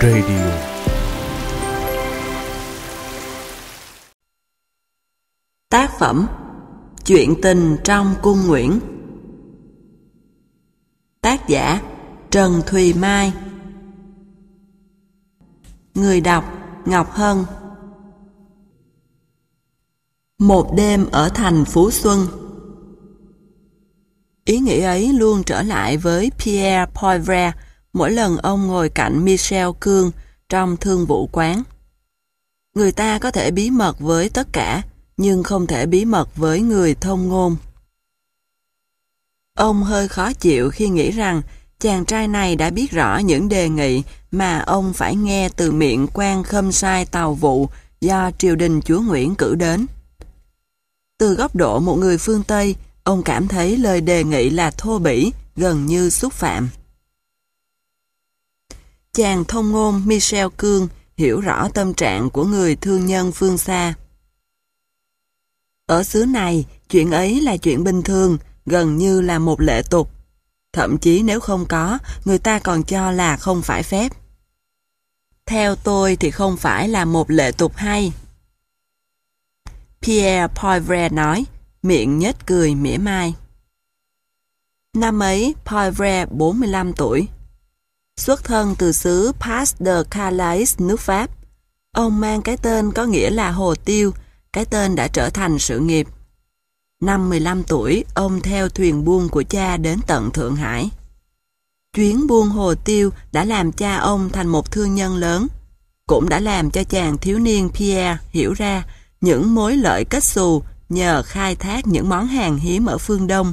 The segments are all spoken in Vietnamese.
Radio. Tác phẩm Chuyện tình trong cung Nguyễn Tác giả Trần Thùy Mai Người đọc Ngọc Hân Một đêm ở thành Phú Xuân Ý nghĩ ấy luôn trở lại với Pierre Poivre mỗi lần ông ngồi cạnh Michel Cương trong thương vụ quán. Người ta có thể bí mật với tất cả, nhưng không thể bí mật với người thông ngôn. Ông hơi khó chịu khi nghĩ rằng chàng trai này đã biết rõ những đề nghị mà ông phải nghe từ miệng quan khâm sai tàu vụ do triều đình chúa Nguyễn cử đến. Từ góc độ một người phương Tây, ông cảm thấy lời đề nghị là thô bỉ, gần như xúc phạm chàng thông ngôn Michel Cương hiểu rõ tâm trạng của người thương nhân phương xa. Ở xứ này, chuyện ấy là chuyện bình thường, gần như là một lệ tục. Thậm chí nếu không có, người ta còn cho là không phải phép. Theo tôi thì không phải là một lệ tục hay. Pierre Poivre nói, miệng nhếch cười mỉa mai. Năm ấy, Poivre 45 tuổi, xuất thân từ xứ Pas de Calais, nước Pháp. Ông mang cái tên có nghĩa là hồ tiêu, cái tên đã trở thành sự nghiệp. Năm 15 tuổi, ông theo thuyền buôn của cha đến tận Thượng Hải. Chuyến buôn hồ tiêu đã làm cha ông thành một thương nhân lớn, cũng đã làm cho chàng thiếu niên Pierre hiểu ra những mối lợi kết xù nhờ khai thác những món hàng hiếm ở phương Đông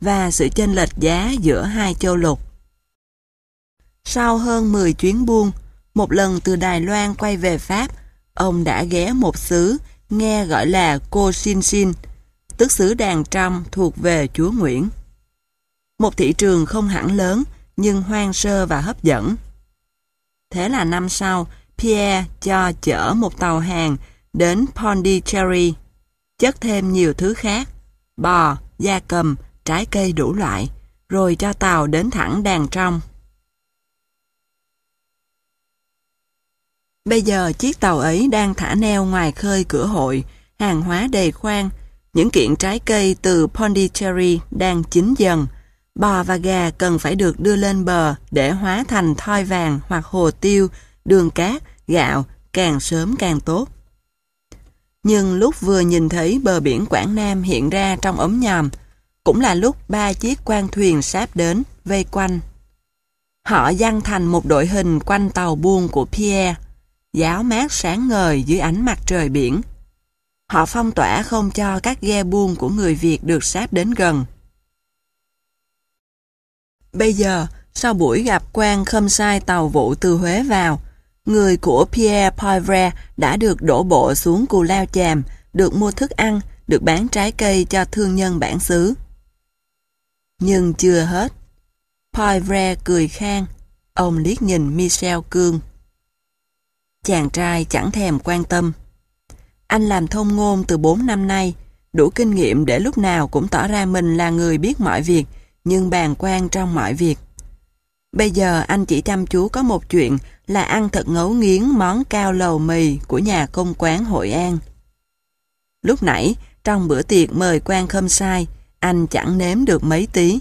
và sự chênh lệch giá giữa hai châu lục. Sau hơn 10 chuyến buôn, một lần từ Đài Loan quay về Pháp, ông đã ghé một xứ nghe gọi là Cô Shin Shin, tức xứ Đàn Trong thuộc về Chúa Nguyễn. Một thị trường không hẳn lớn, nhưng hoang sơ và hấp dẫn. Thế là năm sau, Pierre cho chở một tàu hàng đến Pondicherry, chất thêm nhiều thứ khác, bò, da cầm, trái cây đủ loại, rồi cho tàu đến thẳng đàn trong. Bây giờ chiếc tàu ấy đang thả neo ngoài khơi cửa hội, hàng hóa đầy khoang, những kiện trái cây từ Pondicherry đang chín dần. Bò và gà cần phải được đưa lên bờ để hóa thành thoi vàng hoặc hồ tiêu, đường cát, gạo, càng sớm càng tốt. Nhưng lúc vừa nhìn thấy bờ biển Quảng Nam hiện ra trong ống nhòm, cũng là lúc ba chiếc quan thuyền sáp đến, vây quanh. Họ giăng thành một đội hình quanh tàu buôn của Pierre giáo mát sáng ngời dưới ánh mặt trời biển. Họ phong tỏa không cho các ghe buôn của người Việt được sát đến gần. Bây giờ, sau buổi gặp quan khâm sai tàu vụ từ Huế vào, người của Pierre Poivre đã được đổ bộ xuống cù lao chàm, được mua thức ăn, được bán trái cây cho thương nhân bản xứ. Nhưng chưa hết. Poivre cười khang, ông liếc nhìn Michel Cương. Chàng trai chẳng thèm quan tâm. Anh làm thông ngôn từ 4 năm nay, đủ kinh nghiệm để lúc nào cũng tỏ ra mình là người biết mọi việc, nhưng bàn quan trong mọi việc. Bây giờ anh chỉ chăm chú có một chuyện là ăn thật ngấu nghiến món cao lầu mì của nhà công quán Hội An. Lúc nãy, trong bữa tiệc mời quan khâm sai, anh chẳng nếm được mấy tí.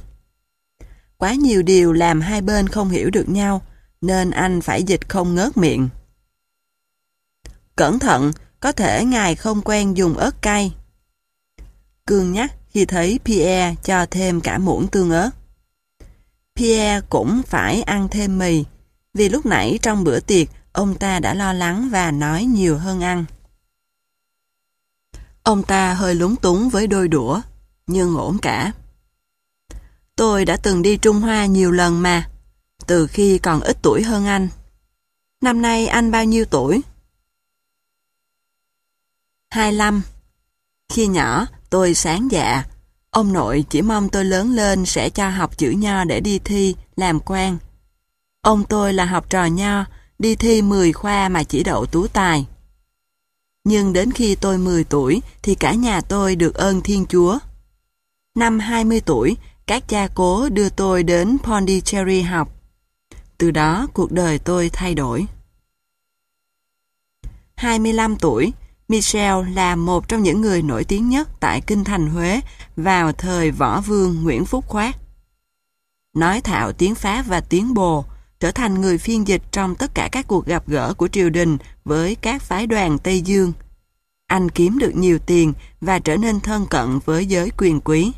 Quá nhiều điều làm hai bên không hiểu được nhau, nên anh phải dịch không ngớt miệng. Cẩn thận, có thể ngài không quen dùng ớt cay. Cương nhắc khi thấy Pierre cho thêm cả muỗng tương ớt. Pierre cũng phải ăn thêm mì, vì lúc nãy trong bữa tiệc ông ta đã lo lắng và nói nhiều hơn ăn. Ông ta hơi lúng túng với đôi đũa, nhưng ổn cả. Tôi đã từng đi Trung Hoa nhiều lần mà, từ khi còn ít tuổi hơn anh. Năm nay anh bao nhiêu tuổi? 25 Khi nhỏ, tôi sáng dạ. Ông nội chỉ mong tôi lớn lên sẽ cho học chữ nho để đi thi, làm quan. Ông tôi là học trò nho, đi thi 10 khoa mà chỉ đậu tú tài. Nhưng đến khi tôi 10 tuổi thì cả nhà tôi được ơn Thiên Chúa. Năm 20 tuổi, các cha cố đưa tôi đến Pondicherry học. Từ đó cuộc đời tôi thay đổi. 25 tuổi, Michel là một trong những người nổi tiếng nhất tại Kinh Thành Huế vào thời võ vương Nguyễn Phúc Khoát. Nói thạo tiếng Pháp và tiếng Bồ, trở thành người phiên dịch trong tất cả các cuộc gặp gỡ của triều đình với các phái đoàn Tây Dương. Anh kiếm được nhiều tiền và trở nên thân cận với giới quyền quý.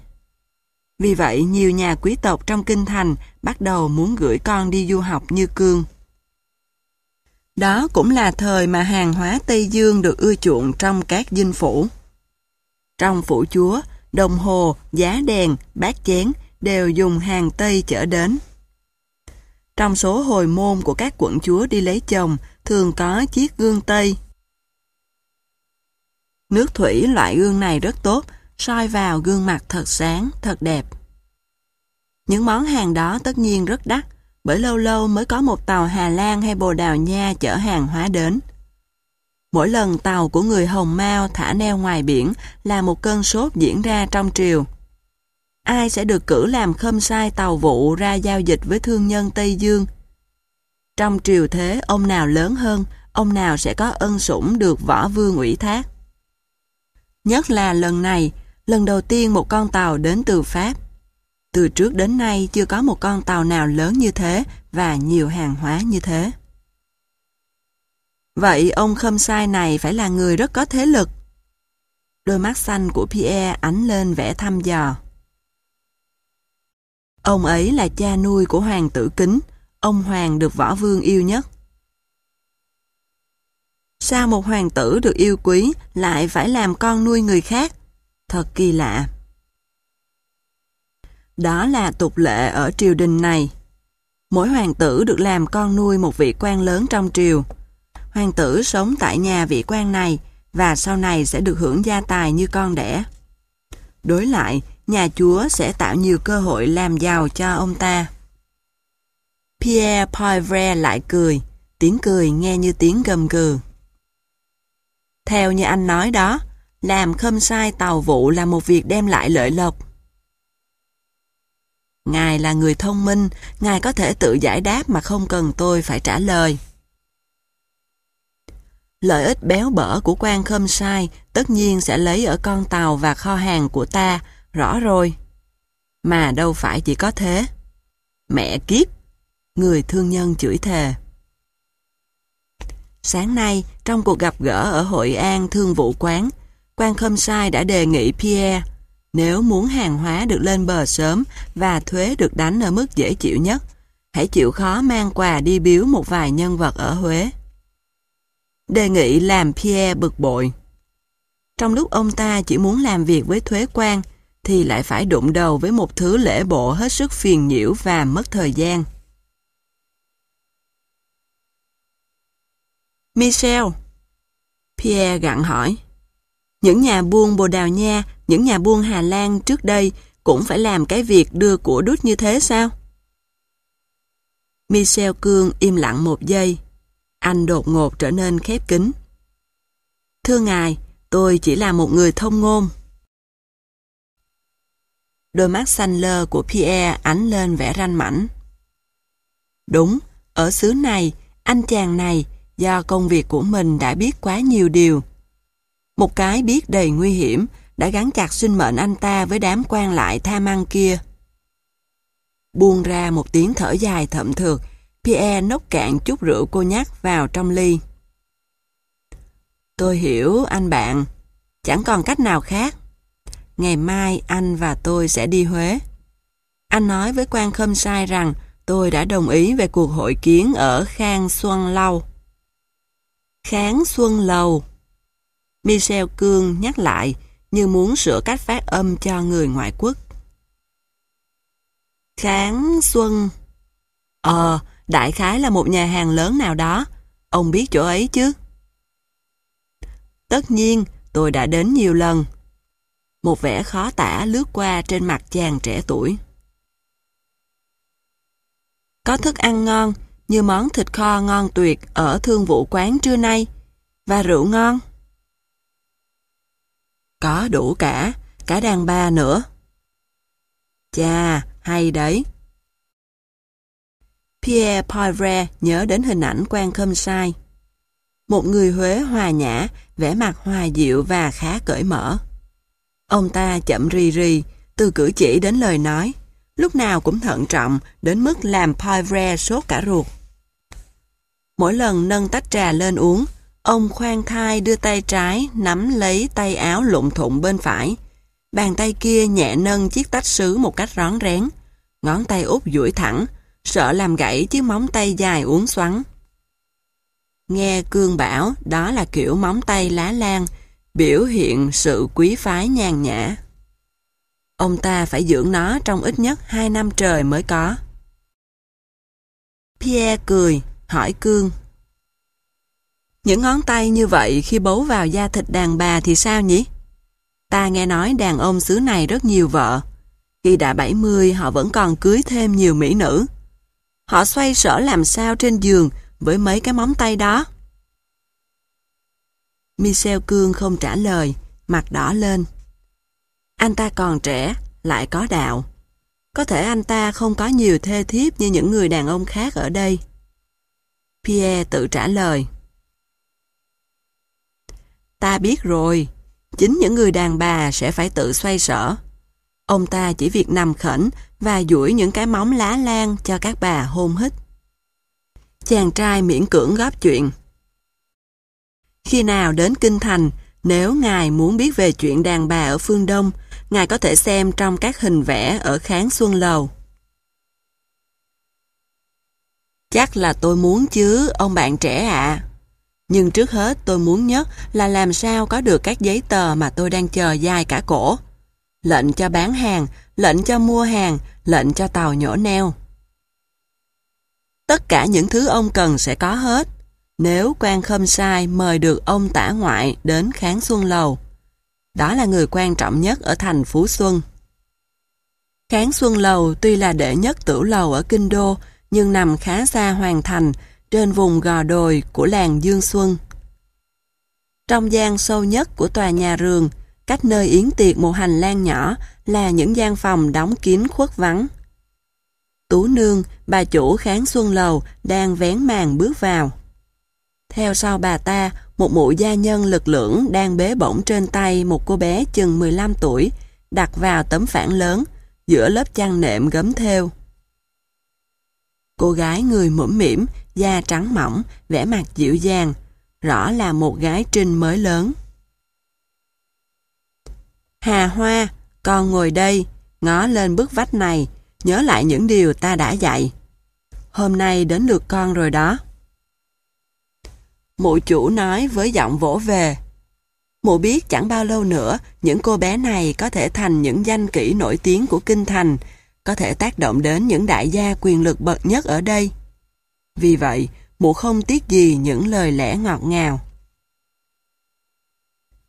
Vì vậy, nhiều nhà quý tộc trong Kinh Thành bắt đầu muốn gửi con đi du học như Cương. Đó cũng là thời mà hàng hóa Tây Dương được ưa chuộng trong các dinh phủ. Trong phủ chúa, đồng hồ, giá đèn, bát chén đều dùng hàng Tây chở đến. Trong số hồi môn của các quận chúa đi lấy chồng, thường có chiếc gương Tây. Nước thủy loại gương này rất tốt, soi vào gương mặt thật sáng, thật đẹp. Những món hàng đó tất nhiên rất đắt, bởi lâu lâu mới có một tàu Hà Lan hay Bồ Đào Nha chở hàng hóa đến. Mỗi lần tàu của người Hồng Mao thả neo ngoài biển là một cơn sốt diễn ra trong triều. Ai sẽ được cử làm khâm sai tàu vụ ra giao dịch với thương nhân Tây Dương? Trong triều thế, ông nào lớn hơn, ông nào sẽ có ân sủng được võ vương ủy thác. Nhất là lần này, lần đầu tiên một con tàu đến từ Pháp. Từ trước đến nay chưa có một con tàu nào lớn như thế và nhiều hàng hóa như thế. Vậy ông khâm sai này phải là người rất có thế lực. Đôi mắt xanh của Pierre ánh lên vẻ thăm dò. Ông ấy là cha nuôi của hoàng tử kính, ông hoàng được võ vương yêu nhất. Sao một hoàng tử được yêu quý lại phải làm con nuôi người khác? Thật kỳ lạ. Đó là tục lệ ở triều đình này. Mỗi hoàng tử được làm con nuôi một vị quan lớn trong triều. Hoàng tử sống tại nhà vị quan này và sau này sẽ được hưởng gia tài như con đẻ. Đối lại, nhà chúa sẽ tạo nhiều cơ hội làm giàu cho ông ta. Pierre Poivre lại cười, tiếng cười nghe như tiếng gầm gừ. Theo như anh nói đó, làm khâm sai tàu vụ là một việc đem lại lợi lộc. Ngài là người thông minh, Ngài có thể tự giải đáp mà không cần tôi phải trả lời. Lợi ích béo bở của quan khâm sai tất nhiên sẽ lấy ở con tàu và kho hàng của ta, rõ rồi. Mà đâu phải chỉ có thế. Mẹ kiếp! Người thương nhân chửi thề. Sáng nay, trong cuộc gặp gỡ ở Hội An Thương vụ Quán, quan khâm sai đã đề nghị Pierre nếu muốn hàng hóa được lên bờ sớm và thuế được đánh ở mức dễ chịu nhất, hãy chịu khó mang quà đi biếu một vài nhân vật ở Huế. Đề nghị làm Pierre bực bội Trong lúc ông ta chỉ muốn làm việc với thuế quan, thì lại phải đụng đầu với một thứ lễ bộ hết sức phiền nhiễu và mất thời gian. Michel Pierre gặn hỏi Những nhà buôn Bồ Đào Nha những nhà buôn Hà Lan trước đây cũng phải làm cái việc đưa của đút như thế sao? Michel Cương im lặng một giây. Anh đột ngột trở nên khép kín. Thưa ngài, tôi chỉ là một người thông ngôn. Đôi mắt xanh lơ của Pierre ánh lên vẻ ranh mảnh. Đúng, ở xứ này, anh chàng này, do công việc của mình đã biết quá nhiều điều. Một cái biết đầy nguy hiểm, đã gắn chặt sinh mệnh anh ta với đám quan lại tha mang kia. Buông ra một tiếng thở dài thậm thược, Pierre nốc cạn chút rượu cô nhắc vào trong ly. Tôi hiểu anh bạn, chẳng còn cách nào khác. Ngày mai anh và tôi sẽ đi Huế. Anh nói với quan khâm sai rằng tôi đã đồng ý về cuộc hội kiến ở Khang Xuân Lâu. Kháng Xuân Lầu Michel Cương nhắc lại, như muốn sửa cách phát âm cho người ngoại quốc. Kháng Xuân Ờ, đại khái là một nhà hàng lớn nào đó. Ông biết chỗ ấy chứ? Tất nhiên, tôi đã đến nhiều lần. Một vẻ khó tả lướt qua trên mặt chàng trẻ tuổi. Có thức ăn ngon như món thịt kho ngon tuyệt ở thương vụ quán trưa nay và rượu ngon. Có đủ cả, cả đàn ba nữa. Chà, hay đấy. Pierre Poivre nhớ đến hình ảnh quan khâm sai. Một người Huế hòa nhã, vẻ mặt hòa dịu và khá cởi mở. Ông ta chậm rì rì, từ cử chỉ đến lời nói, lúc nào cũng thận trọng đến mức làm Poivre sốt cả ruột. Mỗi lần nâng tách trà lên uống, Ông khoan thai đưa tay trái nắm lấy tay áo lụng thụng bên phải. Bàn tay kia nhẹ nâng chiếc tách sứ một cách rón rén. Ngón tay út duỗi thẳng, sợ làm gãy chiếc móng tay dài uốn xoắn. Nghe cương bảo đó là kiểu móng tay lá lan, biểu hiện sự quý phái nhàn nhã. Ông ta phải dưỡng nó trong ít nhất hai năm trời mới có. Pierre cười, hỏi cương những ngón tay như vậy khi bấu vào da thịt đàn bà thì sao nhỉ? Ta nghe nói đàn ông xứ này rất nhiều vợ. Khi đã 70 họ vẫn còn cưới thêm nhiều mỹ nữ. Họ xoay sở làm sao trên giường với mấy cái móng tay đó. Michel Cương không trả lời, mặt đỏ lên. Anh ta còn trẻ, lại có đạo. Có thể anh ta không có nhiều thê thiếp như những người đàn ông khác ở đây. Pierre tự trả lời. Ta biết rồi, chính những người đàn bà sẽ phải tự xoay sở. Ông ta chỉ việc nằm khẩn và duỗi những cái móng lá lan cho các bà hôn hít. Chàng trai miễn cưỡng góp chuyện. Khi nào đến Kinh Thành, nếu ngài muốn biết về chuyện đàn bà ở phương Đông, ngài có thể xem trong các hình vẽ ở kháng Xuân Lầu. Chắc là tôi muốn chứ, ông bạn trẻ ạ. Nhưng trước hết tôi muốn nhất là làm sao có được các giấy tờ mà tôi đang chờ dài cả cổ. Lệnh cho bán hàng, lệnh cho mua hàng, lệnh cho tàu nhổ neo. Tất cả những thứ ông cần sẽ có hết. Nếu quan khâm sai mời được ông tả ngoại đến kháng xuân lầu. Đó là người quan trọng nhất ở thành Phú Xuân. Kháng xuân lầu tuy là đệ nhất tử lầu ở Kinh Đô nhưng nằm khá xa hoàn thành trên vùng gò đồi của làng Dương Xuân. Trong gian sâu nhất của tòa nhà rường, cách nơi yến tiệc một hành lang nhỏ là những gian phòng đóng kín khuất vắng. Tú nương, bà chủ kháng xuân lầu đang vén màn bước vào. Theo sau bà ta, một mụ gia nhân lực lưỡng đang bế bổng trên tay một cô bé chừng 15 tuổi, đặt vào tấm phản lớn, giữa lớp chăn nệm gấm theo. Cô gái người mũm mỉm, da trắng mỏng, vẻ mặt dịu dàng, rõ là một gái trinh mới lớn. Hà Hoa, con ngồi đây, ngó lên bức vách này, nhớ lại những điều ta đã dạy. Hôm nay đến lượt con rồi đó. Mụ chủ nói với giọng vỗ về. Mụ biết chẳng bao lâu nữa, những cô bé này có thể thành những danh kỹ nổi tiếng của Kinh Thành, có thể tác động đến những đại gia quyền lực bậc nhất ở đây. Vì vậy, mụ không tiếc gì những lời lẽ ngọt ngào.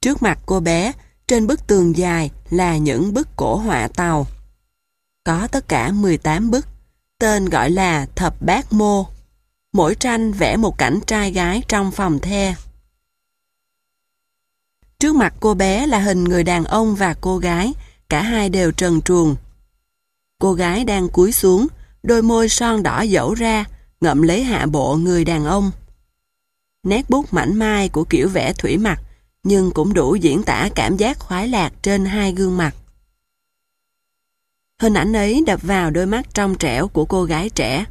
Trước mặt cô bé, trên bức tường dài là những bức cổ họa tàu. Có tất cả 18 bức, tên gọi là Thập Bát Mô. Mỗi tranh vẽ một cảnh trai gái trong phòng the. Trước mặt cô bé là hình người đàn ông và cô gái, cả hai đều trần truồng. Cô gái đang cúi xuống, đôi môi son đỏ dẫu ra, ngậm lấy hạ bộ người đàn ông. Nét bút mảnh mai của kiểu vẽ thủy mặt nhưng cũng đủ diễn tả cảm giác khoái lạc trên hai gương mặt. Hình ảnh ấy đập vào đôi mắt trong trẻo của cô gái trẻ.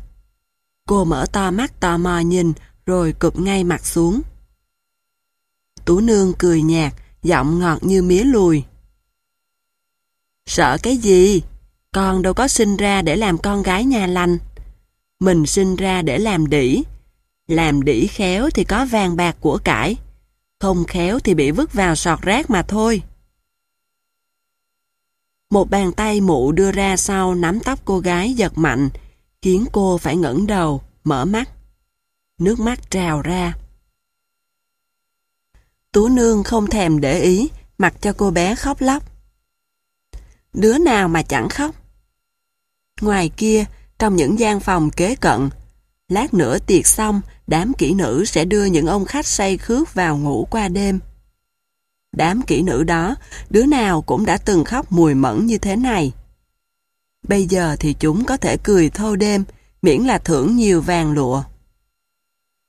Cô mở to mắt tò mò nhìn rồi cụp ngay mặt xuống. Tú nương cười nhạt, giọng ngọt như mía lùi. Sợ cái gì? Con đâu có sinh ra để làm con gái nhà lành mình sinh ra để làm đĩ, Làm đĩ khéo thì có vàng bạc của cải, không khéo thì bị vứt vào sọt rác mà thôi. Một bàn tay mụ đưa ra sau nắm tóc cô gái giật mạnh, khiến cô phải ngẩng đầu, mở mắt. Nước mắt trào ra. Tú nương không thèm để ý, mặc cho cô bé khóc lóc. Đứa nào mà chẳng khóc. Ngoài kia, trong những gian phòng kế cận. Lát nữa tiệc xong, đám kỹ nữ sẽ đưa những ông khách say khước vào ngủ qua đêm. Đám kỹ nữ đó, đứa nào cũng đã từng khóc mùi mẫn như thế này. Bây giờ thì chúng có thể cười thâu đêm, miễn là thưởng nhiều vàng lụa.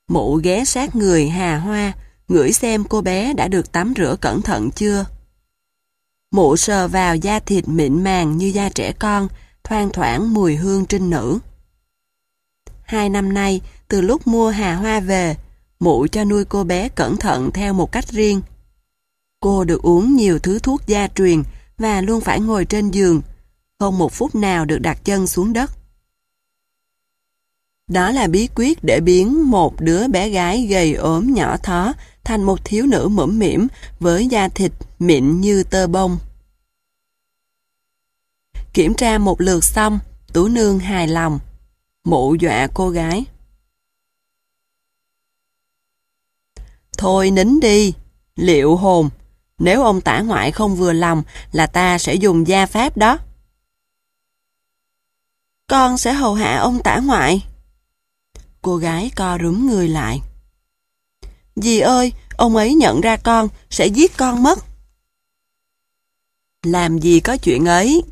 Mụ ghé sát người Hà Hoa, ngửi xem cô bé đã được tắm rửa cẩn thận chưa. Mụ sờ vào da thịt mịn màng như da trẻ con, thoang thoảng mùi hương trinh nữ. Hai năm nay, từ lúc mua hà hoa về, mụ cho nuôi cô bé cẩn thận theo một cách riêng. Cô được uống nhiều thứ thuốc gia truyền và luôn phải ngồi trên giường, không một phút nào được đặt chân xuống đất. Đó là bí quyết để biến một đứa bé gái gầy ốm nhỏ thó thành một thiếu nữ mũm mỉm với da thịt mịn như tơ bông. Kiểm tra một lượt xong, Tú Nương hài lòng. Mụ dọa cô gái. Thôi nín đi, liệu hồn. Nếu ông tả ngoại không vừa lòng là ta sẽ dùng gia pháp đó. Con sẽ hầu hạ ông tả ngoại. Cô gái co rúm người lại. Dì ơi, ông ấy nhận ra con, sẽ giết con mất. Làm gì có chuyện ấy,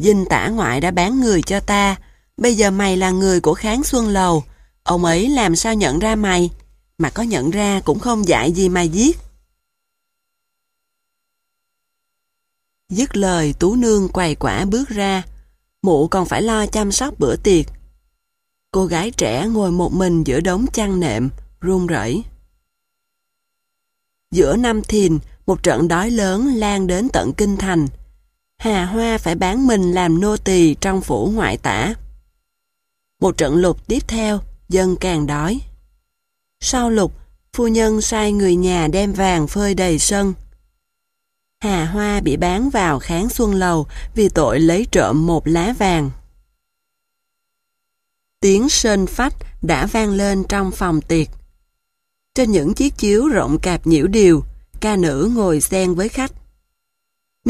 Dinh tả ngoại đã bán người cho ta, bây giờ mày là người của kháng xuân lầu, ông ấy làm sao nhận ra mày, mà có nhận ra cũng không dạy gì mà giết. Dứt lời Tú Nương quầy quả bước ra, mụ còn phải lo chăm sóc bữa tiệc. Cô gái trẻ ngồi một mình giữa đống chăn nệm, run rẩy. Giữa năm thìn, một trận đói lớn lan đến tận kinh thành, Hà Hoa phải bán mình làm nô tỳ trong phủ ngoại tả. Một trận lục tiếp theo, dân càng đói. Sau lục, phu nhân sai người nhà đem vàng phơi đầy sân. Hà Hoa bị bán vào kháng xuân lầu vì tội lấy trộm một lá vàng. Tiếng sơn phách đã vang lên trong phòng tiệc. Trên những chiếc chiếu rộng cạp nhiễu điều, ca nữ ngồi xen với khách.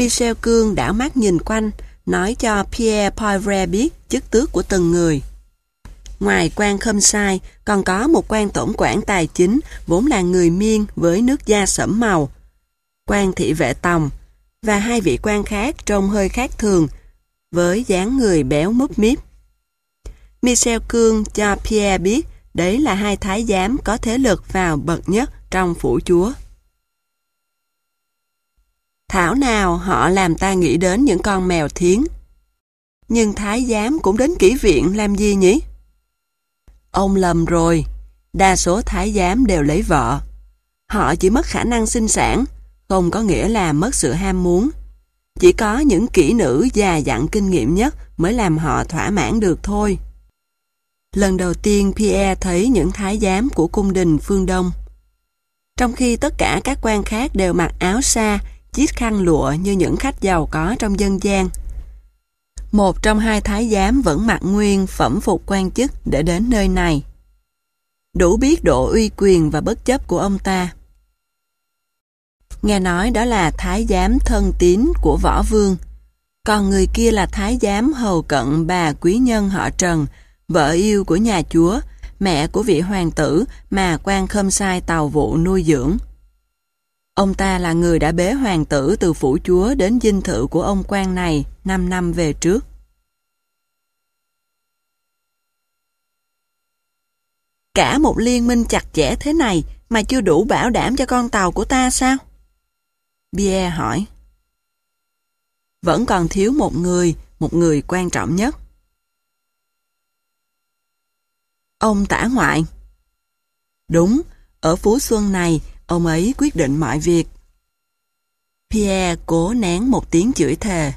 Michel Cương đã mắt nhìn quanh, nói cho Pierre Poivre biết chức tước của từng người. Ngoài quan khâm sai, còn có một quan tổng quản tài chính vốn là người miên với nước da sẫm màu, quan thị vệ tòng và hai vị quan khác trông hơi khác thường với dáng người béo múp míp. Michel Cương cho Pierre biết đấy là hai thái giám có thế lực vào bậc nhất trong phủ chúa. Thảo nào họ làm ta nghĩ đến những con mèo thiến. Nhưng thái giám cũng đến kỹ viện làm gì nhỉ? Ông lầm rồi, đa số thái giám đều lấy vợ. Họ chỉ mất khả năng sinh sản, không có nghĩa là mất sự ham muốn. Chỉ có những kỹ nữ già dặn kinh nghiệm nhất mới làm họ thỏa mãn được thôi. Lần đầu tiên Pierre thấy những thái giám của cung đình phương Đông. Trong khi tất cả các quan khác đều mặc áo sa chiếc khăn lụa như những khách giàu có trong dân gian. Một trong hai thái giám vẫn mặc nguyên phẩm phục quan chức để đến nơi này. Đủ biết độ uy quyền và bất chấp của ông ta. Nghe nói đó là thái giám thân tín của võ vương, còn người kia là thái giám hầu cận bà quý nhân họ Trần, vợ yêu của nhà chúa, mẹ của vị hoàng tử mà quan khâm sai tàu vụ nuôi dưỡng. Ông ta là người đã bế hoàng tử từ phủ chúa đến dinh thự của ông quan này 5 năm về trước. Cả một liên minh chặt chẽ thế này mà chưa đủ bảo đảm cho con tàu của ta sao? Pierre hỏi. Vẫn còn thiếu một người, một người quan trọng nhất. Ông tả ngoại. Đúng, ở Phú Xuân này ông ấy quyết định mọi việc. Pierre cố nén một tiếng chửi thề.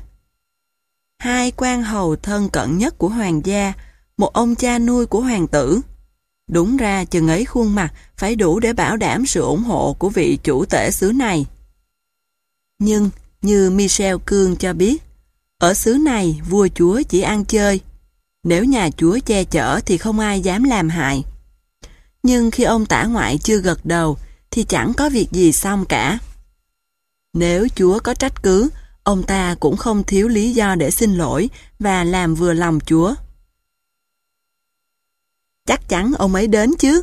Hai quan hầu thân cận nhất của hoàng gia, một ông cha nuôi của hoàng tử. Đúng ra chừng ấy khuôn mặt phải đủ để bảo đảm sự ủng hộ của vị chủ tể xứ này. Nhưng, như Michel Cương cho biết, ở xứ này vua chúa chỉ ăn chơi. Nếu nhà chúa che chở thì không ai dám làm hại. Nhưng khi ông tả ngoại chưa gật đầu thì chẳng có việc gì xong cả. Nếu Chúa có trách cứ, ông ta cũng không thiếu lý do để xin lỗi và làm vừa lòng Chúa. Chắc chắn ông ấy đến chứ.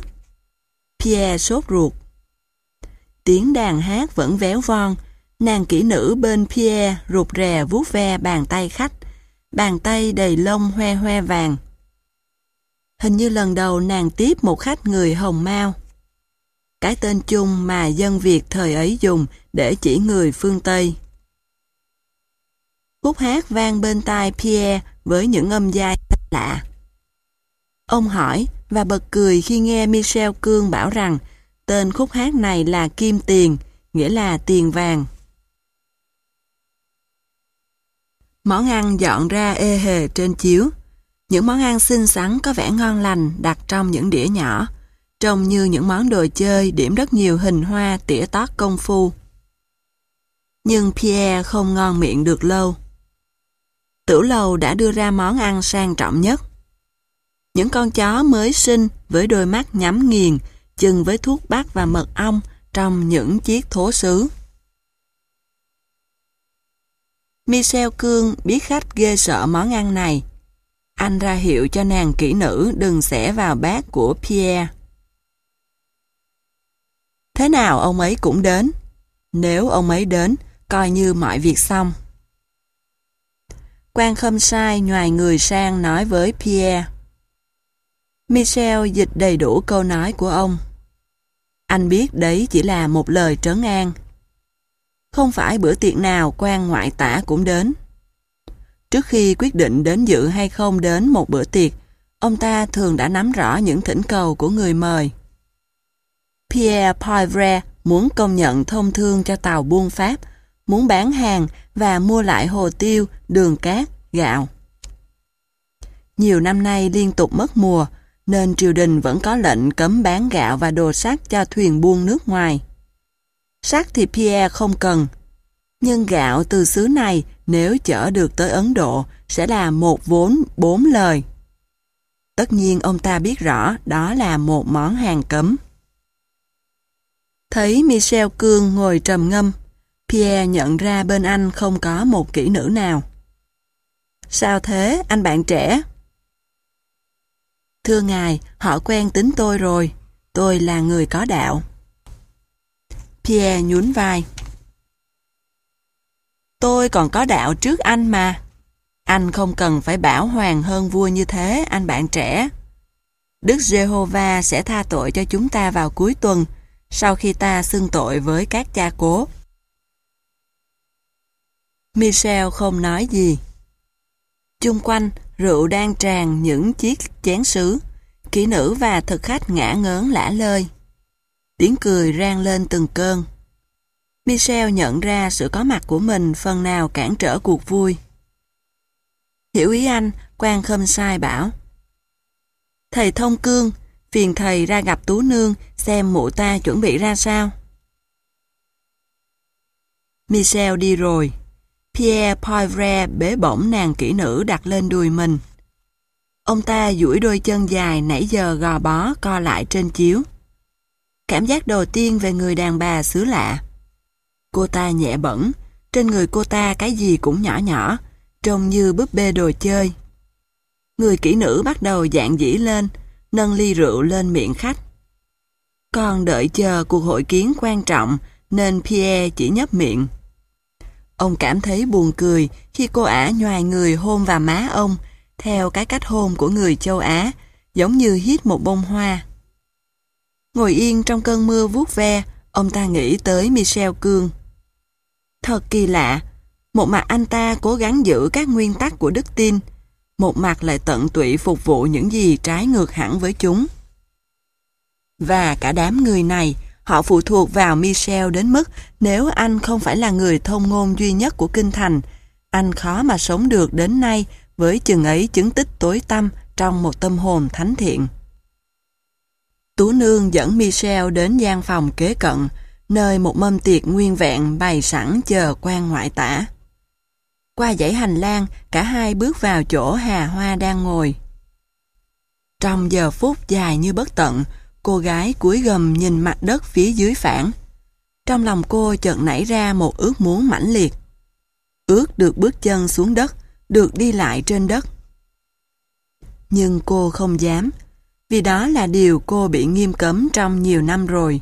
Pierre sốt ruột. Tiếng đàn hát vẫn véo von, nàng kỹ nữ bên Pierre rụt rè vuốt ve bàn tay khách, bàn tay đầy lông hoe hoe vàng. Hình như lần đầu nàng tiếp một khách người hồng mau cái tên chung mà dân Việt thời ấy dùng để chỉ người phương Tây. Khúc hát vang bên tai Pierre với những âm giai lạ. Ông hỏi và bật cười khi nghe Michel Cương bảo rằng tên khúc hát này là Kim Tiền, nghĩa là tiền vàng. Món ăn dọn ra ê hề trên chiếu. Những món ăn xinh xắn có vẻ ngon lành đặt trong những đĩa nhỏ trông như những món đồ chơi điểm rất nhiều hình hoa tỉa tót công phu. Nhưng Pierre không ngon miệng được lâu. Tửu lầu đã đưa ra món ăn sang trọng nhất. Những con chó mới sinh với đôi mắt nhắm nghiền, chừng với thuốc bắc và mật ong trong những chiếc thố sứ. Michel Cương biết khách ghê sợ món ăn này. Anh ra hiệu cho nàng kỹ nữ đừng xẻ vào bát của Pierre. Thế nào ông ấy cũng đến. Nếu ông ấy đến, coi như mọi việc xong. Quan Khâm Sai nhòi người sang nói với Pierre. Michel dịch đầy đủ câu nói của ông. Anh biết đấy chỉ là một lời trấn an. Không phải bữa tiệc nào quan ngoại tả cũng đến. Trước khi quyết định đến dự hay không đến một bữa tiệc, ông ta thường đã nắm rõ những thỉnh cầu của người mời. Pierre Poivre muốn công nhận thông thương cho tàu buôn Pháp, muốn bán hàng và mua lại hồ tiêu, đường cát, gạo. Nhiều năm nay liên tục mất mùa, nên triều đình vẫn có lệnh cấm bán gạo và đồ sắt cho thuyền buôn nước ngoài. Sắt thì Pierre không cần, nhưng gạo từ xứ này nếu chở được tới Ấn Độ sẽ là một vốn bốn lời. Tất nhiên ông ta biết rõ đó là một món hàng cấm. Thấy Michel Cương ngồi trầm ngâm, Pierre nhận ra bên anh không có một kỹ nữ nào. Sao thế, anh bạn trẻ? Thưa ngài, họ quen tính tôi rồi. Tôi là người có đạo. Pierre nhún vai. Tôi còn có đạo trước anh mà. Anh không cần phải bảo hoàng hơn vua như thế, anh bạn trẻ. Đức Giê-hô-va sẽ tha tội cho chúng ta vào cuối tuần, sau khi ta xưng tội với các cha cố. Michel không nói gì. Chung quanh, rượu đang tràn những chiếc chén sứ, kỹ nữ và thực khách ngã ngớn lả lơi. Tiếng cười rang lên từng cơn. Michel nhận ra sự có mặt của mình phần nào cản trở cuộc vui. Hiểu ý anh, quan khâm sai bảo. Thầy thông cương, phiền thầy ra gặp Tú Nương xem mụ ta chuẩn bị ra sao. Michel đi rồi. Pierre Poivre bế bổng nàng kỹ nữ đặt lên đùi mình. Ông ta duỗi đôi chân dài nãy giờ gò bó co lại trên chiếu. Cảm giác đầu tiên về người đàn bà xứ lạ. Cô ta nhẹ bẩn, trên người cô ta cái gì cũng nhỏ nhỏ, trông như búp bê đồ chơi. Người kỹ nữ bắt đầu dạng dĩ lên, nâng ly rượu lên miệng khách. Còn đợi chờ cuộc hội kiến quan trọng nên Pierre chỉ nhấp miệng. Ông cảm thấy buồn cười khi cô ả nhoài người hôn vào má ông theo cái cách hôn của người châu Á, giống như hít một bông hoa. Ngồi yên trong cơn mưa vuốt ve, ông ta nghĩ tới Michel Cương. Thật kỳ lạ, một mặt anh ta cố gắng giữ các nguyên tắc của đức tin, một mặt lại tận tụy phục vụ những gì trái ngược hẳn với chúng. Và cả đám người này, họ phụ thuộc vào Michel đến mức nếu anh không phải là người thông ngôn duy nhất của kinh thành, anh khó mà sống được đến nay với chừng ấy chứng tích tối tâm trong một tâm hồn thánh thiện. Tú Nương dẫn Michel đến gian phòng kế cận, nơi một mâm tiệc nguyên vẹn bày sẵn chờ quan ngoại tả. Qua dãy hành lang, cả hai bước vào chỗ Hà Hoa đang ngồi. Trong giờ phút dài như bất tận, cô gái cúi gầm nhìn mặt đất phía dưới phản. Trong lòng cô chợt nảy ra một ước muốn mãnh liệt. Ước được bước chân xuống đất, được đi lại trên đất. Nhưng cô không dám, vì đó là điều cô bị nghiêm cấm trong nhiều năm rồi.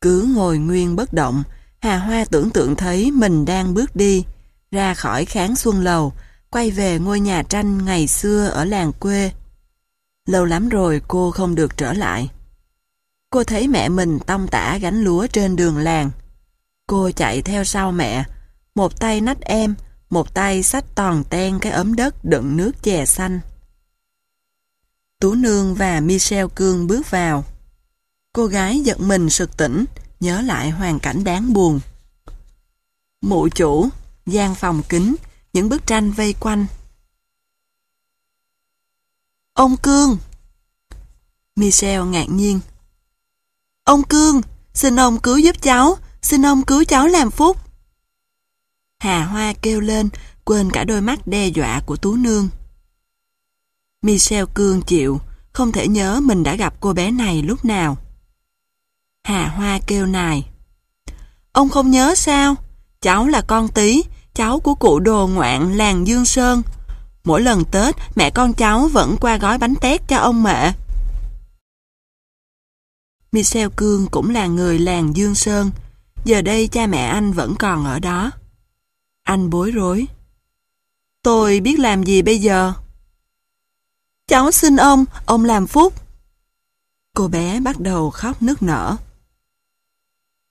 Cứ ngồi nguyên bất động, Hà Hoa tưởng tượng thấy mình đang bước đi, ra khỏi kháng xuân lầu, quay về ngôi nhà tranh ngày xưa ở làng quê. Lâu lắm rồi cô không được trở lại. Cô thấy mẹ mình tông tả gánh lúa trên đường làng. Cô chạy theo sau mẹ, một tay nách em, một tay xách toàn ten cái ấm đất đựng nước chè xanh. Tú Nương và Michel Cương bước vào. Cô gái giật mình sực tỉnh, nhớ lại hoàn cảnh đáng buồn. Mụ chủ, gian phòng kính, những bức tranh vây quanh. Ông Cương! Michel ngạc nhiên. Ông Cương, xin ông cứu giúp cháu, xin ông cứu cháu làm phúc. Hà Hoa kêu lên, quên cả đôi mắt đe dọa của Tú Nương. Michel Cương chịu, không thể nhớ mình đã gặp cô bé này lúc nào. Hà Hoa kêu nài. Ông không nhớ sao? Cháu là con tí, cháu của cụ đồ ngoạn làng Dương Sơn. Mỗi lần Tết, mẹ con cháu vẫn qua gói bánh tét cho ông mẹ. Michel Cương cũng là người làng Dương Sơn. Giờ đây cha mẹ anh vẫn còn ở đó. Anh bối rối. Tôi biết làm gì bây giờ? Cháu xin ông, ông làm phúc. Cô bé bắt đầu khóc nức nở.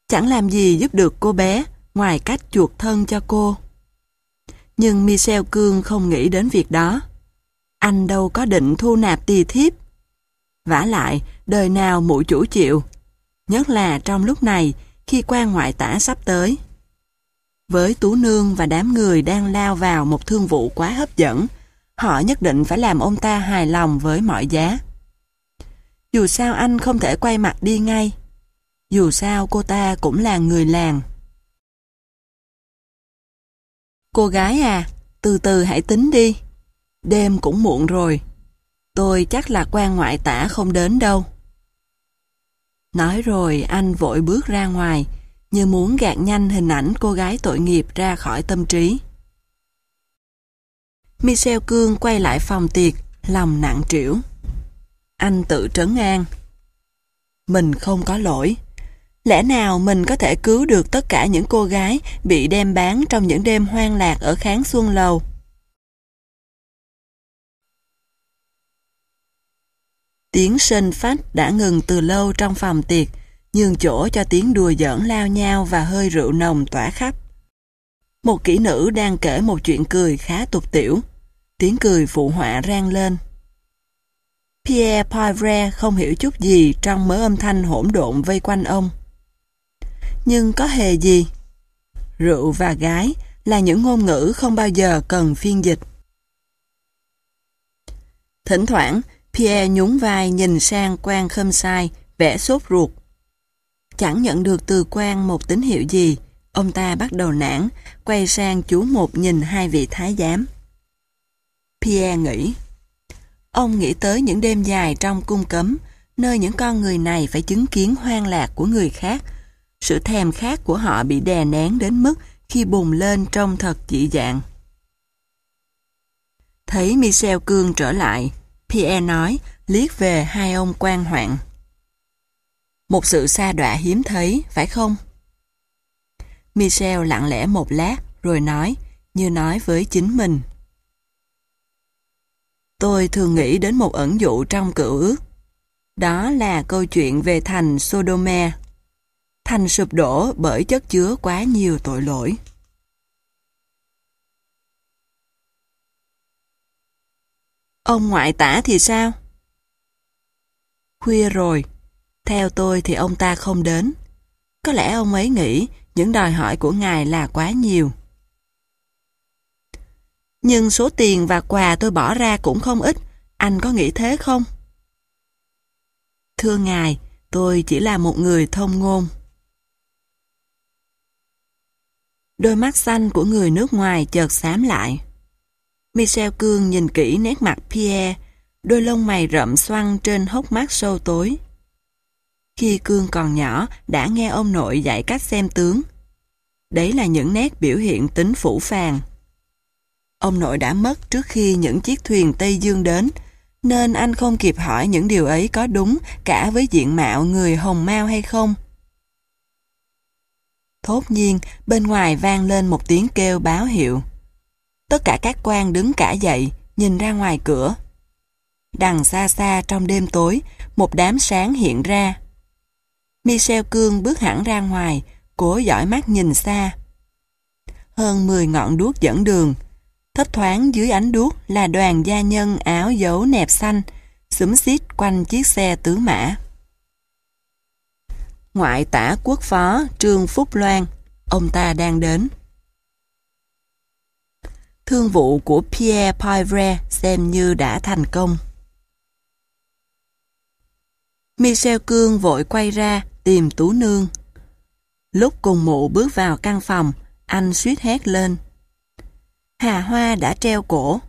Chẳng làm gì giúp được cô bé, ngoài cách chuộc thân cho cô nhưng Michel Cương không nghĩ đến việc đó. Anh đâu có định thu nạp tỳ thiếp. vả lại, đời nào mụ chủ chịu. Nhất là trong lúc này, khi quan ngoại tả sắp tới. Với Tú Nương và đám người đang lao vào một thương vụ quá hấp dẫn, họ nhất định phải làm ông ta hài lòng với mọi giá. Dù sao anh không thể quay mặt đi ngay. Dù sao cô ta cũng là người làng. Cô gái à, từ từ hãy tính đi. Đêm cũng muộn rồi. Tôi chắc là quan ngoại tả không đến đâu. Nói rồi anh vội bước ra ngoài, như muốn gạt nhanh hình ảnh cô gái tội nghiệp ra khỏi tâm trí. Michel Cương quay lại phòng tiệc, lòng nặng trĩu. Anh tự trấn an. Mình không có lỗi, Lẽ nào mình có thể cứu được tất cả những cô gái bị đem bán trong những đêm hoang lạc ở kháng xuân lầu? Tiếng sên phách đã ngừng từ lâu trong phòng tiệc, nhường chỗ cho tiếng đùa giỡn lao nhau và hơi rượu nồng tỏa khắp. Một kỹ nữ đang kể một chuyện cười khá tục tiểu. Tiếng cười phụ họa rang lên. Pierre Poivre không hiểu chút gì trong mớ âm thanh hỗn độn vây quanh ông nhưng có hề gì. Rượu và gái là những ngôn ngữ không bao giờ cần phiên dịch. Thỉnh thoảng, Pierre nhún vai nhìn sang quan khâm sai, vẻ sốt ruột. Chẳng nhận được từ quan một tín hiệu gì, ông ta bắt đầu nản, quay sang chú một nhìn hai vị thái giám. Pierre nghĩ, ông nghĩ tới những đêm dài trong cung cấm, nơi những con người này phải chứng kiến hoang lạc của người khác sự thèm khát của họ bị đè nén đến mức khi bùng lên trông thật dị dạng. Thấy Michel Cương trở lại, Pierre nói, liếc về hai ông quan hoạn. Một sự xa đọa hiếm thấy, phải không? Michel lặng lẽ một lát, rồi nói, như nói với chính mình. Tôi thường nghĩ đến một ẩn dụ trong cựu ước. Đó là câu chuyện về thành Sodome thành sụp đổ bởi chất chứa quá nhiều tội lỗi. Ông ngoại tả thì sao? Khuya rồi, theo tôi thì ông ta không đến. Có lẽ ông ấy nghĩ những đòi hỏi của ngài là quá nhiều. Nhưng số tiền và quà tôi bỏ ra cũng không ít, anh có nghĩ thế không? Thưa ngài, tôi chỉ là một người thông ngôn. Đôi mắt xanh của người nước ngoài chợt xám lại. Michel Cương nhìn kỹ nét mặt Pierre, đôi lông mày rậm xoăn trên hốc mắt sâu tối. Khi Cương còn nhỏ, đã nghe ông nội dạy cách xem tướng. Đấy là những nét biểu hiện tính phủ phàng. Ông nội đã mất trước khi những chiếc thuyền Tây Dương đến, nên anh không kịp hỏi những điều ấy có đúng cả với diện mạo người hồng mao hay không. Thốt nhiên, bên ngoài vang lên một tiếng kêu báo hiệu. Tất cả các quan đứng cả dậy, nhìn ra ngoài cửa. Đằng xa xa trong đêm tối, một đám sáng hiện ra. Michel Cương bước hẳn ra ngoài, cố dõi mắt nhìn xa. Hơn 10 ngọn đuốc dẫn đường. Thấp thoáng dưới ánh đuốc là đoàn gia nhân áo dấu nẹp xanh, xúm xít quanh chiếc xe tứ mã ngoại tả quốc phó Trương Phúc Loan. Ông ta đang đến. Thương vụ của Pierre Poivre xem như đã thành công. Michel Cương vội quay ra tìm Tú Nương. Lúc cùng mụ bước vào căn phòng, anh suýt hét lên. Hà Hoa đã treo cổ.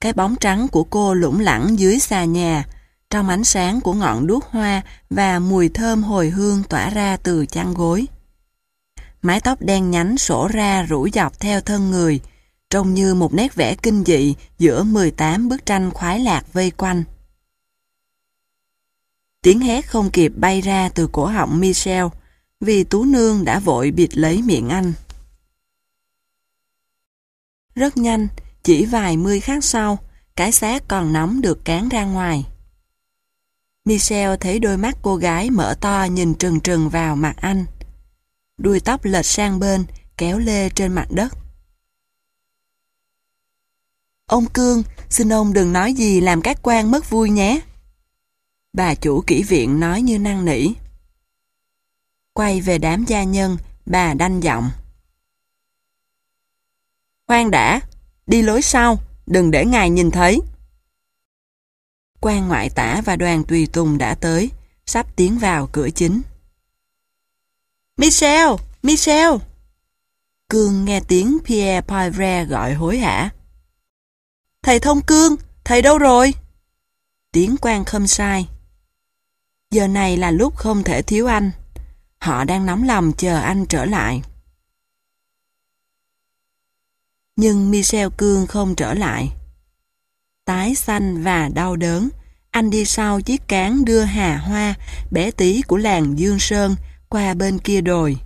Cái bóng trắng của cô lủng lẳng dưới xà nhà, trong ánh sáng của ngọn đuốc hoa và mùi thơm hồi hương tỏa ra từ chăn gối. Mái tóc đen nhánh sổ ra rủ dọc theo thân người, trông như một nét vẽ kinh dị giữa 18 bức tranh khoái lạc vây quanh. Tiếng hét không kịp bay ra từ cổ họng Michel, vì Tú Nương đã vội bịt lấy miệng anh. Rất nhanh, chỉ vài mươi khắc sau, cái xác còn nóng được cán ra ngoài. Michel thấy đôi mắt cô gái mở to nhìn trừng trừng vào mặt anh. Đuôi tóc lệch sang bên, kéo lê trên mặt đất. Ông Cương, xin ông đừng nói gì làm các quan mất vui nhé. Bà chủ kỹ viện nói như năng nỉ. Quay về đám gia nhân, bà đanh giọng. Khoan đã, đi lối sau, đừng để ngài nhìn thấy quan ngoại tả và đoàn tùy tùng đã tới, sắp tiến vào cửa chính. Michel! Michel! Cương nghe tiếng Pierre Poivre gọi hối hả. Thầy Thông Cương, thầy đâu rồi? Tiếng quan không sai. Giờ này là lúc không thể thiếu anh. Họ đang nóng lòng chờ anh trở lại. Nhưng Michel Cương không trở lại tái xanh và đau đớn. Anh đi sau chiếc cán đưa hà hoa, bé tí của làng Dương Sơn, qua bên kia đồi.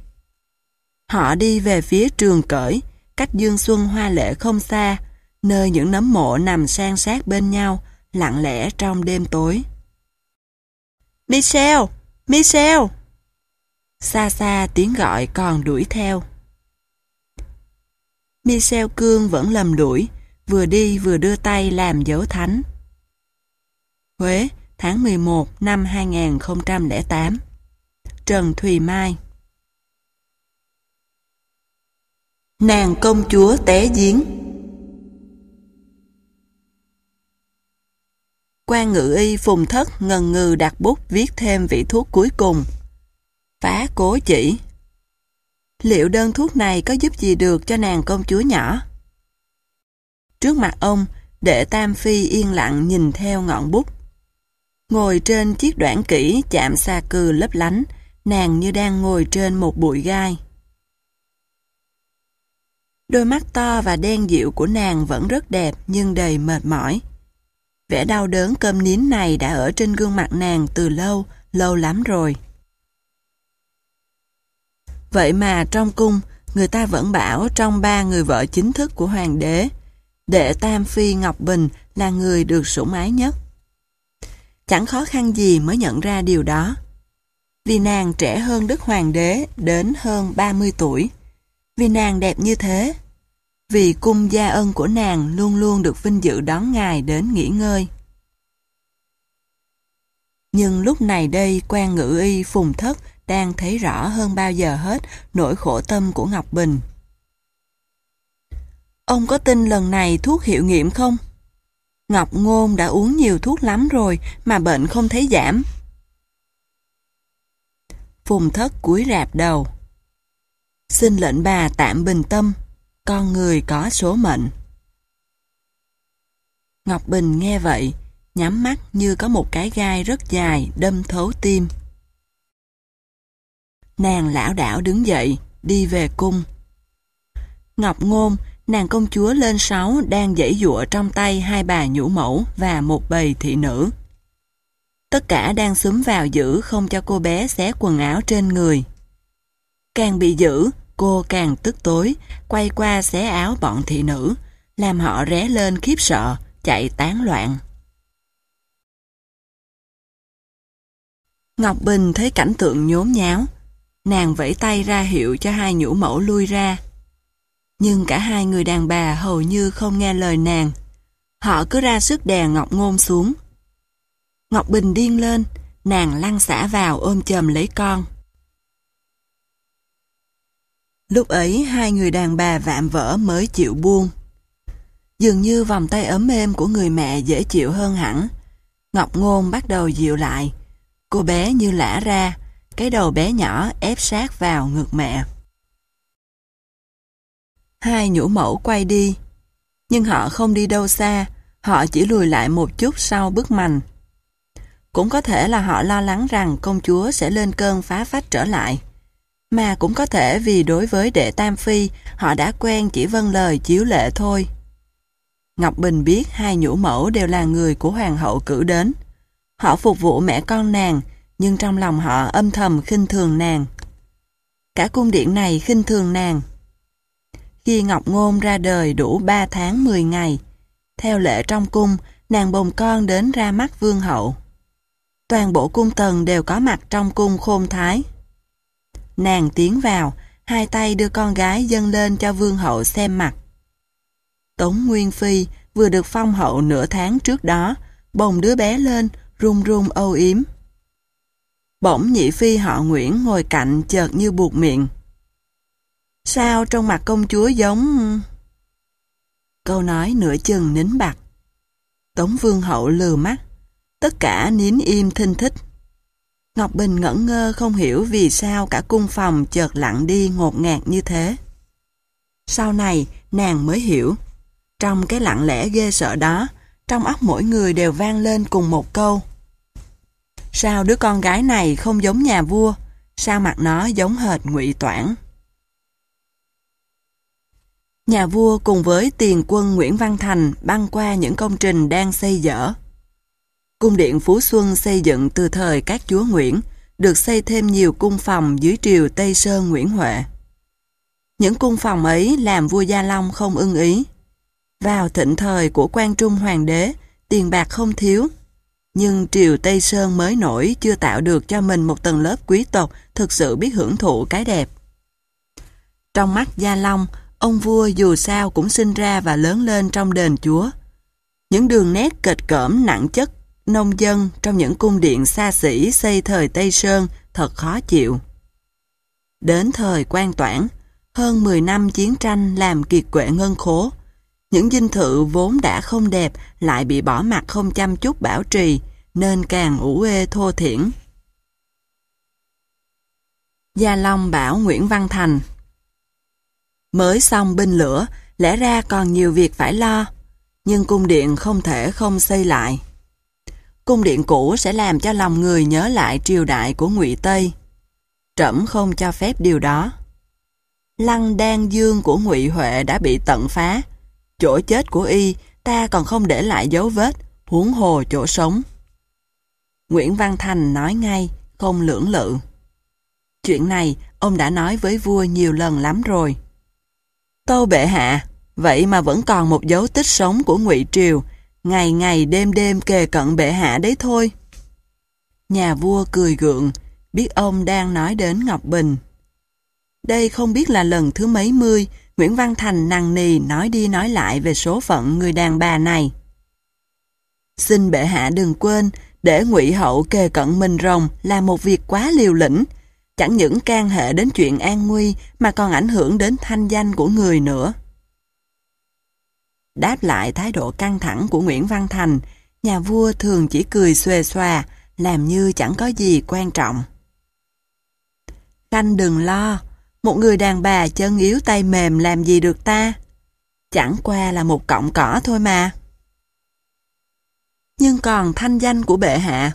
Họ đi về phía trường cởi, cách Dương Xuân hoa lệ không xa, nơi những nấm mộ nằm san sát bên nhau, lặng lẽ trong đêm tối. Michel! Michel! Xa xa tiếng gọi còn đuổi theo. Michel Cương vẫn lầm đuổi, vừa đi vừa đưa tay làm dấu thánh. Huế, tháng 11 năm 2008 Trần Thùy Mai Nàng công chúa té giếng quan ngự y phùng thất ngần ngừ đặt bút viết thêm vị thuốc cuối cùng. Phá cố chỉ. Liệu đơn thuốc này có giúp gì được cho nàng công chúa nhỏ? trước mặt ông để Tam Phi yên lặng nhìn theo ngọn bút. Ngồi trên chiếc đoạn kỹ chạm xa cừ lấp lánh, nàng như đang ngồi trên một bụi gai. Đôi mắt to và đen dịu của nàng vẫn rất đẹp nhưng đầy mệt mỏi. Vẻ đau đớn cơm nín này đã ở trên gương mặt nàng từ lâu, lâu lắm rồi. Vậy mà trong cung, người ta vẫn bảo trong ba người vợ chính thức của hoàng đế, đệ Tam Phi Ngọc Bình là người được sủng ái nhất. Chẳng khó khăn gì mới nhận ra điều đó. Vì nàng trẻ hơn Đức Hoàng đế đến hơn 30 tuổi. Vì nàng đẹp như thế. Vì cung gia ân của nàng luôn luôn được vinh dự đón ngài đến nghỉ ngơi. Nhưng lúc này đây quan ngự y phùng thất đang thấy rõ hơn bao giờ hết nỗi khổ tâm của Ngọc Bình. Ông có tin lần này thuốc hiệu nghiệm không? Ngọc Ngôn đã uống nhiều thuốc lắm rồi mà bệnh không thấy giảm. Phùng thất cúi rạp đầu. Xin lệnh bà tạm bình tâm, con người có số mệnh. Ngọc Bình nghe vậy, nhắm mắt như có một cái gai rất dài đâm thấu tim. Nàng lão đảo đứng dậy, đi về cung. Ngọc Ngôn nàng công chúa lên sáu đang dãy dụa trong tay hai bà nhũ mẫu và một bầy thị nữ. Tất cả đang xúm vào giữ không cho cô bé xé quần áo trên người. Càng bị giữ, cô càng tức tối, quay qua xé áo bọn thị nữ, làm họ ré lên khiếp sợ, chạy tán loạn. Ngọc Bình thấy cảnh tượng nhốn nháo, nàng vẫy tay ra hiệu cho hai nhũ mẫu lui ra, nhưng cả hai người đàn bà hầu như không nghe lời nàng. Họ cứ ra sức đè Ngọc Ngôn xuống. Ngọc Bình điên lên, nàng lăn xả vào ôm chầm lấy con. Lúc ấy hai người đàn bà vạm vỡ mới chịu buông. Dường như vòng tay ấm êm của người mẹ dễ chịu hơn hẳn. Ngọc Ngôn bắt đầu dịu lại. Cô bé như lả ra, cái đầu bé nhỏ ép sát vào ngực mẹ hai nhũ mẫu quay đi. Nhưng họ không đi đâu xa, họ chỉ lùi lại một chút sau bức mành. Cũng có thể là họ lo lắng rằng công chúa sẽ lên cơn phá phách trở lại. Mà cũng có thể vì đối với đệ Tam Phi, họ đã quen chỉ vâng lời chiếu lệ thôi. Ngọc Bình biết hai nhũ mẫu đều là người của hoàng hậu cử đến. Họ phục vụ mẹ con nàng, nhưng trong lòng họ âm thầm khinh thường nàng. Cả cung điện này khinh thường nàng khi Ngọc Ngôn ra đời đủ 3 tháng 10 ngày. Theo lệ trong cung, nàng bồng con đến ra mắt vương hậu. Toàn bộ cung tần đều có mặt trong cung khôn thái. Nàng tiến vào, hai tay đưa con gái dâng lên cho vương hậu xem mặt. Tống Nguyên Phi vừa được phong hậu nửa tháng trước đó, bồng đứa bé lên, run run âu yếm. Bỗng nhị phi họ Nguyễn ngồi cạnh chợt như buộc miệng, Sao trong mặt công chúa giống... Câu nói nửa chừng nín bạc Tống Vương Hậu lừa mắt. Tất cả nín im thinh thích. Ngọc Bình ngẩn ngơ không hiểu vì sao cả cung phòng chợt lặng đi ngột ngạt như thế. Sau này, nàng mới hiểu. Trong cái lặng lẽ ghê sợ đó, trong óc mỗi người đều vang lên cùng một câu. Sao đứa con gái này không giống nhà vua? Sao mặt nó giống hệt ngụy toản? nhà vua cùng với tiền quân Nguyễn Văn Thành băng qua những công trình đang xây dở. Cung điện Phú Xuân xây dựng từ thời các chúa Nguyễn, được xây thêm nhiều cung phòng dưới triều Tây Sơn Nguyễn Huệ. Những cung phòng ấy làm vua Gia Long không ưng ý. Vào thịnh thời của quan Trung Hoàng đế, tiền bạc không thiếu, nhưng triều Tây Sơn mới nổi chưa tạo được cho mình một tầng lớp quý tộc thực sự biết hưởng thụ cái đẹp. Trong mắt Gia Long, ông vua dù sao cũng sinh ra và lớn lên trong đền chúa. Những đường nét kịch cỡm nặng chất, nông dân trong những cung điện xa xỉ xây thời Tây Sơn thật khó chịu. Đến thời quan toản, hơn 10 năm chiến tranh làm kiệt quệ ngân khố, những dinh thự vốn đã không đẹp lại bị bỏ mặt không chăm chút bảo trì, nên càng ủ ê thô thiển. Gia Long bảo Nguyễn Văn Thành Mới xong binh lửa, lẽ ra còn nhiều việc phải lo, nhưng cung điện không thể không xây lại. Cung điện cũ sẽ làm cho lòng người nhớ lại triều đại của ngụy Tây. Trẫm không cho phép điều đó. Lăng đan dương của ngụy Huệ đã bị tận phá. Chỗ chết của y ta còn không để lại dấu vết, huống hồ chỗ sống. Nguyễn Văn Thành nói ngay, không lưỡng lự. Chuyện này ông đã nói với vua nhiều lần lắm rồi. Tâu bệ hạ, vậy mà vẫn còn một dấu tích sống của ngụy Triều, ngày ngày đêm đêm kề cận bệ hạ đấy thôi. Nhà vua cười gượng, biết ông đang nói đến Ngọc Bình. Đây không biết là lần thứ mấy mươi, Nguyễn Văn Thành năng nì nói đi nói lại về số phận người đàn bà này. Xin bệ hạ đừng quên, để ngụy hậu kề cận mình rồng là một việc quá liều lĩnh, chẳng những can hệ đến chuyện an nguy mà còn ảnh hưởng đến thanh danh của người nữa. Đáp lại thái độ căng thẳng của Nguyễn Văn Thành, nhà vua thường chỉ cười xuề xòa, làm như chẳng có gì quan trọng. Khanh đừng lo, một người đàn bà chân yếu tay mềm làm gì được ta? Chẳng qua là một cọng cỏ thôi mà. Nhưng còn thanh danh của bệ hạ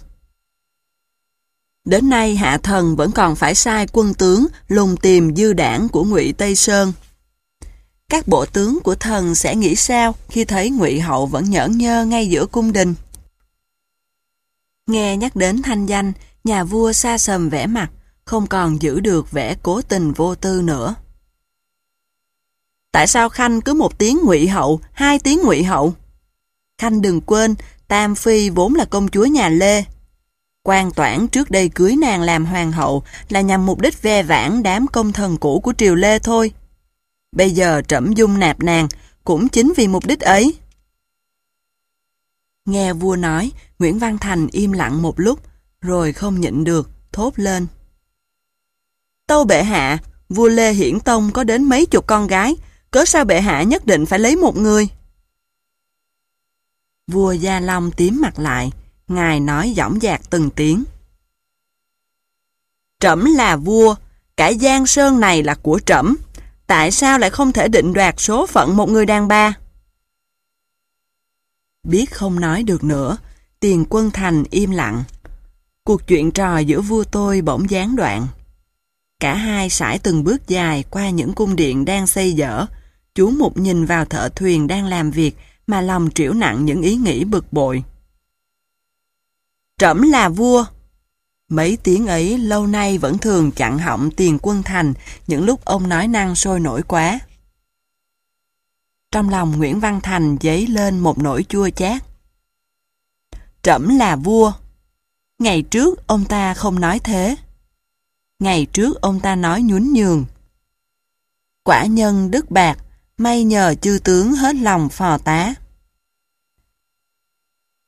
Đến nay hạ thần vẫn còn phải sai quân tướng lùng tìm dư đảng của ngụy Tây Sơn. Các bộ tướng của thần sẽ nghĩ sao khi thấy ngụy Hậu vẫn nhẫn nhơ ngay giữa cung đình? Nghe nhắc đến thanh danh, nhà vua xa sầm vẻ mặt, không còn giữ được vẻ cố tình vô tư nữa. Tại sao Khanh cứ một tiếng ngụy Hậu, hai tiếng ngụy Hậu? Khanh đừng quên, Tam Phi vốn là công chúa nhà Lê, Quan Toản trước đây cưới nàng làm hoàng hậu là nhằm mục đích ve vãn đám công thần cũ của triều Lê thôi. Bây giờ trẫm dung nạp nàng cũng chính vì mục đích ấy. Nghe vua nói, Nguyễn Văn Thành im lặng một lúc, rồi không nhịn được, thốt lên. Tâu bệ hạ, vua Lê Hiển Tông có đến mấy chục con gái, cớ sao bệ hạ nhất định phải lấy một người? Vua Gia Long tím mặt lại, Ngài nói dõng dạc từng tiếng. Trẫm là vua, cả giang sơn này là của trẫm. Tại sao lại không thể định đoạt số phận một người đàn bà? Biết không nói được nữa, tiền quân thành im lặng. Cuộc chuyện trò giữa vua tôi bỗng gián đoạn. Cả hai sải từng bước dài qua những cung điện đang xây dở. Chú Mục nhìn vào thợ thuyền đang làm việc mà lòng triểu nặng những ý nghĩ bực bội trẫm là vua. Mấy tiếng ấy lâu nay vẫn thường chặn họng tiền quân thành những lúc ông nói năng sôi nổi quá. Trong lòng Nguyễn Văn Thành dấy lên một nỗi chua chát. Trẫm là vua. Ngày trước ông ta không nói thế. Ngày trước ông ta nói nhún nhường. Quả nhân đức bạc, may nhờ chư tướng hết lòng phò tá.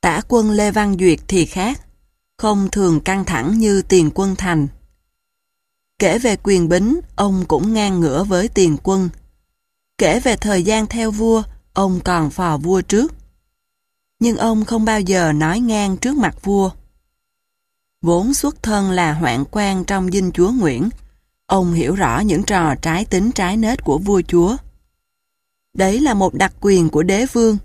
Tả quân Lê Văn Duyệt thì khác, không thường căng thẳng như tiền quân thành. Kể về quyền bính, ông cũng ngang ngửa với tiền quân. Kể về thời gian theo vua, ông còn phò vua trước. Nhưng ông không bao giờ nói ngang trước mặt vua. Vốn xuất thân là hoạn quan trong dinh chúa Nguyễn, ông hiểu rõ những trò trái tính trái nết của vua chúa. Đấy là một đặc quyền của đế vương,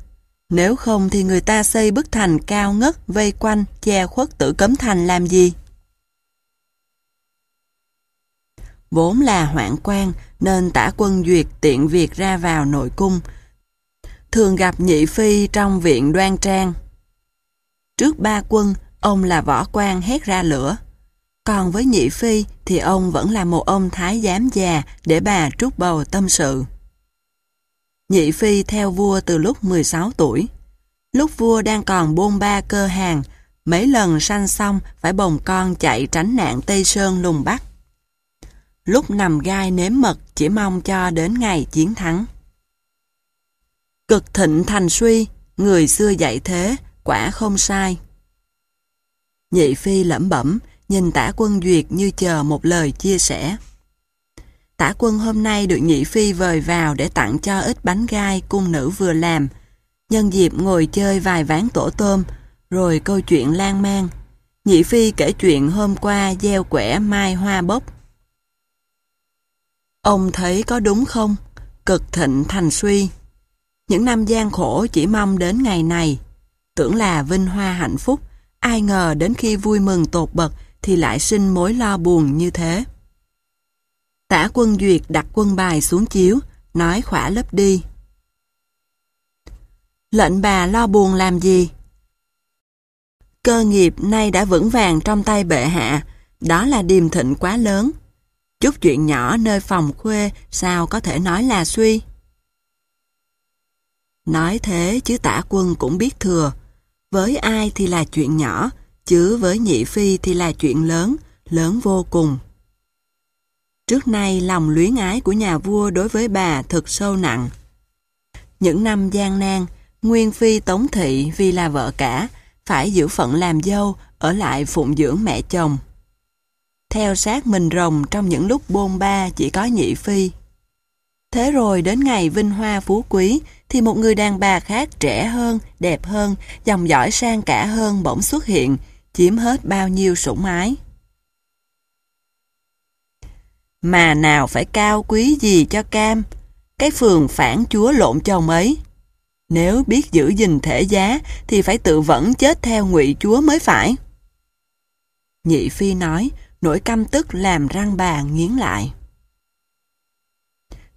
nếu không thì người ta xây bức thành cao ngất vây quanh che khuất tử cấm thành làm gì? Vốn là hoạn quan nên tả quân duyệt tiện việc ra vào nội cung. Thường gặp nhị phi trong viện đoan trang. Trước ba quân, ông là võ quan hét ra lửa. Còn với nhị phi thì ông vẫn là một ông thái giám già để bà trút bầu tâm sự. Nhị Phi theo vua từ lúc 16 tuổi. Lúc vua đang còn bôn ba cơ hàng, mấy lần sanh xong phải bồng con chạy tránh nạn Tây Sơn lùng bắt. Lúc nằm gai nếm mật chỉ mong cho đến ngày chiến thắng. Cực thịnh thành suy, người xưa dạy thế, quả không sai. Nhị Phi lẩm bẩm, nhìn tả quân duyệt như chờ một lời chia sẻ. Tả quân hôm nay được nhị phi vời vào để tặng cho ít bánh gai cung nữ vừa làm. Nhân dịp ngồi chơi vài ván tổ tôm, rồi câu chuyện lan man. Nhị phi kể chuyện hôm qua gieo quẻ mai hoa bốc. Ông thấy có đúng không? Cực thịnh thành suy. Những năm gian khổ chỉ mong đến ngày này. Tưởng là vinh hoa hạnh phúc, ai ngờ đến khi vui mừng tột bậc thì lại sinh mối lo buồn như thế. Tả quân duyệt đặt quân bài xuống chiếu, nói khỏa lấp đi. Lệnh bà lo buồn làm gì? Cơ nghiệp nay đã vững vàng trong tay bệ hạ, đó là điềm thịnh quá lớn. Chút chuyện nhỏ nơi phòng khuê sao có thể nói là suy. Nói thế chứ tả quân cũng biết thừa. Với ai thì là chuyện nhỏ, chứ với nhị phi thì là chuyện lớn, lớn vô cùng. Trước nay lòng luyến ái của nhà vua đối với bà thật sâu nặng. Những năm gian nan, Nguyên Phi Tống Thị vì là vợ cả, phải giữ phận làm dâu, ở lại phụng dưỡng mẹ chồng. Theo sát mình rồng trong những lúc bôn ba chỉ có nhị phi. Thế rồi đến ngày vinh hoa phú quý thì một người đàn bà khác trẻ hơn, đẹp hơn, dòng dõi sang cả hơn bỗng xuất hiện, chiếm hết bao nhiêu sủng ái. Mà nào phải cao quý gì cho cam, cái phường phản chúa lộn cho ông ấy. Nếu biết giữ gìn thể giá thì phải tự vẫn chết theo ngụy chúa mới phải. Nhị Phi nói, nỗi căm tức làm răng bà nghiến lại.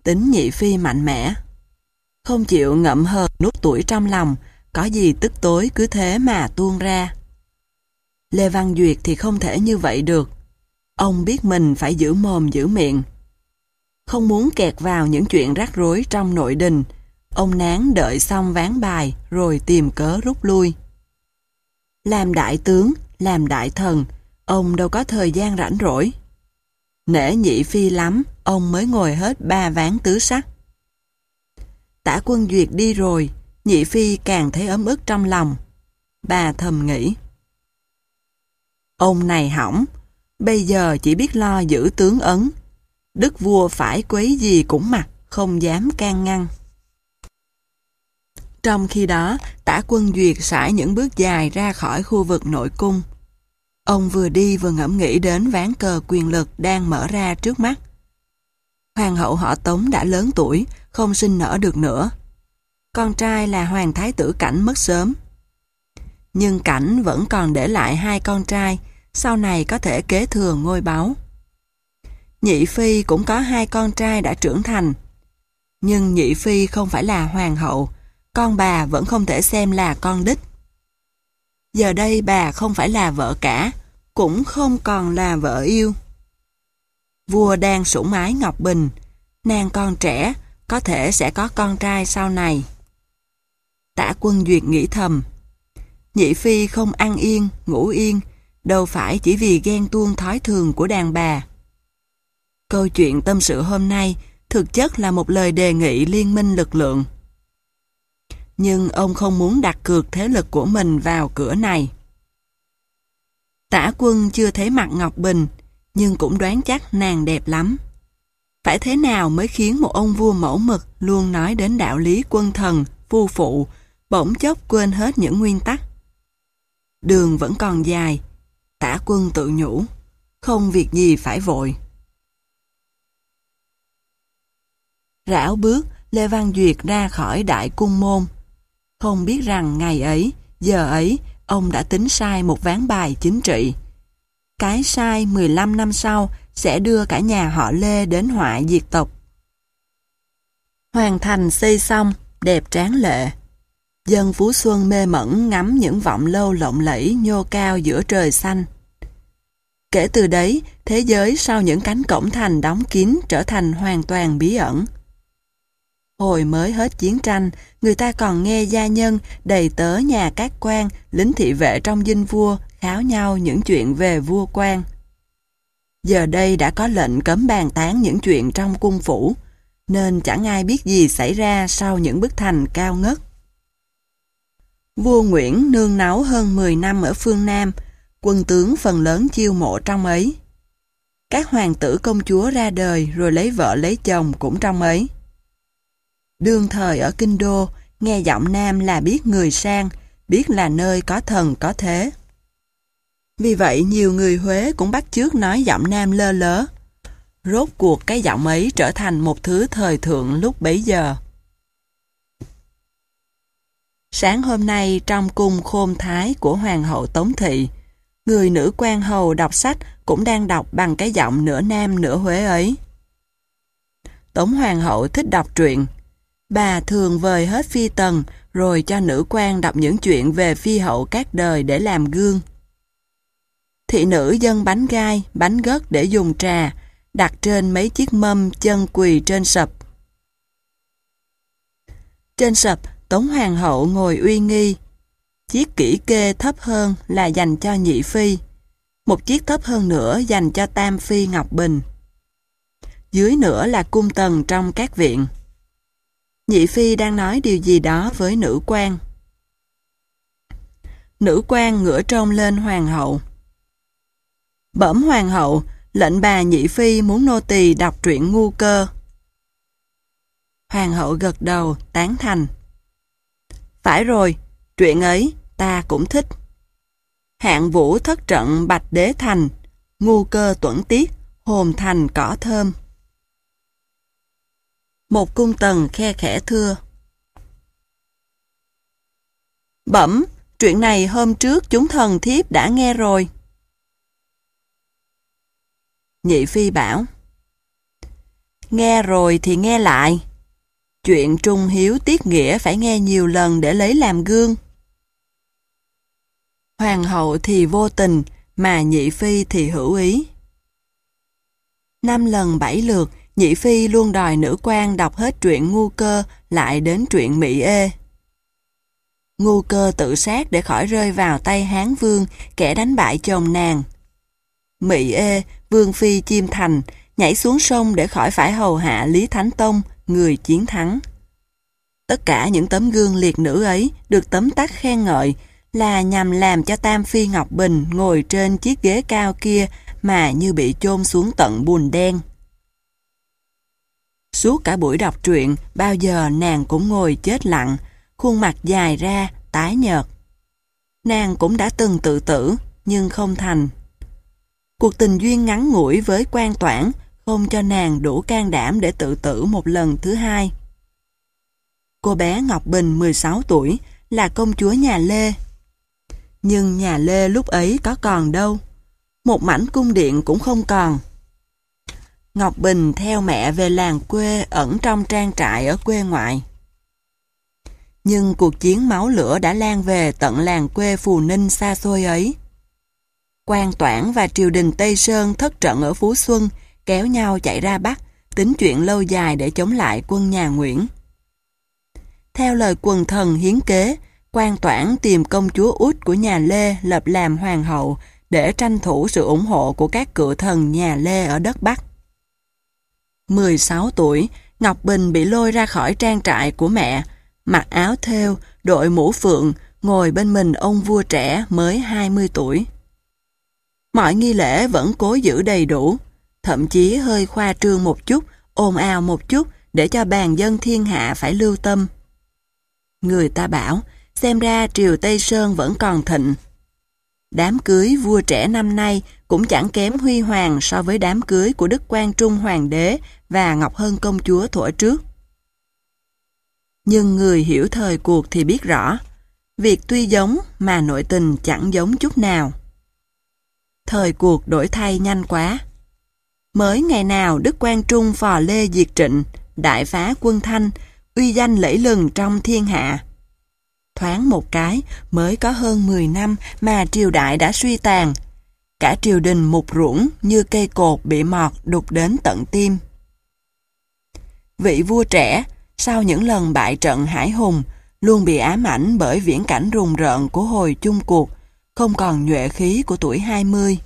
Tính Nhị Phi mạnh mẽ. Không chịu ngậm hờ nút tuổi trong lòng, có gì tức tối cứ thế mà tuôn ra. Lê Văn Duyệt thì không thể như vậy được. Ông biết mình phải giữ mồm giữ miệng. Không muốn kẹt vào những chuyện rắc rối trong nội đình, ông nán đợi xong ván bài rồi tìm cớ rút lui. Làm đại tướng, làm đại thần, ông đâu có thời gian rảnh rỗi. Nể nhị phi lắm, ông mới ngồi hết ba ván tứ sắc. Tả quân duyệt đi rồi, nhị phi càng thấy ấm ức trong lòng. Bà thầm nghĩ. Ông này hỏng, bây giờ chỉ biết lo giữ tướng ấn. Đức vua phải quấy gì cũng mặc, không dám can ngăn. Trong khi đó, tả quân duyệt sải những bước dài ra khỏi khu vực nội cung. Ông vừa đi vừa ngẫm nghĩ đến ván cờ quyền lực đang mở ra trước mắt. Hoàng hậu họ Tống đã lớn tuổi, không sinh nở được nữa. Con trai là Hoàng Thái tử Cảnh mất sớm. Nhưng Cảnh vẫn còn để lại hai con trai sau này có thể kế thừa ngôi báu. Nhị Phi cũng có hai con trai đã trưởng thành. Nhưng Nhị Phi không phải là hoàng hậu, con bà vẫn không thể xem là con đích. Giờ đây bà không phải là vợ cả, cũng không còn là vợ yêu. Vua đang sủng ái Ngọc Bình, nàng con trẻ, có thể sẽ có con trai sau này. Tả quân duyệt nghĩ thầm, Nhị Phi không ăn yên, ngủ yên, đâu phải chỉ vì ghen tuông thói thường của đàn bà. Câu chuyện tâm sự hôm nay thực chất là một lời đề nghị liên minh lực lượng. Nhưng ông không muốn đặt cược thế lực của mình vào cửa này. Tả quân chưa thấy mặt Ngọc Bình, nhưng cũng đoán chắc nàng đẹp lắm. Phải thế nào mới khiến một ông vua mẫu mực luôn nói đến đạo lý quân thần, phu phụ, bỗng chốc quên hết những nguyên tắc? Đường vẫn còn dài, Tả quân tự nhủ, không việc gì phải vội. Rảo bước, Lê Văn Duyệt ra khỏi đại cung môn. Không biết rằng ngày ấy, giờ ấy, ông đã tính sai một ván bài chính trị. Cái sai 15 năm sau sẽ đưa cả nhà họ Lê đến họa diệt tộc. Hoàn thành xây xong, đẹp tráng lệ. Dân Phú Xuân mê mẩn ngắm những vọng lâu lộng lẫy nhô cao giữa trời xanh. Kể từ đấy, thế giới sau những cánh cổng thành đóng kín trở thành hoàn toàn bí ẩn. Hồi mới hết chiến tranh, người ta còn nghe gia nhân, đầy tớ nhà các quan, lính thị vệ trong dinh vua kháo nhau những chuyện về vua quan. Giờ đây đã có lệnh cấm bàn tán những chuyện trong cung phủ, nên chẳng ai biết gì xảy ra sau những bức thành cao ngất. Vua Nguyễn nương náu hơn 10 năm ở phương Nam, quân tướng phần lớn chiêu mộ trong ấy. Các hoàng tử công chúa ra đời rồi lấy vợ lấy chồng cũng trong ấy. Đương thời ở Kinh Đô, nghe giọng nam là biết người sang, biết là nơi có thần có thế. Vì vậy nhiều người Huế cũng bắt chước nói giọng nam lơ lớ. Rốt cuộc cái giọng ấy trở thành một thứ thời thượng lúc bấy giờ. Sáng hôm nay trong cung khôn thái của Hoàng hậu Tống Thị, người nữ quan hầu đọc sách cũng đang đọc bằng cái giọng nửa nam nửa Huế ấy. Tống Hoàng hậu thích đọc truyện. Bà thường vời hết phi tần rồi cho nữ quan đọc những chuyện về phi hậu các đời để làm gương. Thị nữ dân bánh gai, bánh gất để dùng trà, đặt trên mấy chiếc mâm chân quỳ trên sập. Trên sập Tống Hoàng hậu ngồi uy nghi. Chiếc kỹ kê thấp hơn là dành cho nhị phi. Một chiếc thấp hơn nữa dành cho tam phi Ngọc Bình. Dưới nữa là cung tần trong các viện. Nhị phi đang nói điều gì đó với nữ quan. Nữ quan ngửa trông lên hoàng hậu. Bẩm hoàng hậu, lệnh bà nhị phi muốn nô tỳ đọc truyện ngu cơ. Hoàng hậu gật đầu, tán thành. Phải rồi, chuyện ấy ta cũng thích. Hạng vũ thất trận bạch đế thành, ngu cơ tuẩn tiết, hồn thành cỏ thơm. Một cung tần khe khẽ thưa. Bẩm, chuyện này hôm trước chúng thần thiếp đã nghe rồi. Nhị Phi bảo Nghe rồi thì nghe lại Chuyện trung hiếu tiết nghĩa phải nghe nhiều lần để lấy làm gương. Hoàng hậu thì vô tình, mà nhị phi thì hữu ý. Năm lần bảy lượt, nhị phi luôn đòi nữ quan đọc hết truyện ngu cơ lại đến truyện mỹ ê. Ngu cơ tự sát để khỏi rơi vào tay Hán Vương, kẻ đánh bại chồng nàng. Mỹ ê, Vương Phi chim Thành, nhảy xuống sông để khỏi phải hầu hạ Lý Thánh Tông, người chiến thắng. Tất cả những tấm gương liệt nữ ấy được tấm tắc khen ngợi là nhằm làm cho Tam Phi Ngọc Bình ngồi trên chiếc ghế cao kia mà như bị chôn xuống tận bùn đen. Suốt cả buổi đọc truyện, bao giờ nàng cũng ngồi chết lặng, khuôn mặt dài ra, tái nhợt. Nàng cũng đã từng tự tử, nhưng không thành. Cuộc tình duyên ngắn ngủi với quan toản không cho nàng đủ can đảm để tự tử một lần thứ hai. Cô bé Ngọc Bình 16 tuổi là công chúa nhà Lê. Nhưng nhà Lê lúc ấy có còn đâu. Một mảnh cung điện cũng không còn. Ngọc Bình theo mẹ về làng quê ẩn trong trang trại ở quê ngoại. Nhưng cuộc chiến máu lửa đã lan về tận làng quê Phù Ninh xa xôi ấy. Quan Toản và triều đình Tây Sơn thất trận ở Phú Xuân kéo nhau chạy ra Bắc, tính chuyện lâu dài để chống lại quân nhà Nguyễn. Theo lời quần thần hiến kế, quan toản tìm công chúa út của nhà Lê lập làm hoàng hậu để tranh thủ sự ủng hộ của các cự thần nhà Lê ở đất Bắc. 16 tuổi, Ngọc Bình bị lôi ra khỏi trang trại của mẹ, mặc áo thêu, đội mũ phượng, ngồi bên mình ông vua trẻ mới 20 tuổi. Mọi nghi lễ vẫn cố giữ đầy đủ, thậm chí hơi khoa trương một chút, ồn ào một chút để cho bàn dân thiên hạ phải lưu tâm. Người ta bảo, xem ra triều Tây Sơn vẫn còn thịnh. Đám cưới vua trẻ năm nay cũng chẳng kém huy hoàng so với đám cưới của Đức Quang Trung Hoàng đế và Ngọc Hân Công Chúa thuở trước. Nhưng người hiểu thời cuộc thì biết rõ, việc tuy giống mà nội tình chẳng giống chút nào. Thời cuộc đổi thay nhanh quá. Mới ngày nào Đức Quang Trung phò Lê Diệt Trịnh, đại phá quân Thanh, uy danh lẫy lừng trong thiên hạ. Thoáng một cái, mới có hơn 10 năm mà triều đại đã suy tàn. Cả triều đình mục ruỗng như cây cột bị mọt đục đến tận tim. Vị vua trẻ, sau những lần bại trận Hải Hùng, luôn bị ám ảnh bởi viễn cảnh rùng rợn của hồi chung cuộc, không còn nhuệ khí của tuổi 20.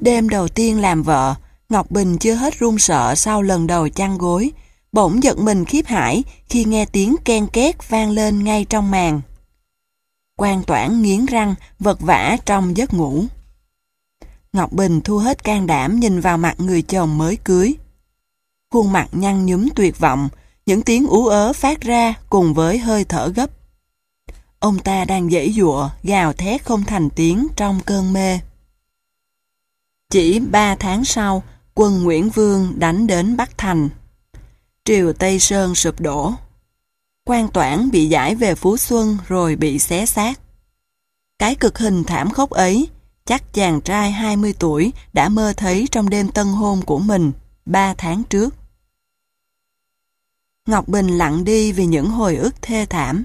Đêm đầu tiên làm vợ, Ngọc Bình chưa hết run sợ sau lần đầu chăn gối, bỗng giật mình khiếp hãi khi nghe tiếng ken két vang lên ngay trong màn. Quan Toản nghiến răng, vật vã trong giấc ngủ. Ngọc Bình thu hết can đảm nhìn vào mặt người chồng mới cưới. Khuôn mặt nhăn nhúm tuyệt vọng, những tiếng ú ớ phát ra cùng với hơi thở gấp. Ông ta đang dễ dụa, gào thét không thành tiếng trong cơn mê. Chỉ ba tháng sau, quân Nguyễn Vương đánh đến Bắc Thành. Triều Tây Sơn sụp đổ. Quan Toản bị giải về Phú Xuân rồi bị xé xác. Cái cực hình thảm khốc ấy, chắc chàng trai 20 tuổi đã mơ thấy trong đêm tân hôn của mình, 3 tháng trước. Ngọc Bình lặng đi vì những hồi ức thê thảm.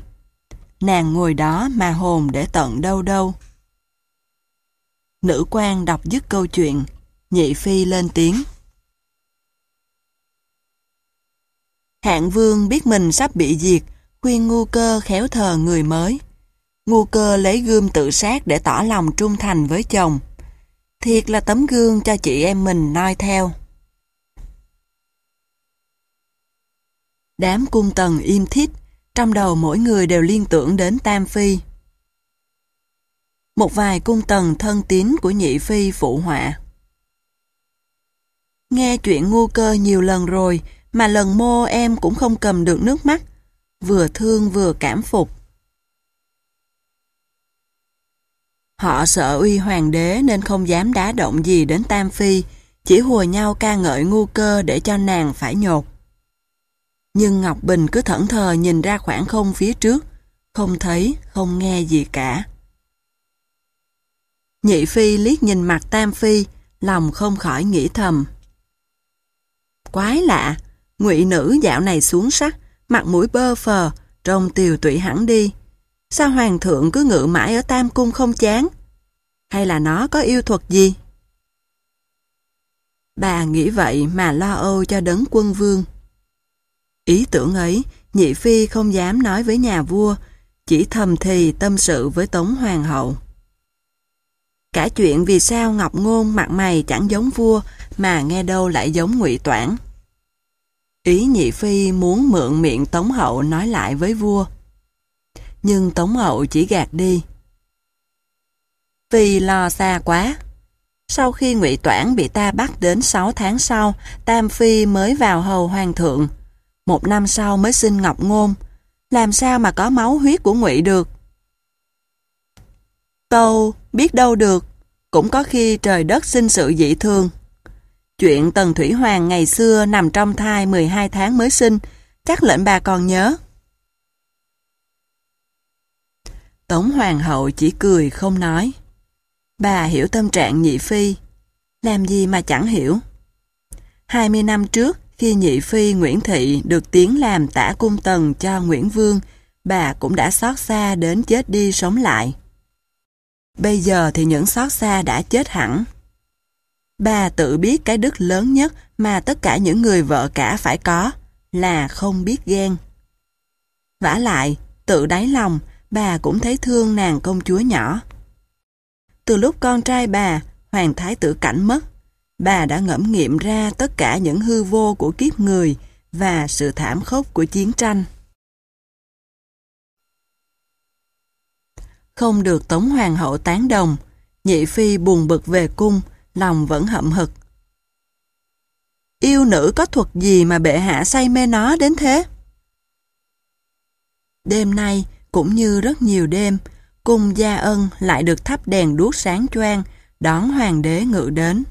Nàng ngồi đó mà hồn để tận đâu đâu. Nữ quan đọc dứt câu chuyện, nhị phi lên tiếng. Hạng vương biết mình sắp bị diệt, khuyên ngu cơ khéo thờ người mới. Ngu cơ lấy gươm tự sát để tỏ lòng trung thành với chồng. Thiệt là tấm gương cho chị em mình noi theo. Đám cung tần im thít, trong đầu mỗi người đều liên tưởng đến Tam Phi một vài cung tần thân tín của nhị phi phụ họa. Nghe chuyện ngu cơ nhiều lần rồi, mà lần mô em cũng không cầm được nước mắt, vừa thương vừa cảm phục. Họ sợ uy hoàng đế nên không dám đá động gì đến Tam Phi, chỉ hùa nhau ca ngợi ngu cơ để cho nàng phải nhột. Nhưng Ngọc Bình cứ thẫn thờ nhìn ra khoảng không phía trước, không thấy, không nghe gì cả. Nhị Phi liếc nhìn mặt Tam Phi, lòng không khỏi nghĩ thầm. Quái lạ, ngụy nữ dạo này xuống sắc, mặt mũi bơ phờ, trông tiều tụy hẳn đi. Sao hoàng thượng cứ ngự mãi ở Tam Cung không chán? Hay là nó có yêu thuật gì? Bà nghĩ vậy mà lo âu cho đấng quân vương. Ý tưởng ấy, Nhị Phi không dám nói với nhà vua, chỉ thầm thì tâm sự với Tống Hoàng hậu. Cả chuyện vì sao Ngọc Ngôn mặt mày chẳng giống vua mà nghe đâu lại giống ngụy Toản. Ý Nhị Phi muốn mượn miệng Tống Hậu nói lại với vua. Nhưng Tống Hậu chỉ gạt đi. Phi lo xa quá. Sau khi ngụy Toản bị ta bắt đến 6 tháng sau, Tam Phi mới vào hầu hoàng thượng. Một năm sau mới sinh Ngọc Ngôn. Làm sao mà có máu huyết của ngụy được? Câu Biết đâu được, cũng có khi trời đất sinh sự dị thương Chuyện Tần Thủy Hoàng ngày xưa nằm trong thai 12 tháng mới sinh, chắc lệnh bà còn nhớ. Tống Hoàng hậu chỉ cười không nói. Bà hiểu tâm trạng nhị phi, làm gì mà chẳng hiểu. 20 năm trước, khi nhị phi Nguyễn Thị được tiến làm tả cung tần cho Nguyễn Vương, bà cũng đã xót xa đến chết đi sống lại. Bây giờ thì những xót xa đã chết hẳn. Bà tự biết cái đức lớn nhất mà tất cả những người vợ cả phải có là không biết ghen. vả lại, tự đáy lòng, bà cũng thấy thương nàng công chúa nhỏ. Từ lúc con trai bà, Hoàng Thái Tử Cảnh mất, bà đã ngẫm nghiệm ra tất cả những hư vô của kiếp người và sự thảm khốc của chiến tranh. không được Tống Hoàng hậu tán đồng, nhị phi buồn bực về cung, lòng vẫn hậm hực. Yêu nữ có thuật gì mà bệ hạ say mê nó đến thế? Đêm nay, cũng như rất nhiều đêm, cung Gia Ân lại được thắp đèn đuốc sáng choang, đón hoàng đế ngự đến.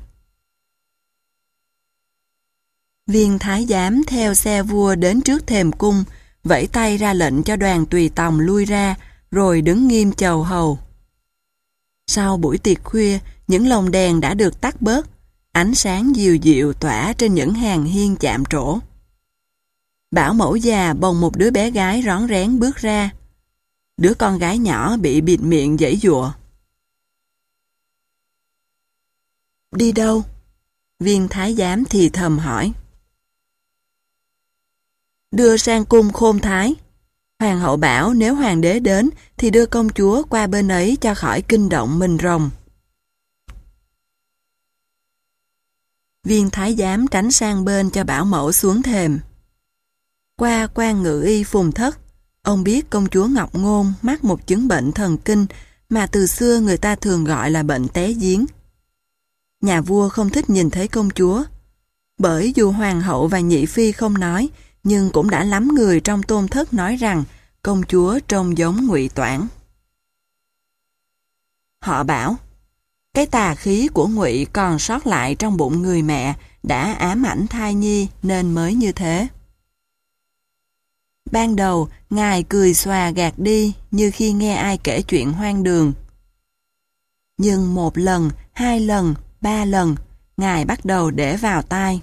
Viên thái giám theo xe vua đến trước thềm cung, vẫy tay ra lệnh cho đoàn tùy tòng lui ra, rồi đứng nghiêm chầu hầu. Sau buổi tiệc khuya, những lồng đèn đã được tắt bớt, ánh sáng dịu dịu tỏa trên những hàng hiên chạm trổ. Bảo mẫu già bồng một đứa bé gái rón rén bước ra. Đứa con gái nhỏ bị bịt miệng dãy dụa. Đi đâu? Viên thái giám thì thầm hỏi. Đưa sang cung khôn thái. Hoàng hậu bảo nếu hoàng đế đến thì đưa công chúa qua bên ấy cho khỏi kinh động mình rồng. Viên thái giám tránh sang bên cho bảo mẫu xuống thềm. Qua quan ngự y phùng thất, ông biết công chúa Ngọc Ngôn mắc một chứng bệnh thần kinh mà từ xưa người ta thường gọi là bệnh té giếng. Nhà vua không thích nhìn thấy công chúa, bởi dù hoàng hậu và nhị phi không nói nhưng cũng đã lắm người trong tôn thất nói rằng công chúa trông giống ngụy Toản. Họ bảo, cái tà khí của ngụy còn sót lại trong bụng người mẹ đã ám ảnh thai nhi nên mới như thế. Ban đầu, Ngài cười xòa gạt đi như khi nghe ai kể chuyện hoang đường. Nhưng một lần, hai lần, ba lần, Ngài bắt đầu để vào tai.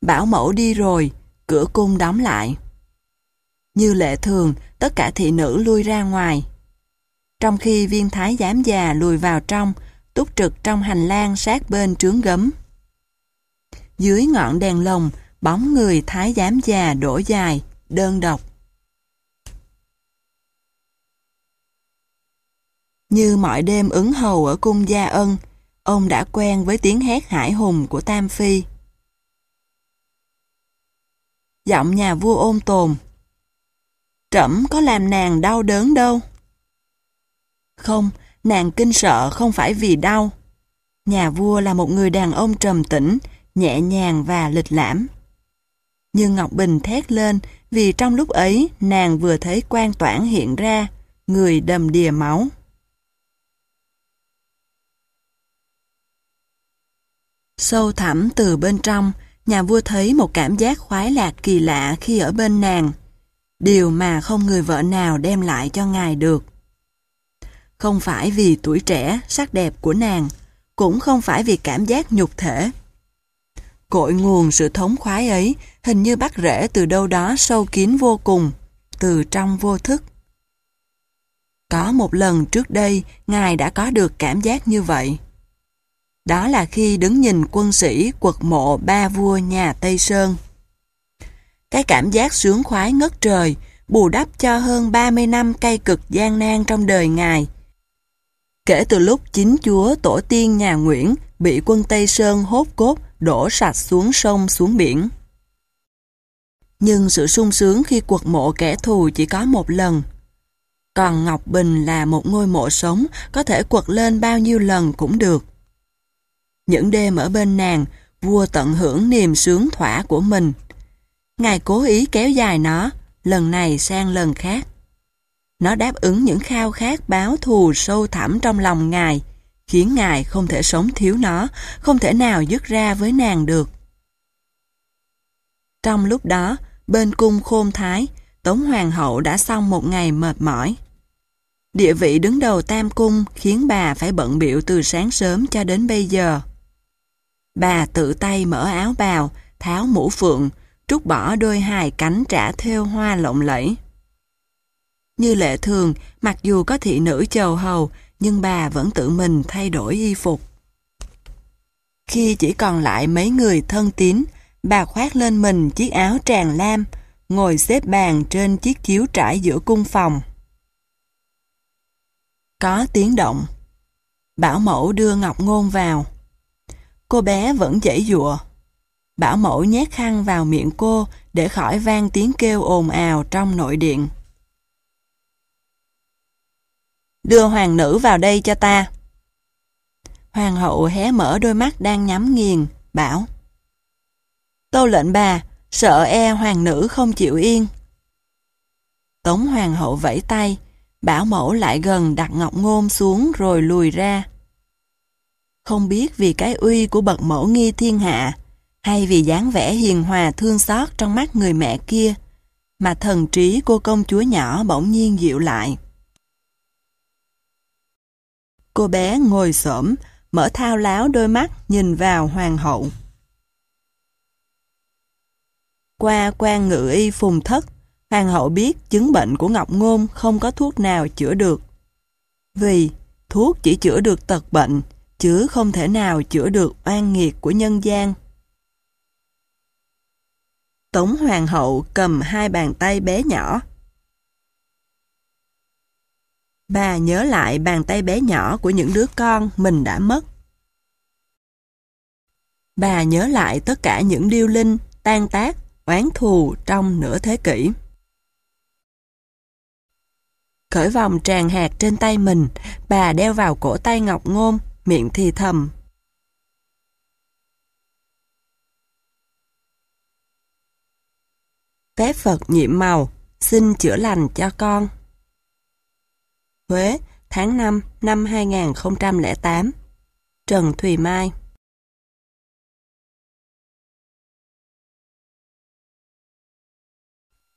Bảo mẫu đi rồi, cửa cung đóng lại. Như lệ thường, tất cả thị nữ lui ra ngoài. Trong khi viên thái giám già lùi vào trong, túc trực trong hành lang sát bên trướng gấm. Dưới ngọn đèn lồng, bóng người thái giám già đổ dài, đơn độc. Như mọi đêm ứng hầu ở cung Gia Ân, ông đã quen với tiếng hét hải hùng của Tam Phi giọng nhà vua ôm tồn. Trẫm có làm nàng đau đớn đâu. Không, nàng kinh sợ không phải vì đau. Nhà vua là một người đàn ông trầm tĩnh, nhẹ nhàng và lịch lãm. Nhưng Ngọc Bình thét lên vì trong lúc ấy nàng vừa thấy quan toản hiện ra, người đầm đìa máu. Sâu thẳm từ bên trong, nhà vua thấy một cảm giác khoái lạc kỳ lạ khi ở bên nàng, điều mà không người vợ nào đem lại cho ngài được. Không phải vì tuổi trẻ, sắc đẹp của nàng, cũng không phải vì cảm giác nhục thể. Cội nguồn sự thống khoái ấy hình như bắt rễ từ đâu đó sâu kín vô cùng, từ trong vô thức. Có một lần trước đây, Ngài đã có được cảm giác như vậy. Đó là khi đứng nhìn quân sĩ quật mộ ba vua nhà Tây Sơn. Cái cảm giác sướng khoái ngất trời bù đắp cho hơn 30 năm cay cực gian nan trong đời Ngài. Kể từ lúc chính chúa tổ tiên nhà Nguyễn bị quân Tây Sơn hốt cốt đổ sạch xuống sông xuống biển. Nhưng sự sung sướng khi quật mộ kẻ thù chỉ có một lần. Còn Ngọc Bình là một ngôi mộ sống có thể quật lên bao nhiêu lần cũng được những đêm ở bên nàng, vua tận hưởng niềm sướng thỏa của mình. Ngài cố ý kéo dài nó, lần này sang lần khác. Nó đáp ứng những khao khát báo thù sâu thẳm trong lòng Ngài, khiến Ngài không thể sống thiếu nó, không thể nào dứt ra với nàng được. Trong lúc đó, bên cung khôn thái, Tống Hoàng hậu đã xong một ngày mệt mỏi. Địa vị đứng đầu tam cung khiến bà phải bận biểu từ sáng sớm cho đến bây giờ. Bà tự tay mở áo bào, tháo mũ phượng, trút bỏ đôi hài cánh trả theo hoa lộng lẫy. Như lệ thường, mặc dù có thị nữ chầu hầu, nhưng bà vẫn tự mình thay đổi y phục. Khi chỉ còn lại mấy người thân tín, bà khoác lên mình chiếc áo tràng lam, ngồi xếp bàn trên chiếc chiếu trải giữa cung phòng. Có tiếng động. Bảo mẫu đưa Ngọc Ngôn vào. Cô bé vẫn dãy dụa. Bảo mẫu nhét khăn vào miệng cô để khỏi vang tiếng kêu ồn ào trong nội điện. Đưa hoàng nữ vào đây cho ta. Hoàng hậu hé mở đôi mắt đang nhắm nghiền, bảo. Tô lệnh bà, sợ e hoàng nữ không chịu yên. Tống hoàng hậu vẫy tay, bảo mẫu lại gần đặt ngọc ngôn xuống rồi lùi ra không biết vì cái uy của bậc mẫu nghi thiên hạ hay vì dáng vẻ hiền hòa thương xót trong mắt người mẹ kia mà thần trí cô công chúa nhỏ bỗng nhiên dịu lại. Cô bé ngồi xổm, mở thao láo đôi mắt nhìn vào hoàng hậu. Qua quan ngự y phùng thất, hoàng hậu biết chứng bệnh của Ngọc Ngôn không có thuốc nào chữa được. Vì thuốc chỉ chữa được tật bệnh, chứ không thể nào chữa được oan nghiệt của nhân gian. Tống Hoàng hậu cầm hai bàn tay bé nhỏ. Bà nhớ lại bàn tay bé nhỏ của những đứa con mình đã mất. Bà nhớ lại tất cả những điêu linh, tan tác, oán thù trong nửa thế kỷ. Cởi vòng tràn hạt trên tay mình, bà đeo vào cổ tay Ngọc Ngôn miệng thì thầm. Bé Phật nhiệm màu, xin chữa lành cho con. Huế, tháng 5 năm 2008 Trần Thùy Mai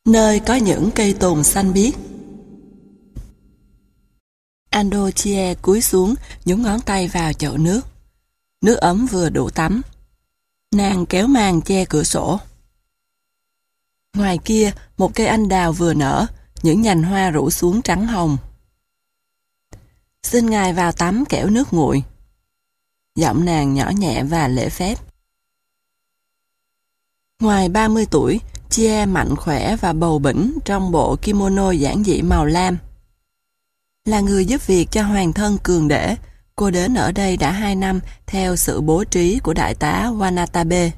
Nơi có những cây tùng xanh biếc Ando Chie cúi xuống, nhúng ngón tay vào chậu nước. Nước ấm vừa đủ tắm. Nàng kéo màn che cửa sổ. Ngoài kia, một cây anh đào vừa nở, những nhành hoa rủ xuống trắng hồng. Xin ngài vào tắm kẻo nước nguội. Giọng nàng nhỏ nhẹ và lễ phép. Ngoài 30 tuổi, Chie mạnh khỏe và bầu bỉnh trong bộ kimono giản dị màu lam là người giúp việc cho hoàng thân cường để. Cô đến ở đây đã 2 năm theo sự bố trí của đại tá Wanatabe.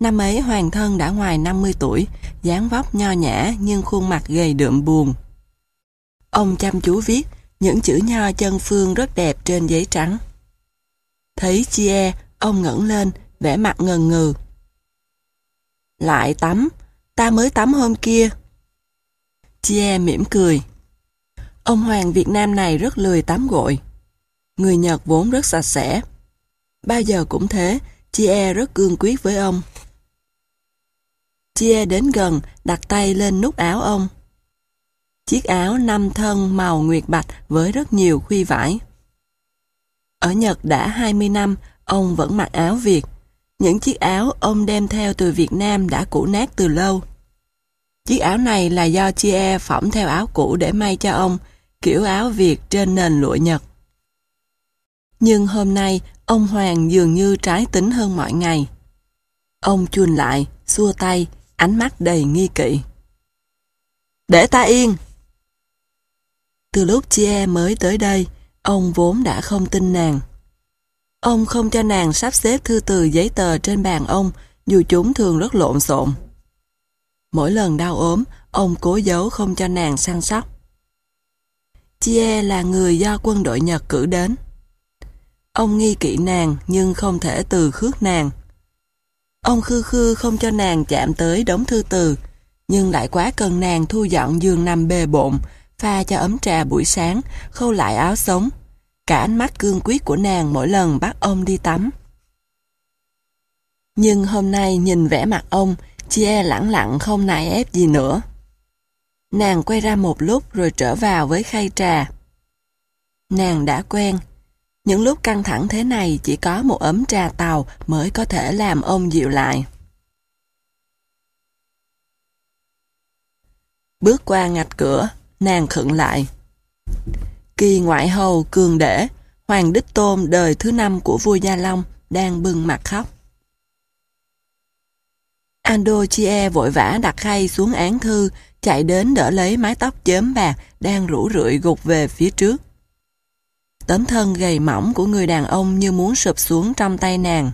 Năm ấy hoàng thân đã ngoài 50 tuổi, dáng vóc nho nhã nhưng khuôn mặt gầy đượm buồn. Ông chăm chú viết những chữ nho chân phương rất đẹp trên giấy trắng. Thấy chia, ông ngẩng lên, vẻ mặt ngần ngừ. Lại tắm, ta mới tắm hôm kia. Chia mỉm cười. Ông hoàng Việt Nam này rất lười tắm gội. Người Nhật vốn rất sạch sẽ. Bao giờ cũng thế, Chia e rất cương quyết với ông. Chia đến gần, đặt tay lên nút áo ông. Chiếc áo năm thân màu nguyệt bạch với rất nhiều khuy vải. Ở Nhật đã 20 năm, ông vẫn mặc áo Việt. Những chiếc áo ông đem theo từ Việt Nam đã cũ nát từ lâu. Chiếc áo này là do Chia phỏng theo áo cũ để may cho ông, kiểu áo Việt trên nền lụa Nhật. Nhưng hôm nay, ông Hoàng dường như trái tính hơn mọi ngày. Ông chun lại, xua tay, ánh mắt đầy nghi kỵ. Để ta yên! Từ lúc chia e mới tới đây, ông vốn đã không tin nàng. Ông không cho nàng sắp xếp thư từ giấy tờ trên bàn ông, dù chúng thường rất lộn xộn. Mỗi lần đau ốm, ông cố giấu không cho nàng săn sóc. Chie là người do quân đội Nhật cử đến. Ông nghi kỵ nàng nhưng không thể từ khước nàng. Ông khư khư không cho nàng chạm tới đống thư từ, nhưng lại quá cần nàng thu dọn giường nằm bề bộn, pha cho ấm trà buổi sáng, khâu lại áo sống. Cả ánh mắt cương quyết của nàng mỗi lần bắt ông đi tắm. Nhưng hôm nay nhìn vẻ mặt ông, Chie lẳng lặng không nài ép gì nữa. Nàng quay ra một lúc rồi trở vào với khay trà. Nàng đã quen. Những lúc căng thẳng thế này chỉ có một ấm trà tàu mới có thể làm ông dịu lại. Bước qua ngạch cửa, nàng khựng lại. Kỳ ngoại hầu cường để, hoàng đích tôm đời thứ năm của vua Gia Long đang bừng mặt khóc. Ando Chie vội vã đặt khay xuống án thư, chạy đến đỡ lấy mái tóc chớm bạc đang rủ rượi gục về phía trước. Tấm thân gầy mỏng của người đàn ông như muốn sụp xuống trong tay nàng.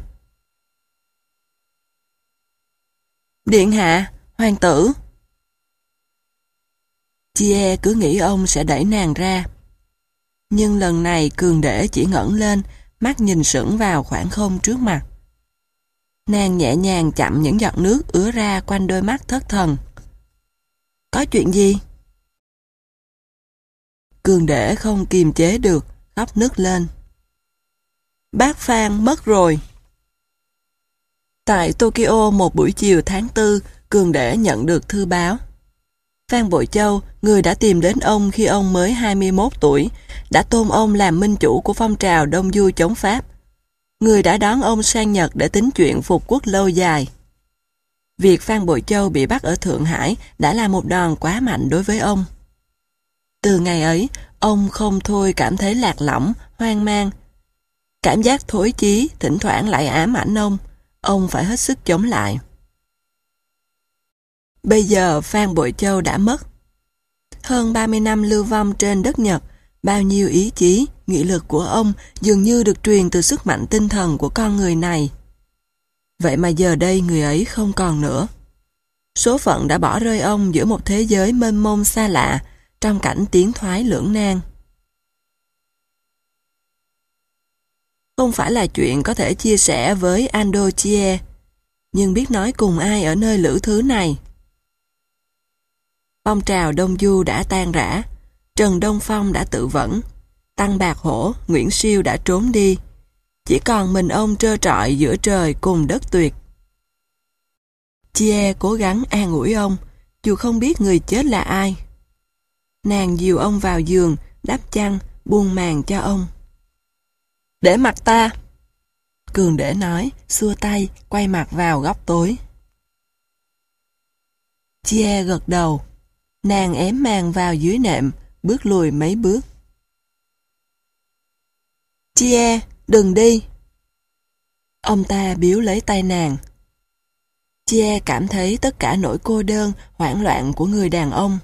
Điện hạ, hoàng tử. Chie cứ nghĩ ông sẽ đẩy nàng ra. Nhưng lần này cường để chỉ ngẩng lên, mắt nhìn sững vào khoảng không trước mặt. Nàng nhẹ nhàng chậm những giọt nước ứa ra quanh đôi mắt thất thần. Có chuyện gì? Cường để không kiềm chế được, khóc nước lên. Bác Phan mất rồi. Tại Tokyo một buổi chiều tháng 4, Cường để nhận được thư báo. Phan Bội Châu, người đã tìm đến ông khi ông mới 21 tuổi, đã tôn ông làm minh chủ của phong trào Đông Du chống Pháp người đã đón ông sang Nhật để tính chuyện phục quốc lâu dài. Việc Phan Bội Châu bị bắt ở Thượng Hải đã là một đòn quá mạnh đối với ông. Từ ngày ấy, ông không thôi cảm thấy lạc lõng, hoang mang. Cảm giác thối chí thỉnh thoảng lại ám ảnh ông, ông phải hết sức chống lại. Bây giờ Phan Bội Châu đã mất. Hơn 30 năm lưu vong trên đất Nhật, bao nhiêu ý chí, nghị lực của ông dường như được truyền từ sức mạnh tinh thần của con người này. Vậy mà giờ đây người ấy không còn nữa. Số phận đã bỏ rơi ông giữa một thế giới mênh mông xa lạ, trong cảnh tiến thoái lưỡng nan. Không phải là chuyện có thể chia sẻ với Ando nhưng biết nói cùng ai ở nơi lữ thứ này. Phong trào Đông Du đã tan rã, Trần Đông Phong đã tự vẫn Tăng Bạc Hổ, Nguyễn Siêu đã trốn đi. Chỉ còn mình ông trơ trọi giữa trời cùng đất tuyệt. Chia cố gắng an ủi ông, dù không biết người chết là ai. Nàng dìu ông vào giường, đắp chăn, buông màn cho ông. Để mặt ta! Cường để nói, xua tay, quay mặt vào góc tối. Chia gật đầu. Nàng ém màn vào dưới nệm, bước lùi mấy bước. Tia, đừng đi. Ông ta biếu lấy tay nàng. Tia cảm thấy tất cả nỗi cô đơn, hoảng loạn của người đàn ông.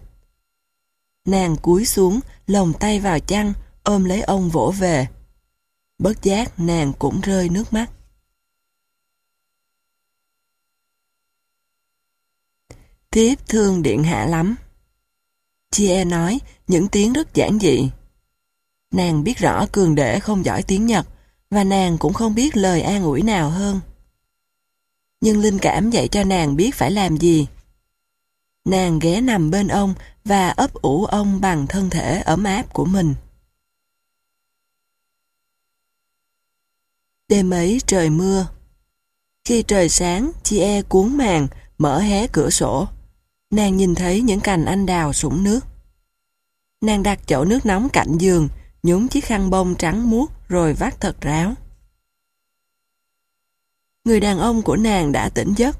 Nàng cúi xuống, lồng tay vào chăn, ôm lấy ông vỗ về. Bất giác nàng cũng rơi nước mắt. Thiếp thương điện hạ lắm. Chia nói những tiếng rất giản dị. Nàng biết rõ cường đệ không giỏi tiếng Nhật, và nàng cũng không biết lời an ủi nào hơn. Nhưng linh cảm dạy cho nàng biết phải làm gì. Nàng ghé nằm bên ông và ấp ủ ông bằng thân thể ấm áp của mình. Đêm ấy trời mưa. Khi trời sáng, chị E cuốn màn, mở hé cửa sổ. Nàng nhìn thấy những cành anh đào sũng nước. Nàng đặt chậu nước nóng cạnh giường, nhúng chiếc khăn bông trắng muốt rồi vắt thật ráo. Người đàn ông của nàng đã tỉnh giấc.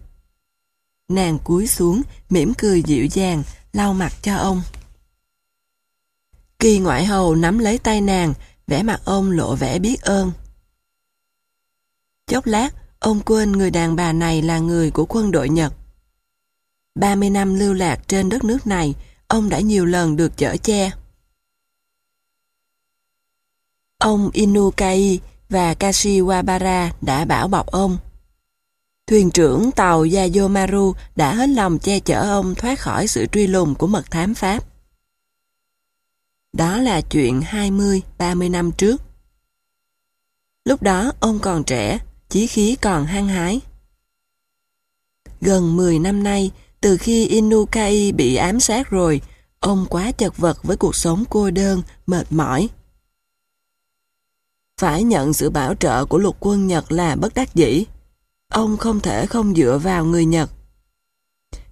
Nàng cúi xuống, mỉm cười dịu dàng, lau mặt cho ông. Kỳ ngoại hầu nắm lấy tay nàng, vẽ mặt ông lộ vẻ biết ơn. Chốc lát, ông quên người đàn bà này là người của quân đội Nhật. 30 năm lưu lạc trên đất nước này, ông đã nhiều lần được chở che. Ông Inukai và Kashiwabara đã bảo bọc ông. Thuyền trưởng tàu Yayomaru đã hết lòng che chở ông thoát khỏi sự truy lùng của mật thám Pháp. Đó là chuyện 20-30 năm trước. Lúc đó ông còn trẻ, chí khí còn hăng hái. Gần 10 năm nay, từ khi Inukai bị ám sát rồi, ông quá chật vật với cuộc sống cô đơn, mệt mỏi phải nhận sự bảo trợ của lục quân Nhật là bất đắc dĩ. Ông không thể không dựa vào người Nhật.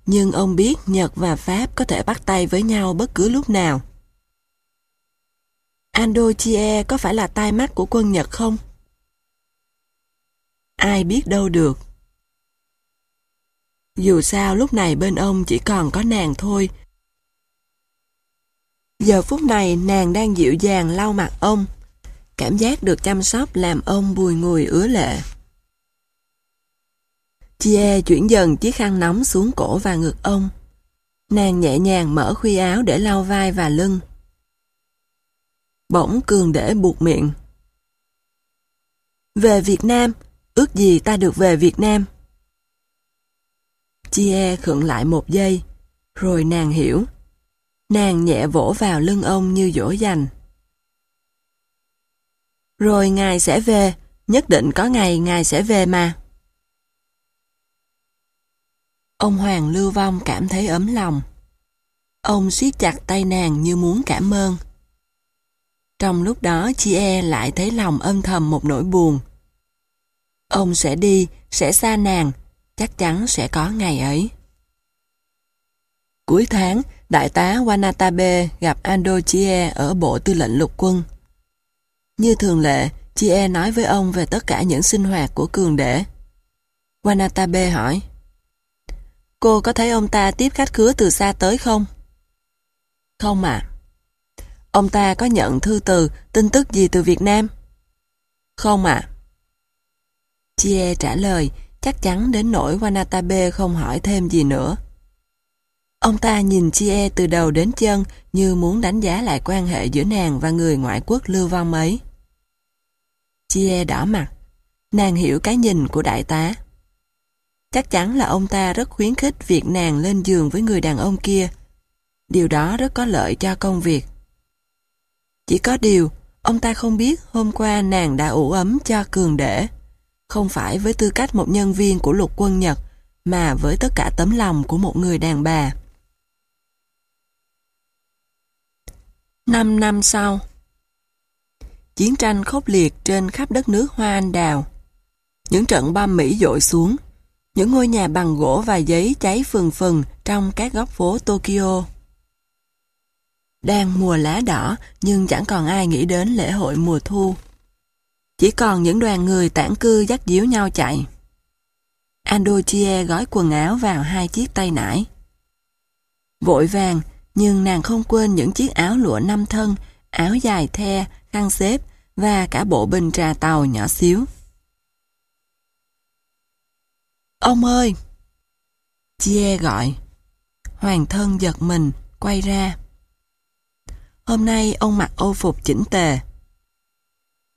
Nhưng ông biết Nhật và Pháp có thể bắt tay với nhau bất cứ lúc nào. Andochie có phải là tai mắt của quân Nhật không? Ai biết đâu được. Dù sao lúc này bên ông chỉ còn có nàng thôi. Giờ phút này nàng đang dịu dàng lau mặt ông Cảm giác được chăm sóc làm ông bùi ngùi ứa lệ. Chia chuyển dần chiếc khăn nóng xuống cổ và ngực ông. Nàng nhẹ nhàng mở khuy áo để lau vai và lưng. Bỗng cường để buộc miệng. Về Việt Nam, ước gì ta được về Việt Nam. Chia khựng lại một giây, rồi nàng hiểu. Nàng nhẹ vỗ vào lưng ông như dỗ dành. Rồi Ngài sẽ về, nhất định có ngày Ngài sẽ về mà. Ông Hoàng Lưu Vong cảm thấy ấm lòng. Ông siết chặt tay nàng như muốn cảm ơn. Trong lúc đó chị e lại thấy lòng ân thầm một nỗi buồn. Ông sẽ đi, sẽ xa nàng, chắc chắn sẽ có ngày ấy. Cuối tháng, đại tá Wanatabe gặp Ando Chie ở bộ tư lệnh lục quân. Như thường lệ, Chi E nói với ông về tất cả những sinh hoạt của Cường Đệ. Wanatabe hỏi, Cô có thấy ông ta tiếp khách khứa từ xa tới không? Không ạ. Ông ta có nhận thư từ, tin tức gì từ Việt Nam? Không ạ. À. Chie trả lời, chắc chắn đến nỗi Wanatabe không hỏi thêm gì nữa. Ông ta nhìn Chie từ đầu đến chân như muốn đánh giá lại quan hệ giữa nàng và người ngoại quốc lưu vong ấy. Chie đỏ mặt. Nàng hiểu cái nhìn của đại tá. Chắc chắn là ông ta rất khuyến khích việc nàng lên giường với người đàn ông kia. Điều đó rất có lợi cho công việc. Chỉ có điều, ông ta không biết hôm qua nàng đã ủ ấm cho cường để. Không phải với tư cách một nhân viên của lục quân Nhật, mà với tất cả tấm lòng của một người đàn bà. Năm năm sau Chiến tranh khốc liệt trên khắp đất nước Hoa Anh Đào. Những trận bom Mỹ dội xuống, những ngôi nhà bằng gỗ và giấy cháy phừng phừng trong các góc phố Tokyo. Đang mùa lá đỏ nhưng chẳng còn ai nghĩ đến lễ hội mùa thu. Chỉ còn những đoàn người tản cư dắt díu nhau chạy. Andochie gói quần áo vào hai chiếc tay nải. Vội vàng, nhưng nàng không quên những chiếc áo lụa năm thân, áo dài the khăn xếp và cả bộ bình trà tàu nhỏ xíu. Ông ơi! Chia gọi. Hoàng thân giật mình, quay ra. Hôm nay ông mặc ô phục chỉnh tề.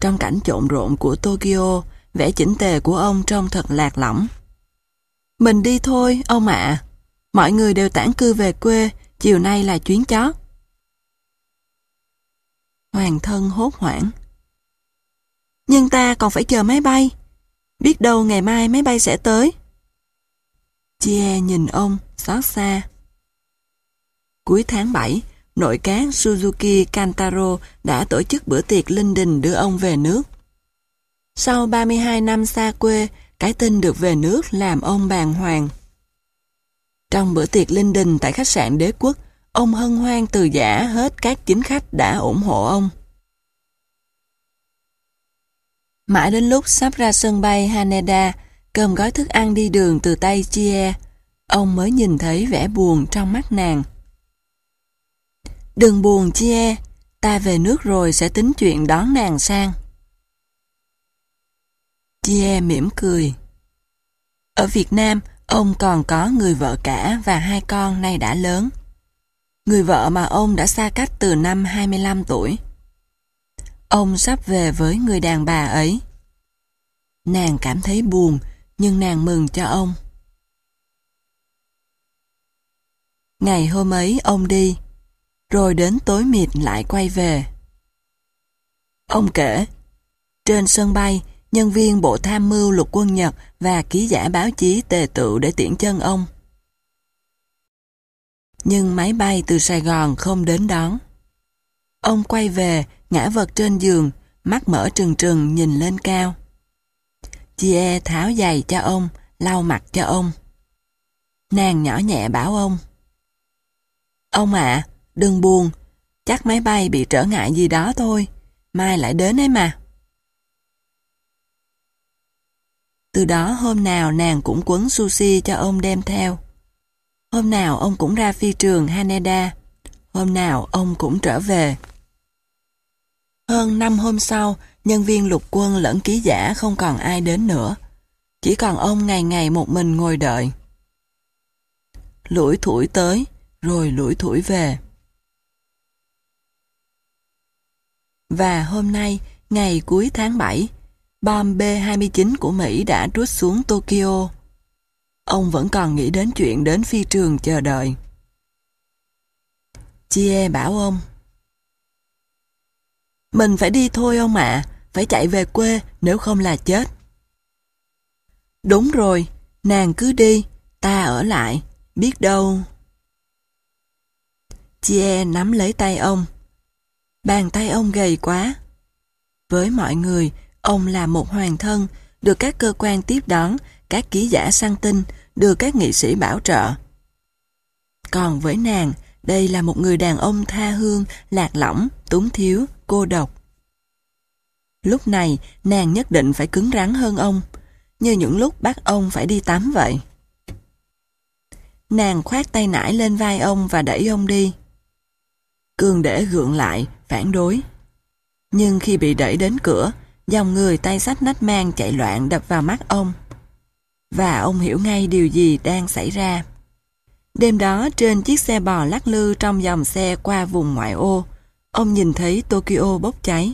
Trong cảnh trộn rộn của Tokyo, vẻ chỉnh tề của ông trông thật lạc lõng. Mình đi thôi, ông ạ. Mọi người đều tản cư về quê, chiều nay là chuyến chót. Hoàng thân hốt hoảng. Nhưng ta còn phải chờ máy bay. Biết đâu ngày mai máy bay sẽ tới. Chia nhìn ông, xót xa. Cuối tháng 7, nội cán Suzuki Kantaro đã tổ chức bữa tiệc linh đình đưa ông về nước. Sau 32 năm xa quê, cái tin được về nước làm ông bàng hoàng. Trong bữa tiệc linh đình tại khách sạn đế quốc, Ông hân hoan từ giả hết các chính khách đã ủng hộ ông. Mãi đến lúc sắp ra sân bay Haneda, cầm gói thức ăn đi đường từ tay Chie, ông mới nhìn thấy vẻ buồn trong mắt nàng. Đừng buồn Chie, ta về nước rồi sẽ tính chuyện đón nàng sang. Chie mỉm cười. Ở Việt Nam, ông còn có người vợ cả và hai con nay đã lớn người vợ mà ông đã xa cách từ năm 25 tuổi. Ông sắp về với người đàn bà ấy. Nàng cảm thấy buồn, nhưng nàng mừng cho ông. Ngày hôm ấy ông đi, rồi đến tối mịt lại quay về. Ông kể, trên sân bay, nhân viên Bộ Tham mưu Lục quân Nhật và ký giả báo chí tề tựu để tiễn chân ông nhưng máy bay từ Sài Gòn không đến đón. Ông quay về, ngã vật trên giường, mắt mở trừng trừng nhìn lên cao. chị E tháo giày cho ông, lau mặt cho ông. Nàng nhỏ nhẹ bảo ông. Ông ạ, đừng buồn, chắc máy bay bị trở ngại gì đó thôi, mai lại đến ấy mà. Từ đó hôm nào nàng cũng quấn sushi cho ông đem theo. Hôm nào ông cũng ra phi trường Haneda, hôm nào ông cũng trở về. Hơn năm hôm sau, nhân viên lục quân lẫn ký giả không còn ai đến nữa. Chỉ còn ông ngày ngày một mình ngồi đợi. Lũi thủi tới, rồi lũi thủi về. Và hôm nay, ngày cuối tháng 7, bom B-29 của Mỹ đã trút xuống Tokyo ông vẫn còn nghĩ đến chuyện đến phi trường chờ đợi. Chia bảo ông. Mình phải đi thôi ông ạ, phải chạy về quê nếu không là chết. Đúng rồi, nàng cứ đi, ta ở lại, biết đâu. Chia nắm lấy tay ông. Bàn tay ông gầy quá. Với mọi người, ông là một hoàng thân, được các cơ quan tiếp đón, các ký giả săn tin, được các nghị sĩ bảo trợ. Còn với nàng, đây là một người đàn ông tha hương, lạc lõng, túng thiếu, cô độc. Lúc này, nàng nhất định phải cứng rắn hơn ông, như những lúc bắt ông phải đi tắm vậy. Nàng khoát tay nải lên vai ông và đẩy ông đi. Cường để gượng lại, phản đối. Nhưng khi bị đẩy đến cửa, dòng người tay sách nách mang chạy loạn đập vào mắt ông và ông hiểu ngay điều gì đang xảy ra. Đêm đó trên chiếc xe bò lắc lư trong dòng xe qua vùng ngoại ô, ông nhìn thấy Tokyo bốc cháy.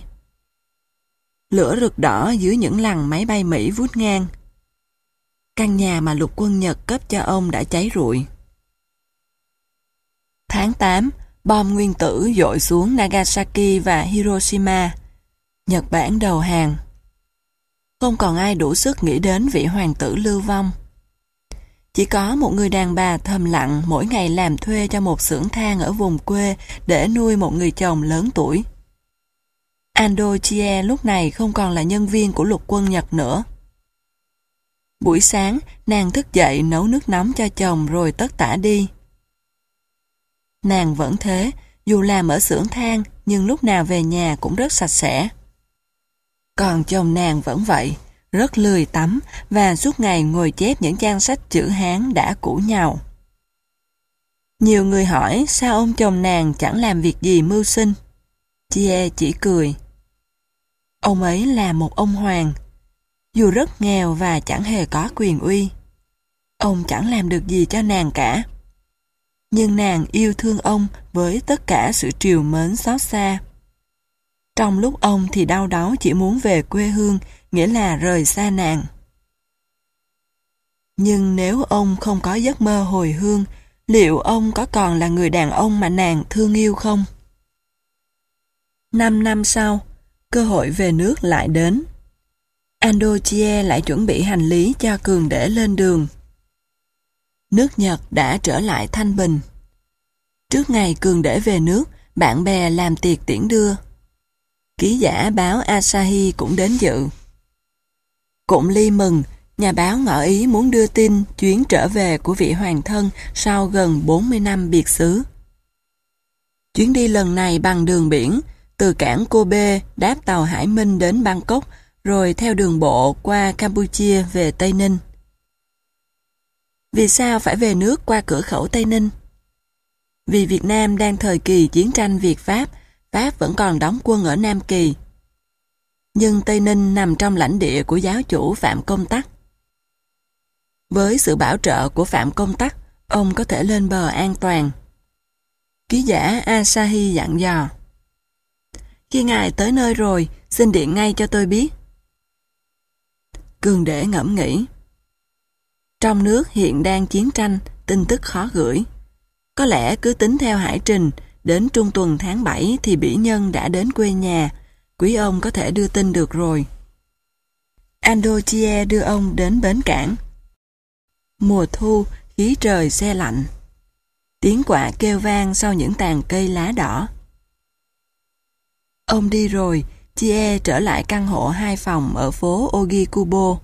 Lửa rực đỏ dưới những lằn máy bay Mỹ vút ngang. Căn nhà mà lục quân Nhật cấp cho ông đã cháy rụi. Tháng 8, bom nguyên tử dội xuống Nagasaki và Hiroshima. Nhật Bản đầu hàng không còn ai đủ sức nghĩ đến vị hoàng tử lưu vong. Chỉ có một người đàn bà thầm lặng mỗi ngày làm thuê cho một xưởng than ở vùng quê để nuôi một người chồng lớn tuổi. Ando lúc này không còn là nhân viên của lục quân Nhật nữa. Buổi sáng, nàng thức dậy nấu nước nóng cho chồng rồi tất tả đi. Nàng vẫn thế, dù làm ở xưởng than nhưng lúc nào về nhà cũng rất sạch sẽ. Còn chồng nàng vẫn vậy, rất lười tắm và suốt ngày ngồi chép những trang sách chữ Hán đã cũ nhau. Nhiều người hỏi sao ông chồng nàng chẳng làm việc gì mưu sinh. Chia chỉ cười. Ông ấy là một ông hoàng, dù rất nghèo và chẳng hề có quyền uy. Ông chẳng làm được gì cho nàng cả. Nhưng nàng yêu thương ông với tất cả sự triều mến xót xa trong lúc ông thì đau đớn chỉ muốn về quê hương, nghĩa là rời xa nàng. Nhưng nếu ông không có giấc mơ hồi hương, liệu ông có còn là người đàn ông mà nàng thương yêu không? Năm năm sau, cơ hội về nước lại đến. Andochie lại chuẩn bị hành lý cho Cường để lên đường. Nước Nhật đã trở lại thanh bình. Trước ngày Cường để về nước, bạn bè làm tiệc tiễn đưa. Ký giả báo Asahi cũng đến dự. Cụm ly mừng, nhà báo ngỏ ý muốn đưa tin chuyến trở về của vị hoàng thân sau gần 40 năm biệt xứ. Chuyến đi lần này bằng đường biển, từ cảng Kobe đáp tàu Hải Minh đến Bangkok, rồi theo đường bộ qua Campuchia về Tây Ninh. Vì sao phải về nước qua cửa khẩu Tây Ninh? Vì Việt Nam đang thời kỳ chiến tranh Việt Pháp, Pháp vẫn còn đóng quân ở Nam Kỳ. Nhưng Tây Ninh nằm trong lãnh địa của giáo chủ Phạm Công Tắc. Với sự bảo trợ của Phạm Công Tắc, ông có thể lên bờ an toàn. Ký giả Asahi dặn dò. Khi ngài tới nơi rồi, xin điện ngay cho tôi biết. Cường để ngẫm nghĩ. Trong nước hiện đang chiến tranh, tin tức khó gửi. Có lẽ cứ tính theo hải trình Đến trung tuần tháng 7 thì bỉ nhân đã đến quê nhà, quý ông có thể đưa tin được rồi. Andochie đưa ông đến bến cảng. Mùa thu, khí trời xe lạnh. Tiếng quả kêu vang sau những tàn cây lá đỏ. Ông đi rồi, Chie trở lại căn hộ hai phòng ở phố Ogikubo.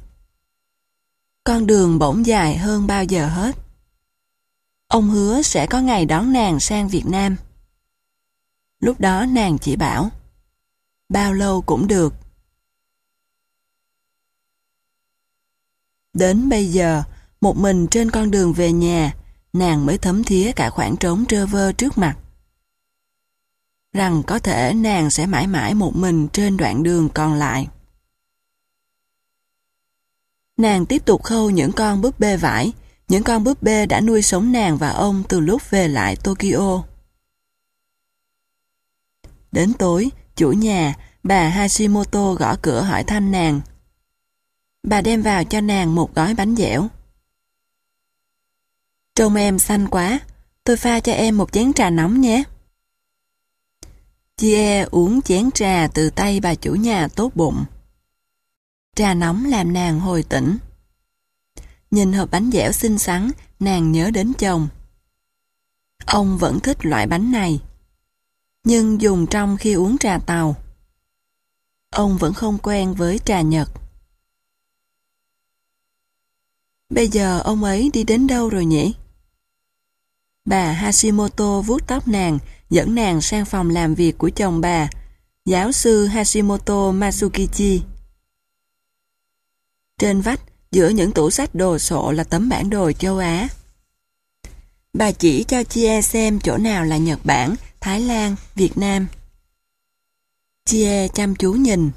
Con đường bỗng dài hơn bao giờ hết. Ông hứa sẽ có ngày đón nàng sang Việt Nam. Lúc đó nàng chỉ bảo Bao lâu cũng được Đến bây giờ Một mình trên con đường về nhà Nàng mới thấm thía cả khoảng trống trơ vơ trước mặt Rằng có thể nàng sẽ mãi mãi một mình trên đoạn đường còn lại Nàng tiếp tục khâu những con búp bê vải Những con búp bê đã nuôi sống nàng và ông từ lúc về lại Tokyo Đến tối, chủ nhà, bà Hashimoto gõ cửa hỏi thăm nàng. Bà đem vào cho nàng một gói bánh dẻo. Trông em xanh quá, tôi pha cho em một chén trà nóng nhé. Chia uống chén trà từ tay bà chủ nhà tốt bụng. Trà nóng làm nàng hồi tỉnh. Nhìn hộp bánh dẻo xinh xắn, nàng nhớ đến chồng. Ông vẫn thích loại bánh này nhưng dùng trong khi uống trà tàu. Ông vẫn không quen với trà Nhật. Bây giờ ông ấy đi đến đâu rồi nhỉ? Bà Hashimoto vuốt tóc nàng, dẫn nàng sang phòng làm việc của chồng bà, giáo sư Hashimoto Masukichi. Trên vách, giữa những tủ sách đồ sộ là tấm bản đồ châu Á. Bà chỉ cho Chia xem chỗ nào là Nhật Bản, Thái Lan, Việt Nam Chia chăm chú nhìn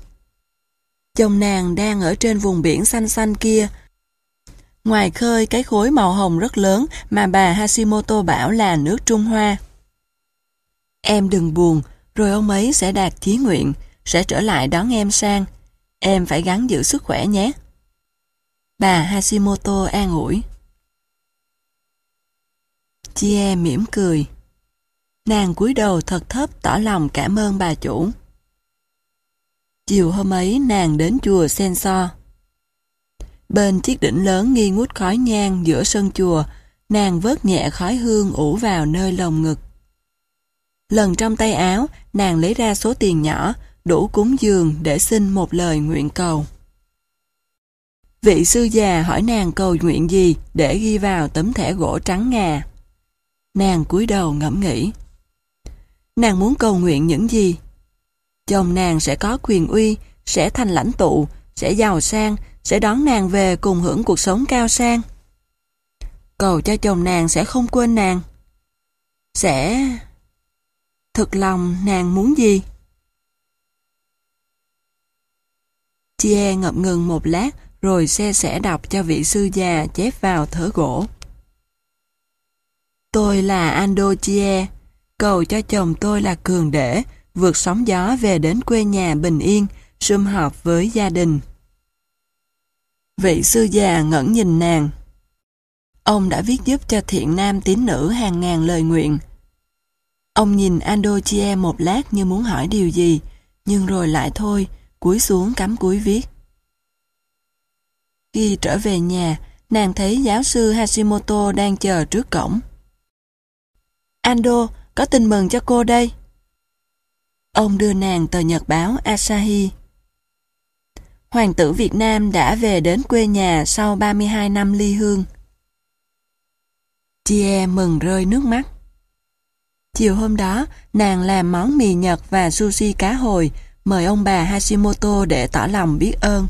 Chồng nàng đang ở trên vùng biển xanh xanh kia Ngoài khơi cái khối màu hồng rất lớn mà bà Hashimoto bảo là nước Trung Hoa Em đừng buồn, rồi ông ấy sẽ đạt chí nguyện, sẽ trở lại đón em sang. Em phải gắng giữ sức khỏe nhé. Bà Hashimoto an ủi. Chie mỉm cười. Nàng cúi đầu thật thấp tỏ lòng cảm ơn bà chủ. Chiều hôm ấy nàng đến chùa Sen So. Bên chiếc đỉnh lớn nghi ngút khói nhang giữa sân chùa, nàng vớt nhẹ khói hương ủ vào nơi lồng ngực. Lần trong tay áo, nàng lấy ra số tiền nhỏ, đủ cúng dường để xin một lời nguyện cầu. Vị sư già hỏi nàng cầu nguyện gì để ghi vào tấm thẻ gỗ trắng ngà. Nàng cúi đầu ngẫm nghĩ. Nàng muốn cầu nguyện những gì? Chồng nàng sẽ có quyền uy, sẽ thành lãnh tụ, sẽ giàu sang, sẽ đón nàng về cùng hưởng cuộc sống cao sang. Cầu cho chồng nàng sẽ không quên nàng. Sẽ... Thực lòng nàng muốn gì? Chie ngập ngừng một lát rồi xe sẽ đọc cho vị sư già chép vào thớ gỗ. Tôi là Ando Chie, cầu cho chồng tôi là cường để, vượt sóng gió về đến quê nhà bình yên, sum họp với gia đình. Vị sư già ngẩn nhìn nàng. Ông đã viết giúp cho thiện nam tín nữ hàng ngàn lời nguyện. Ông nhìn Andochie một lát như muốn hỏi điều gì, nhưng rồi lại thôi, cúi xuống cắm cúi viết. Khi trở về nhà, nàng thấy giáo sư Hashimoto đang chờ trước cổng. Ando, có tin mừng cho cô đây. Ông đưa nàng tờ nhật báo Asahi. Hoàng tử Việt Nam đã về đến quê nhà sau 32 năm ly hương. Chie mừng rơi nước mắt. Chiều hôm đó, nàng làm món mì Nhật và sushi cá hồi, mời ông bà Hashimoto để tỏ lòng biết ơn.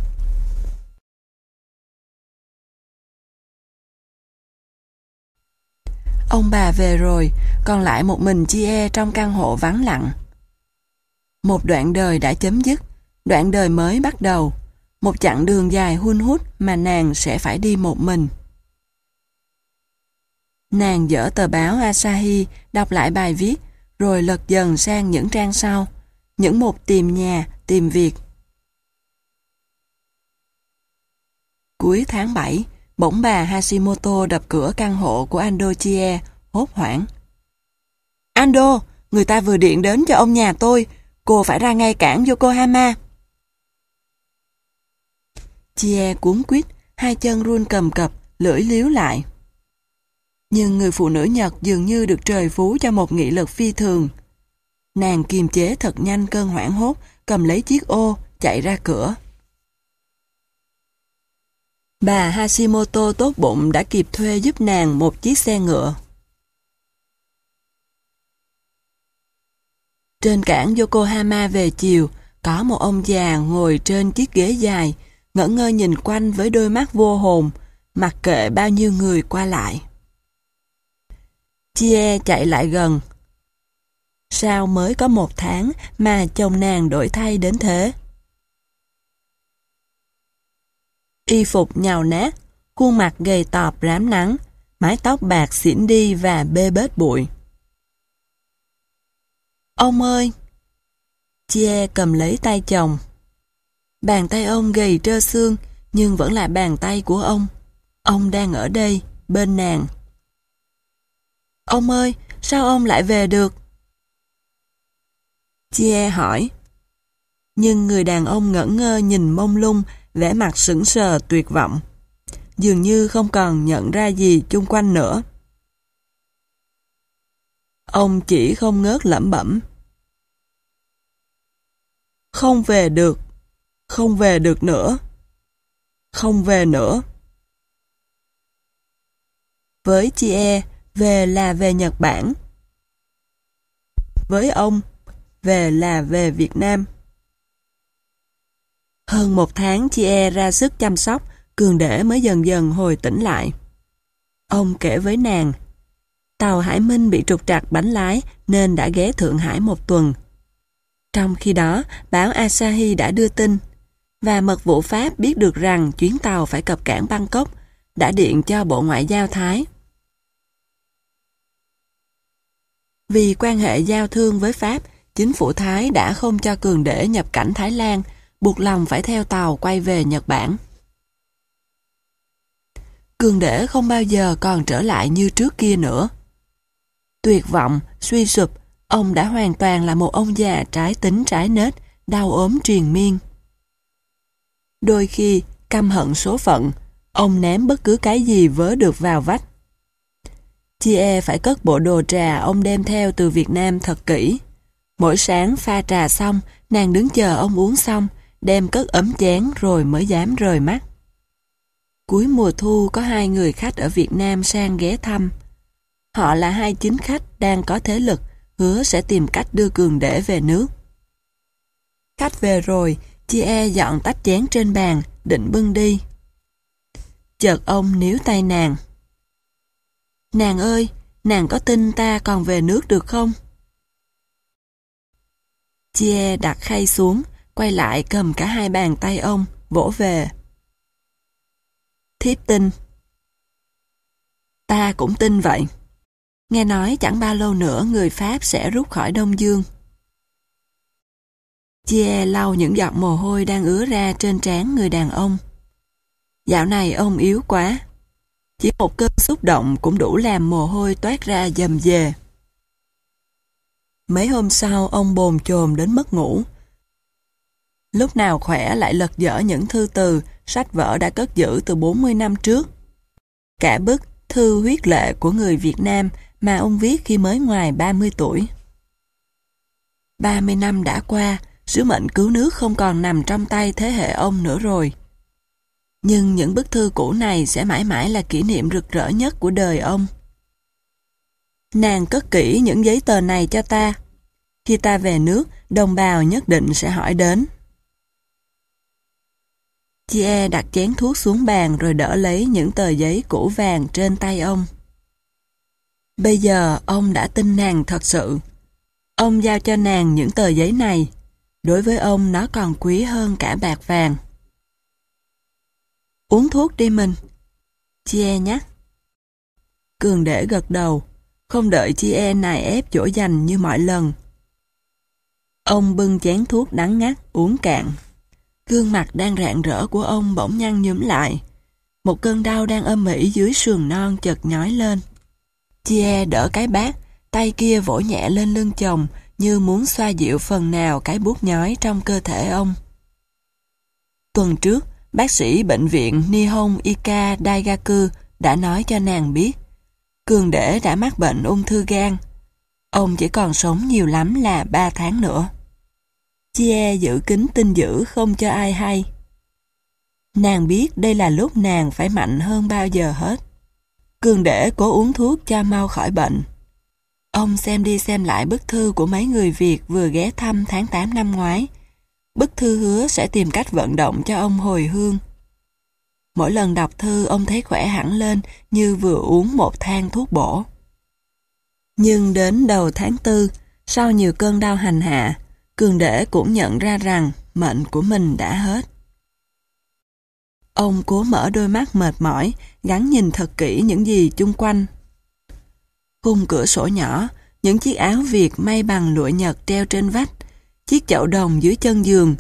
Ông bà về rồi, còn lại một mình chi e trong căn hộ vắng lặng. Một đoạn đời đã chấm dứt, đoạn đời mới bắt đầu. Một chặng đường dài hun hút mà nàng sẽ phải đi một mình. Nàng dở tờ báo Asahi, đọc lại bài viết, rồi lật dần sang những trang sau, những mục tìm nhà, tìm việc. Cuối tháng 7, Bỗng bà Hashimoto đập cửa căn hộ của Ando Chie, hốt hoảng. Ando, người ta vừa điện đến cho ông nhà tôi, cô phải ra ngay cảng Yokohama. Chie cuốn quýt, hai chân run cầm cập, lưỡi liếu lại. Nhưng người phụ nữ Nhật dường như được trời phú cho một nghị lực phi thường. Nàng kiềm chế thật nhanh cơn hoảng hốt, cầm lấy chiếc ô, chạy ra cửa. Bà Hashimoto tốt bụng đã kịp thuê giúp nàng một chiếc xe ngựa. Trên cảng Yokohama về chiều, có một ông già ngồi trên chiếc ghế dài, ngẩn ngơ nhìn quanh với đôi mắt vô hồn, mặc kệ bao nhiêu người qua lại. Chie chạy lại gần. Sao mới có một tháng mà chồng nàng đổi thay đến thế? y phục nhào nát, khuôn mặt gầy tọp rám nắng, mái tóc bạc xỉn đi và bê bết bụi. Ông ơi! Che cầm lấy tay chồng. Bàn tay ông gầy trơ xương, nhưng vẫn là bàn tay của ông. Ông đang ở đây, bên nàng. Ông ơi, sao ông lại về được? Che hỏi. Nhưng người đàn ông ngẩn ngơ nhìn mông lung, vẻ mặt sững sờ tuyệt vọng. Dường như không còn nhận ra gì chung quanh nữa. Ông chỉ không ngớt lẩm bẩm. Không về được, không về được nữa, không về nữa. Với chị E, về là về Nhật Bản. Với ông, về là về Việt Nam. Hơn một tháng Chie ra sức chăm sóc, Cường Để mới dần dần hồi tỉnh lại. Ông kể với nàng, tàu Hải Minh bị trục trặc bánh lái nên đã ghé Thượng Hải một tuần. Trong khi đó, báo Asahi đã đưa tin và mật vụ Pháp biết được rằng chuyến tàu phải cập cảng Bangkok đã điện cho Bộ Ngoại giao Thái. Vì quan hệ giao thương với Pháp, chính phủ Thái đã không cho Cường Để nhập cảnh Thái Lan – buộc lòng phải theo tàu quay về Nhật Bản. Cường Để không bao giờ còn trở lại như trước kia nữa. Tuyệt vọng, suy sụp, ông đã hoàn toàn là một ông già trái tính trái nết, đau ốm triền miên. Đôi khi, căm hận số phận, ông ném bất cứ cái gì vớ được vào vách. Chia e phải cất bộ đồ trà ông đem theo từ Việt Nam thật kỹ. Mỗi sáng pha trà xong, nàng đứng chờ ông uống xong, đem cất ấm chén rồi mới dám rời mắt. Cuối mùa thu có hai người khách ở Việt Nam sang ghé thăm. Họ là hai chính khách đang có thế lực, hứa sẽ tìm cách đưa Cường Để về nước. Khách về rồi, chị E dọn tách chén trên bàn, định bưng đi. Chợt ông níu tay nàng. Nàng ơi, nàng có tin ta còn về nước được không? Chia đặt khay xuống, quay lại cầm cả hai bàn tay ông, vỗ về. Thiếp tin. Ta cũng tin vậy. Nghe nói chẳng bao lâu nữa người Pháp sẽ rút khỏi Đông Dương. Chia lau những giọt mồ hôi đang ứa ra trên trán người đàn ông. Dạo này ông yếu quá. Chỉ một cơn xúc động cũng đủ làm mồ hôi toát ra dầm về. Mấy hôm sau ông bồn chồn đến mất ngủ lúc nào khỏe lại lật dở những thư từ, sách vở đã cất giữ từ 40 năm trước. Cả bức Thư huyết lệ của người Việt Nam mà ông viết khi mới ngoài 30 tuổi. 30 năm đã qua, sứ mệnh cứu nước không còn nằm trong tay thế hệ ông nữa rồi. Nhưng những bức thư cũ này sẽ mãi mãi là kỷ niệm rực rỡ nhất của đời ông. Nàng cất kỹ những giấy tờ này cho ta. Khi ta về nước, đồng bào nhất định sẽ hỏi đến. Chia đặt chén thuốc xuống bàn rồi đỡ lấy những tờ giấy cũ vàng trên tay ông. Bây giờ ông đã tin nàng thật sự. Ông giao cho nàng những tờ giấy này. Đối với ông nó còn quý hơn cả bạc vàng. Uống thuốc đi mình. Chia nhắc. Cường để gật đầu, không đợi Chia nài ép chỗ dành như mọi lần. Ông bưng chén thuốc đắng ngắt uống cạn. Gương mặt đang rạng rỡ của ông bỗng nhăn nhúm lại. Một cơn đau đang âm ỉ dưới sườn non chợt nhói lên. Chia đỡ cái bát, tay kia vỗ nhẹ lên lưng chồng như muốn xoa dịu phần nào cái buốt nhói trong cơ thể ông. Tuần trước, bác sĩ bệnh viện Nihon Ika Daigaku đã nói cho nàng biết Cường Để đã mắc bệnh ung thư gan. Ông chỉ còn sống nhiều lắm là 3 tháng nữa. Che giữ kín tin dữ không cho ai hay. Nàng biết đây là lúc nàng phải mạnh hơn bao giờ hết. Cường để cố uống thuốc cho mau khỏi bệnh. Ông xem đi xem lại bức thư của mấy người Việt vừa ghé thăm tháng 8 năm ngoái. Bức thư hứa sẽ tìm cách vận động cho ông hồi hương. Mỗi lần đọc thư ông thấy khỏe hẳn lên như vừa uống một thang thuốc bổ. Nhưng đến đầu tháng 4, sau nhiều cơn đau hành hạ, Cường Đệ cũng nhận ra rằng mệnh của mình đã hết. Ông cố mở đôi mắt mệt mỏi, gắn nhìn thật kỹ những gì chung quanh. Khung cửa sổ nhỏ, những chiếc áo Việt may bằng lụa Nhật treo trên vách, chiếc chậu đồng dưới chân giường,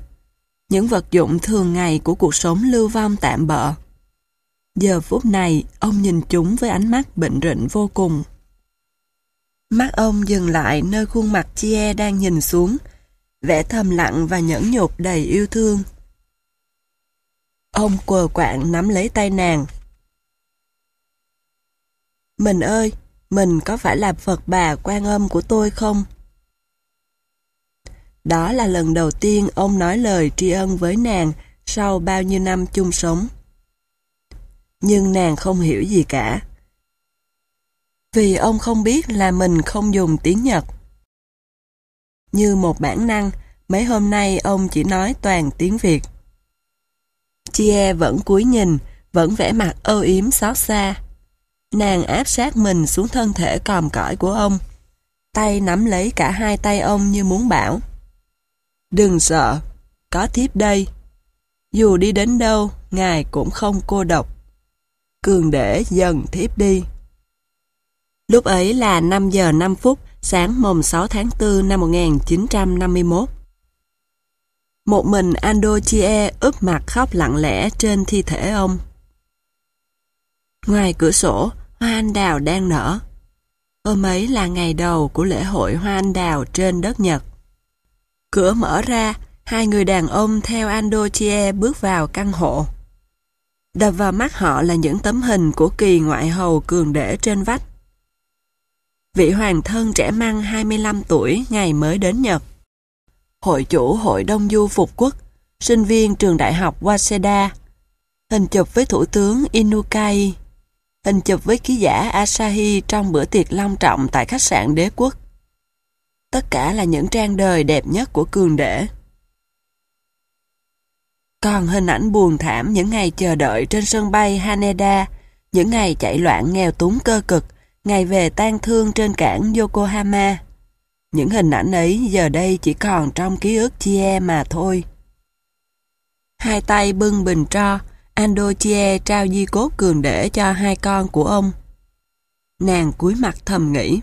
những vật dụng thường ngày của cuộc sống lưu vong tạm bợ. Giờ phút này, ông nhìn chúng với ánh mắt bệnh rịnh vô cùng. Mắt ông dừng lại nơi khuôn mặt Chie đang nhìn xuống, vẻ thầm lặng và nhẫn nhục đầy yêu thương. Ông quờ quạng nắm lấy tay nàng. Mình ơi, mình có phải là Phật bà quan âm của tôi không? Đó là lần đầu tiên ông nói lời tri ân với nàng sau bao nhiêu năm chung sống. Nhưng nàng không hiểu gì cả. Vì ông không biết là mình không dùng tiếng Nhật. Như một bản năng, mấy hôm nay ông chỉ nói toàn tiếng Việt. Chia vẫn cúi nhìn, vẫn vẻ mặt âu yếm xót xa. Nàng áp sát mình xuống thân thể còm cõi của ông. Tay nắm lấy cả hai tay ông như muốn bảo. Đừng sợ, có thiếp đây. Dù đi đến đâu, ngài cũng không cô độc. Cường để dần thiếp đi. Lúc ấy là 5 giờ 5 phút, sáng mồng 6 tháng 4 năm 1951. Một mình Ando Chie ướp mặt khóc lặng lẽ trên thi thể ông. Ngoài cửa sổ, hoa anh đào đang nở. Hôm ấy là ngày đầu của lễ hội hoa anh đào trên đất Nhật. Cửa mở ra, hai người đàn ông theo Ando Chie bước vào căn hộ. Đập vào mắt họ là những tấm hình của kỳ ngoại hầu cường để trên vách vị hoàng thân trẻ măng 25 tuổi ngày mới đến Nhật. Hội chủ Hội Đông Du Phục Quốc, sinh viên trường đại học Waseda. Hình chụp với Thủ tướng Inukai. Hình chụp với ký giả Asahi trong bữa tiệc long trọng tại khách sạn đế quốc. Tất cả là những trang đời đẹp nhất của cường đệ. Còn hình ảnh buồn thảm những ngày chờ đợi trên sân bay Haneda, những ngày chạy loạn nghèo túng cơ cực, ngày về tang thương trên cảng Yokohama. Những hình ảnh ấy giờ đây chỉ còn trong ký ức Chie mà thôi. Hai tay bưng bình tro, Ando Chie trao di cốt cường để cho hai con của ông. Nàng cúi mặt thầm nghĩ.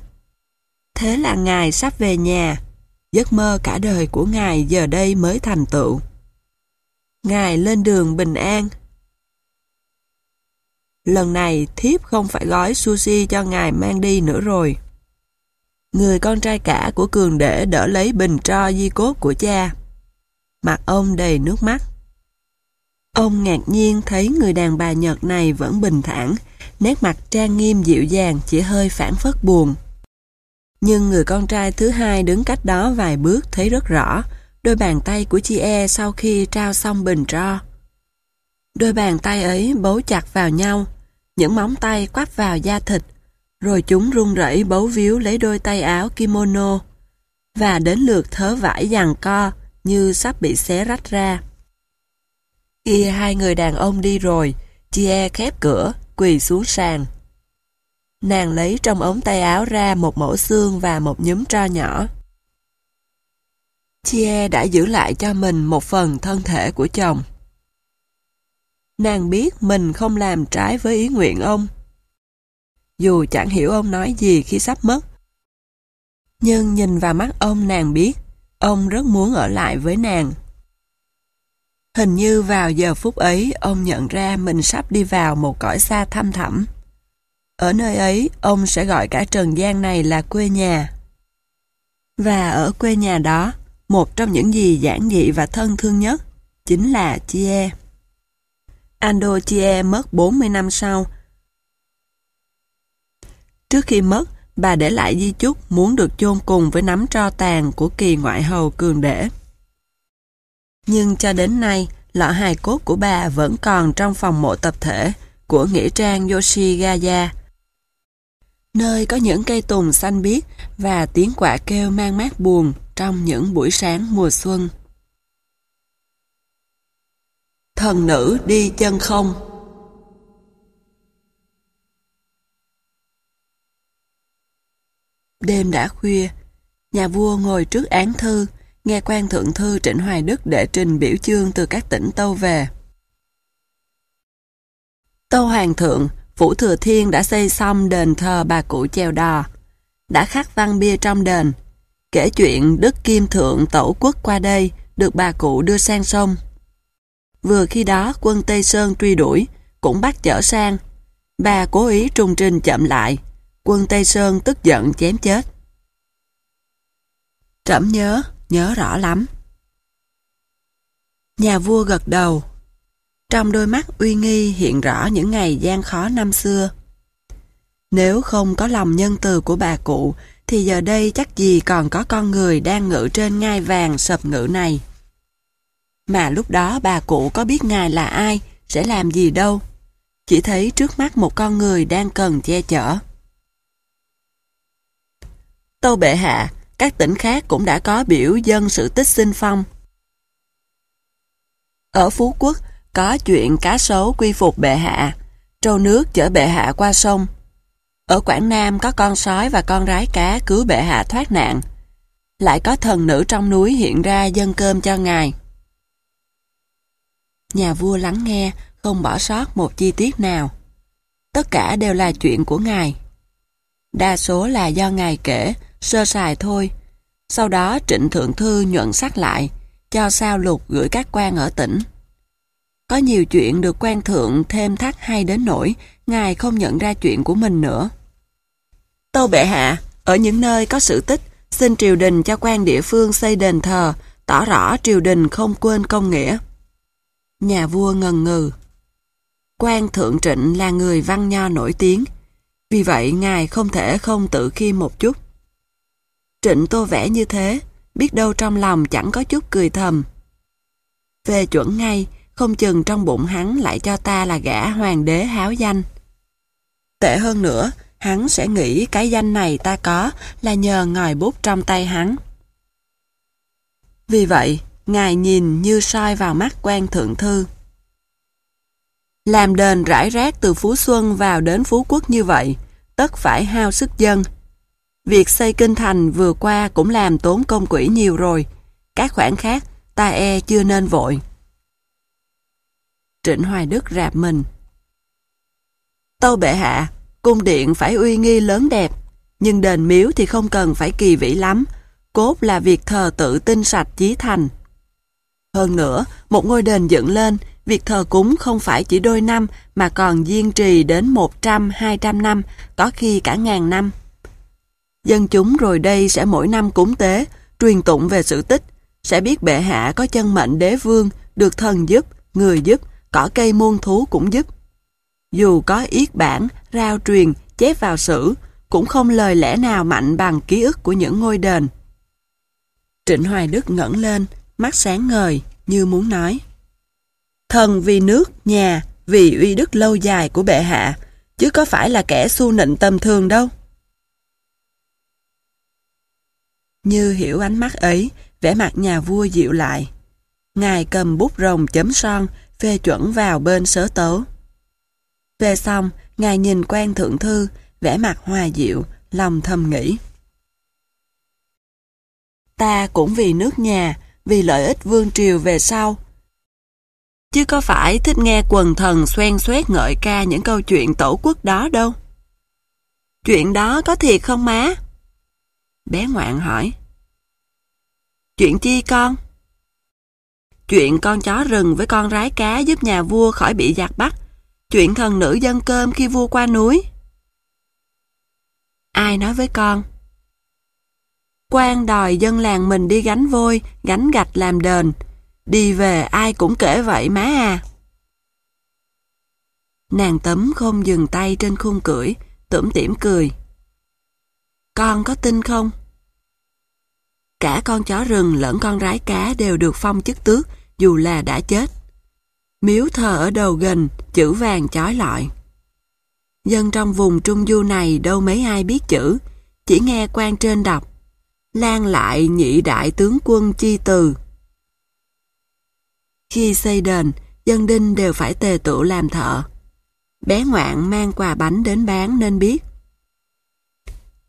Thế là ngài sắp về nhà, giấc mơ cả đời của ngài giờ đây mới thành tựu. Ngài lên đường bình an Lần này thiếp không phải gói sushi cho ngài mang đi nữa rồi. Người con trai cả của Cường để đỡ lấy bình tro di cốt của cha. Mặt ông đầy nước mắt. Ông ngạc nhiên thấy người đàn bà Nhật này vẫn bình thản, nét mặt trang nghiêm dịu dàng chỉ hơi phản phất buồn. Nhưng người con trai thứ hai đứng cách đó vài bước thấy rất rõ, đôi bàn tay của chị E sau khi trao xong bình tro. Đôi bàn tay ấy bấu chặt vào nhau, những móng tay quắp vào da thịt, rồi chúng run rẩy bấu víu lấy đôi tay áo kimono, và đến lượt thớ vải giằng co như sắp bị xé rách ra. Khi hai người đàn ông đi rồi, Chie khép cửa, quỳ xuống sàn. Nàng lấy trong ống tay áo ra một mẫu xương và một nhúm tro nhỏ. Chie đã giữ lại cho mình một phần thân thể của chồng. Nàng biết mình không làm trái với ý nguyện ông. Dù chẳng hiểu ông nói gì khi sắp mất. Nhưng nhìn vào mắt ông nàng biết, ông rất muốn ở lại với nàng. Hình như vào giờ phút ấy, ông nhận ra mình sắp đi vào một cõi xa thăm thẳm. Ở nơi ấy, ông sẽ gọi cả trần gian này là quê nhà. Và ở quê nhà đó, một trong những gì giản dị và thân thương nhất chính là chia. Ando Chie mất 40 năm sau. Trước khi mất, bà để lại di chúc muốn được chôn cùng với nắm tro tàn của kỳ ngoại hầu cường đế. Nhưng cho đến nay, lọ hài cốt của bà vẫn còn trong phòng mộ tập thể của nghĩa trang Yoshigaya, nơi có những cây tùng xanh biếc và tiếng quạ kêu mang mát buồn trong những buổi sáng mùa xuân. Thần nữ đi chân không Đêm đã khuya, nhà vua ngồi trước án thư, nghe quan thượng thư Trịnh Hoài Đức đệ trình biểu chương từ các tỉnh Tâu về. Tâu Hoàng thượng, Phủ Thừa Thiên đã xây xong đền thờ bà cụ treo đò, đã khắc văn bia trong đền, kể chuyện Đức Kim Thượng tổ Quốc qua đây được bà cụ đưa sang sông vừa khi đó quân Tây Sơn truy đuổi, cũng bắt chở sang. Bà cố ý trung trình chậm lại, quân Tây Sơn tức giận chém chết. Trẫm nhớ, nhớ rõ lắm. Nhà vua gật đầu. Trong đôi mắt uy nghi hiện rõ những ngày gian khó năm xưa. Nếu không có lòng nhân từ của bà cụ, thì giờ đây chắc gì còn có con người đang ngự trên ngai vàng sập ngự này. Mà lúc đó bà cụ có biết ngài là ai, sẽ làm gì đâu. Chỉ thấy trước mắt một con người đang cần che chở. Tâu bệ hạ, các tỉnh khác cũng đã có biểu dân sự tích sinh phong. Ở Phú Quốc, có chuyện cá sấu quy phục bệ hạ, trâu nước chở bệ hạ qua sông. Ở Quảng Nam có con sói và con rái cá cứu bệ hạ thoát nạn. Lại có thần nữ trong núi hiện ra dân cơm cho ngài nhà vua lắng nghe, không bỏ sót một chi tiết nào. Tất cả đều là chuyện của ngài. Đa số là do ngài kể, sơ sài thôi. Sau đó trịnh thượng thư nhuận sắc lại, cho sao lục gửi các quan ở tỉnh. Có nhiều chuyện được quan thượng thêm thắt hay đến nỗi ngài không nhận ra chuyện của mình nữa. Tâu bệ hạ, ở những nơi có sự tích, xin triều đình cho quan địa phương xây đền thờ, tỏ rõ triều đình không quên công nghĩa nhà vua ngần ngừ. Quan Thượng Trịnh là người văn nho nổi tiếng, vì vậy ngài không thể không tự khiêm một chút. Trịnh tô vẽ như thế, biết đâu trong lòng chẳng có chút cười thầm. Về chuẩn ngay, không chừng trong bụng hắn lại cho ta là gã hoàng đế háo danh. Tệ hơn nữa, hắn sẽ nghĩ cái danh này ta có là nhờ ngòi bút trong tay hắn. Vì vậy, Ngài nhìn như soi vào mắt quan thượng thư. Làm đền rải rác từ Phú Xuân vào đến Phú Quốc như vậy, tất phải hao sức dân. Việc xây kinh thành vừa qua cũng làm tốn công quỹ nhiều rồi. Các khoản khác, ta e chưa nên vội. Trịnh Hoài Đức rạp mình. Tâu bệ hạ, cung điện phải uy nghi lớn đẹp, nhưng đền miếu thì không cần phải kỳ vĩ lắm, cốt là việc thờ tự tinh sạch chí thành. Hơn nữa, một ngôi đền dựng lên, việc thờ cúng không phải chỉ đôi năm mà còn diên trì đến 100-200 năm, có khi cả ngàn năm. Dân chúng rồi đây sẽ mỗi năm cúng tế, truyền tụng về sự tích, sẽ biết bệ hạ có chân mệnh đế vương, được thần giúp, người giúp, cỏ cây muôn thú cũng giúp. Dù có yết bản, rao truyền, chép vào sử, cũng không lời lẽ nào mạnh bằng ký ức của những ngôi đền. Trịnh Hoài Đức ngẩng lên, mắt sáng ngời, như muốn nói. Thần vì nước, nhà, vì uy đức lâu dài của bệ hạ, chứ có phải là kẻ su nịnh tầm thường đâu. Như hiểu ánh mắt ấy, vẻ mặt nhà vua dịu lại. Ngài cầm bút rồng chấm son, phê chuẩn vào bên sớ tấu. Về xong, ngài nhìn quan thượng thư, vẻ mặt hòa dịu, lòng thầm nghĩ. Ta cũng vì nước nhà, vì lợi ích vương triều về sau. Chứ có phải thích nghe quần thần xoen xoét ngợi ca những câu chuyện tổ quốc đó đâu. Chuyện đó có thiệt không má? Bé ngoạn hỏi. Chuyện chi con? Chuyện con chó rừng với con rái cá giúp nhà vua khỏi bị giặc bắt. Chuyện thần nữ dân cơm khi vua qua núi. Ai nói với con? quan đòi dân làng mình đi gánh vôi, gánh gạch làm đền. Đi về ai cũng kể vậy má à. Nàng tấm không dừng tay trên khung cưỡi, tủm tỉm cười. Con có tin không? Cả con chó rừng lẫn con rái cá đều được phong chức tước, dù là đã chết. Miếu thờ ở đầu gần, chữ vàng chói lọi. Dân trong vùng trung du này đâu mấy ai biết chữ, chỉ nghe quan trên đọc lan lại nhị đại tướng quân chi từ. Khi xây đền, dân đinh đều phải tề tựu làm thợ. Bé ngoạn mang quà bánh đến bán nên biết.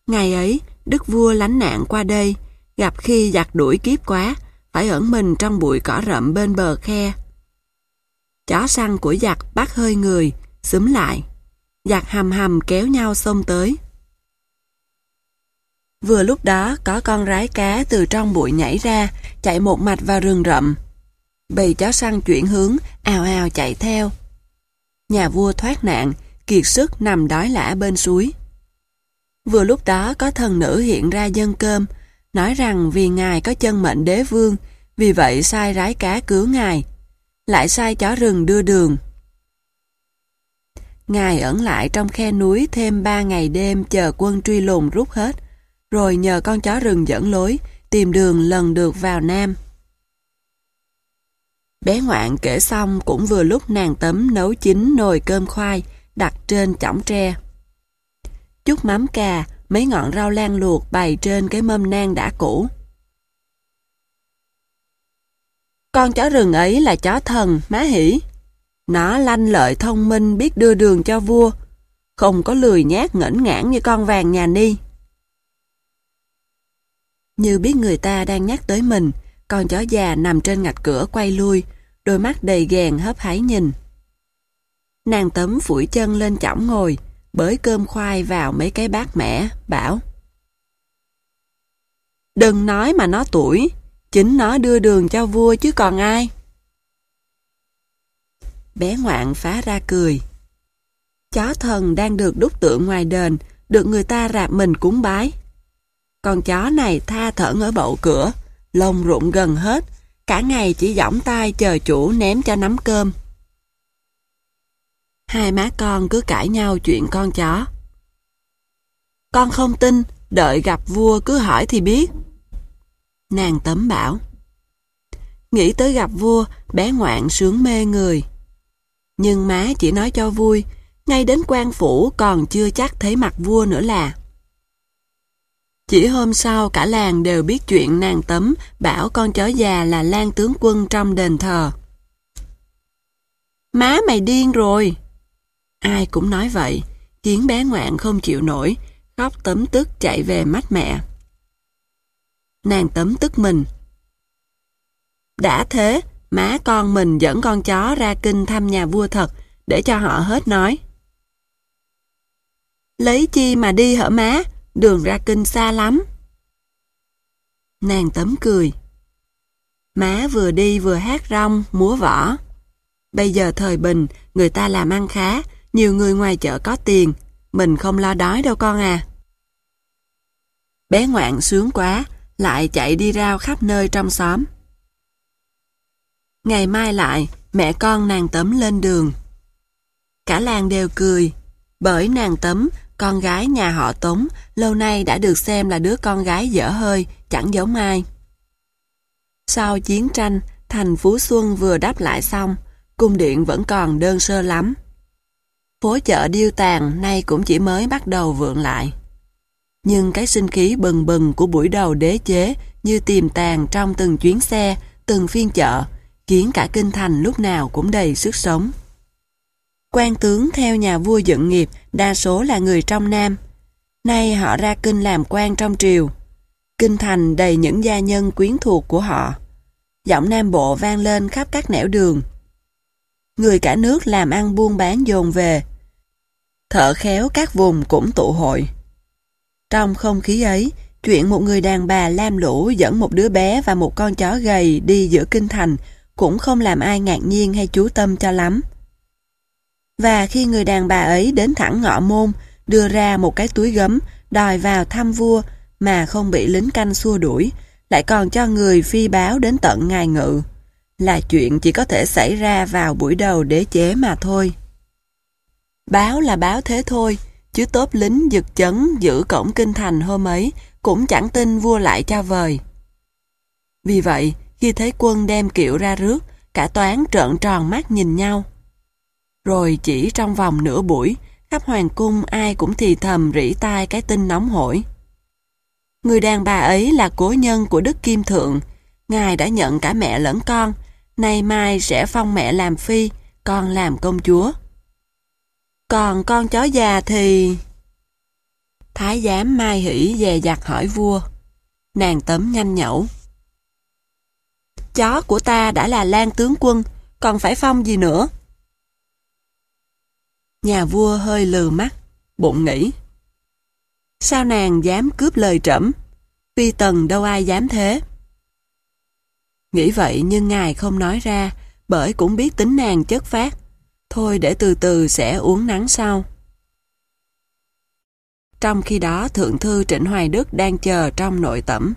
Ngày ấy, đức vua lánh nạn qua đây, gặp khi giặc đuổi kiếp quá, phải ẩn mình trong bụi cỏ rậm bên bờ khe. Chó săn của giặc bắt hơi người, xúm lại. Giặc hầm hầm kéo nhau xông tới. Vừa lúc đó có con rái cá từ trong bụi nhảy ra, chạy một mạch vào rừng rậm. Bầy chó săn chuyển hướng, ào ào chạy theo. Nhà vua thoát nạn, kiệt sức nằm đói lả bên suối. Vừa lúc đó có thần nữ hiện ra dân cơm, nói rằng vì ngài có chân mệnh đế vương, vì vậy sai rái cá cứu ngài, lại sai chó rừng đưa đường. Ngài ẩn lại trong khe núi thêm ba ngày đêm chờ quân truy lùng rút hết, rồi nhờ con chó rừng dẫn lối, tìm đường lần được vào Nam. Bé Ngoạn kể xong cũng vừa lúc nàng tấm nấu chín nồi cơm khoai, đặt trên chõng tre. Chút mắm cà, mấy ngọn rau lan luộc bày trên cái mâm nang đã cũ. Con chó rừng ấy là chó thần, má hỉ. Nó lanh lợi thông minh biết đưa đường cho vua, không có lười nhát ngẩn ngãn như con vàng nhà ni. Như biết người ta đang nhắc tới mình, con chó già nằm trên ngạch cửa quay lui, đôi mắt đầy ghèn hấp hái nhìn. Nàng tấm phủi chân lên chõng ngồi, bới cơm khoai vào mấy cái bát mẻ, bảo. Đừng nói mà nó tuổi, chính nó đưa đường cho vua chứ còn ai. Bé ngoạn phá ra cười. Chó thần đang được đúc tượng ngoài đền, được người ta rạp mình cúng bái. Con chó này tha thẩn ở bậu cửa, lông rụng gần hết, cả ngày chỉ giỏng tay chờ chủ ném cho nắm cơm. Hai má con cứ cãi nhau chuyện con chó. Con không tin, đợi gặp vua cứ hỏi thì biết. Nàng tấm bảo. Nghĩ tới gặp vua, bé ngoạn sướng mê người. Nhưng má chỉ nói cho vui, ngay đến quan phủ còn chưa chắc thấy mặt vua nữa là. Chỉ hôm sau cả làng đều biết chuyện nàng tấm bảo con chó già là lan tướng quân trong đền thờ. Má mày điên rồi! Ai cũng nói vậy, khiến bé ngoạn không chịu nổi, khóc tấm tức chạy về mắt mẹ. Nàng tấm tức mình. Đã thế, má con mình dẫn con chó ra kinh thăm nhà vua thật, để cho họ hết nói. Lấy chi mà đi hả má? đường ra kinh xa lắm. Nàng tấm cười. Má vừa đi vừa hát rong, múa võ. Bây giờ thời bình, người ta làm ăn khá, nhiều người ngoài chợ có tiền, mình không lo đói đâu con à. Bé ngoạn sướng quá, lại chạy đi rao khắp nơi trong xóm. Ngày mai lại, mẹ con nàng tấm lên đường. Cả làng đều cười, bởi nàng tấm con gái nhà họ Tống lâu nay đã được xem là đứa con gái dở hơi, chẳng giống ai. Sau chiến tranh, thành Phú Xuân vừa đáp lại xong, cung điện vẫn còn đơn sơ lắm. Phố chợ điêu tàn nay cũng chỉ mới bắt đầu vượng lại. Nhưng cái sinh khí bừng bừng của buổi đầu đế chế như tiềm tàng trong từng chuyến xe, từng phiên chợ, khiến cả kinh thành lúc nào cũng đầy sức sống quan tướng theo nhà vua dựng nghiệp đa số là người trong Nam. Nay họ ra kinh làm quan trong triều. Kinh thành đầy những gia nhân quyến thuộc của họ. Giọng Nam Bộ vang lên khắp các nẻo đường. Người cả nước làm ăn buôn bán dồn về. Thợ khéo các vùng cũng tụ hội. Trong không khí ấy, chuyện một người đàn bà lam lũ dẫn một đứa bé và một con chó gầy đi giữa kinh thành cũng không làm ai ngạc nhiên hay chú tâm cho lắm và khi người đàn bà ấy đến thẳng ngọ môn, đưa ra một cái túi gấm, đòi vào thăm vua mà không bị lính canh xua đuổi, lại còn cho người phi báo đến tận ngài ngự. Là chuyện chỉ có thể xảy ra vào buổi đầu đế chế mà thôi. Báo là báo thế thôi, chứ tốp lính giật chấn giữ cổng kinh thành hôm ấy cũng chẳng tin vua lại cho vời. Vì vậy, khi thấy quân đem kiệu ra rước, cả toán trợn tròn mắt nhìn nhau. Rồi chỉ trong vòng nửa buổi, khắp hoàng cung ai cũng thì thầm rỉ tai cái tin nóng hổi. Người đàn bà ấy là cố nhân của Đức Kim Thượng, ngài đã nhận cả mẹ lẫn con, nay mai sẽ phong mẹ làm phi, con làm công chúa. Còn con chó già thì... Thái giám Mai hỉ về giặt hỏi vua. Nàng tấm nhanh nhẩu. Chó của ta đã là lan tướng quân, còn phải phong gì nữa? Nhà vua hơi lừ mắt, bụng nghĩ. Sao nàng dám cướp lời trẫm? Phi tần đâu ai dám thế. Nghĩ vậy nhưng ngài không nói ra, bởi cũng biết tính nàng chất phát. Thôi để từ từ sẽ uống nắng sau. Trong khi đó Thượng Thư Trịnh Hoài Đức đang chờ trong nội tẩm.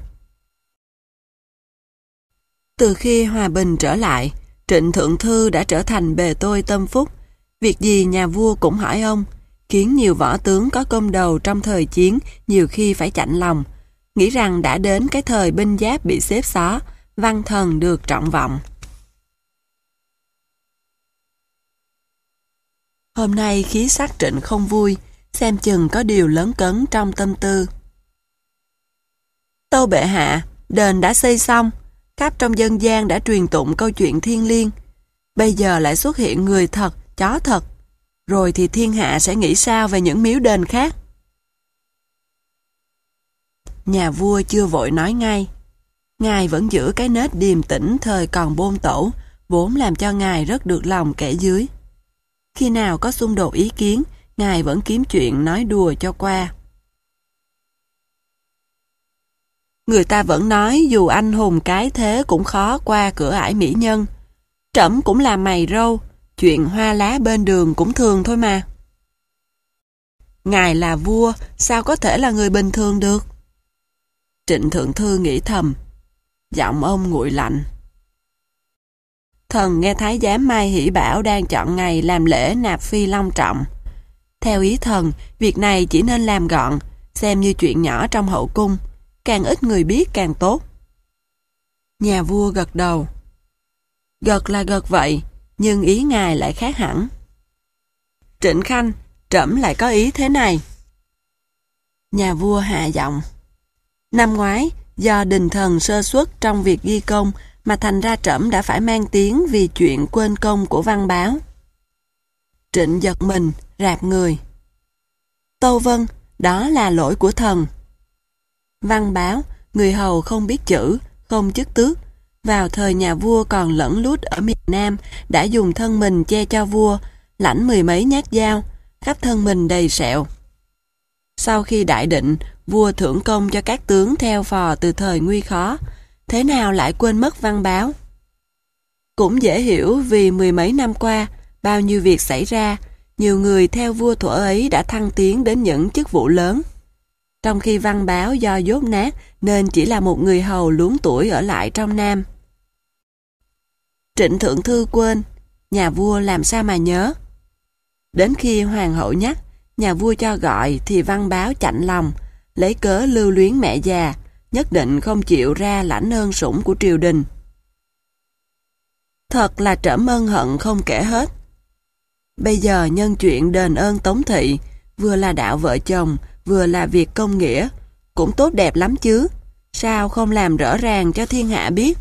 Từ khi hòa bình trở lại, Trịnh Thượng Thư đã trở thành bề tôi tâm phúc, Việc gì nhà vua cũng hỏi ông, khiến nhiều võ tướng có công đầu trong thời chiến nhiều khi phải chạnh lòng, nghĩ rằng đã đến cái thời binh giáp bị xếp xó, văn thần được trọng vọng. Hôm nay khí sắc trịnh không vui, xem chừng có điều lớn cấn trong tâm tư. tô bệ hạ, đền đã xây xong, khắp trong dân gian đã truyền tụng câu chuyện thiên liêng. Bây giờ lại xuất hiện người thật chó thật, rồi thì thiên hạ sẽ nghĩ sao về những miếu đền khác? Nhà vua chưa vội nói ngay. Ngài vẫn giữ cái nết điềm tĩnh thời còn bôn tổ, vốn làm cho Ngài rất được lòng kẻ dưới. Khi nào có xung đột ý kiến, Ngài vẫn kiếm chuyện nói đùa cho qua. Người ta vẫn nói dù anh hùng cái thế cũng khó qua cửa ải mỹ nhân. Trẫm cũng là mày râu, chuyện hoa lá bên đường cũng thường thôi mà. Ngài là vua, sao có thể là người bình thường được? Trịnh Thượng Thư nghĩ thầm, giọng ông nguội lạnh. Thần nghe Thái giám Mai Hỷ Bảo đang chọn ngày làm lễ nạp phi long trọng. Theo ý thần, việc này chỉ nên làm gọn, xem như chuyện nhỏ trong hậu cung, càng ít người biết càng tốt. Nhà vua gật đầu. Gật là gật vậy, nhưng ý ngài lại khác hẳn. Trịnh Khanh, trẫm lại có ý thế này. Nhà vua hạ giọng. Năm ngoái, do đình thần sơ suất trong việc ghi công mà thành ra trẫm đã phải mang tiếng vì chuyện quên công của văn báo. Trịnh giật mình, rạp người. Tô Vân, đó là lỗi của thần. Văn báo, người hầu không biết chữ, không chức tước, vào thời nhà vua còn lẫn lút ở miền Nam, đã dùng thân mình che cho vua, lãnh mười mấy nhát dao, khắp thân mình đầy sẹo. Sau khi đại định, vua thưởng công cho các tướng theo phò từ thời nguy khó, thế nào lại quên mất văn báo. Cũng dễ hiểu vì mười mấy năm qua, bao nhiêu việc xảy ra, nhiều người theo vua thuở ấy đã thăng tiến đến những chức vụ lớn. Trong khi văn báo do dốt nát nên chỉ là một người hầu luống tuổi ở lại trong Nam. Trịnh Thượng Thư quên, nhà vua làm sao mà nhớ. Đến khi hoàng hậu nhắc, nhà vua cho gọi thì văn báo chạnh lòng, lấy cớ lưu luyến mẹ già, nhất định không chịu ra lãnh ơn sủng của triều đình. Thật là trẫm ơn hận không kể hết. Bây giờ nhân chuyện đền ơn Tống Thị, vừa là đạo vợ chồng, vừa là việc công nghĩa, cũng tốt đẹp lắm chứ. Sao không làm rõ ràng cho thiên hạ biết?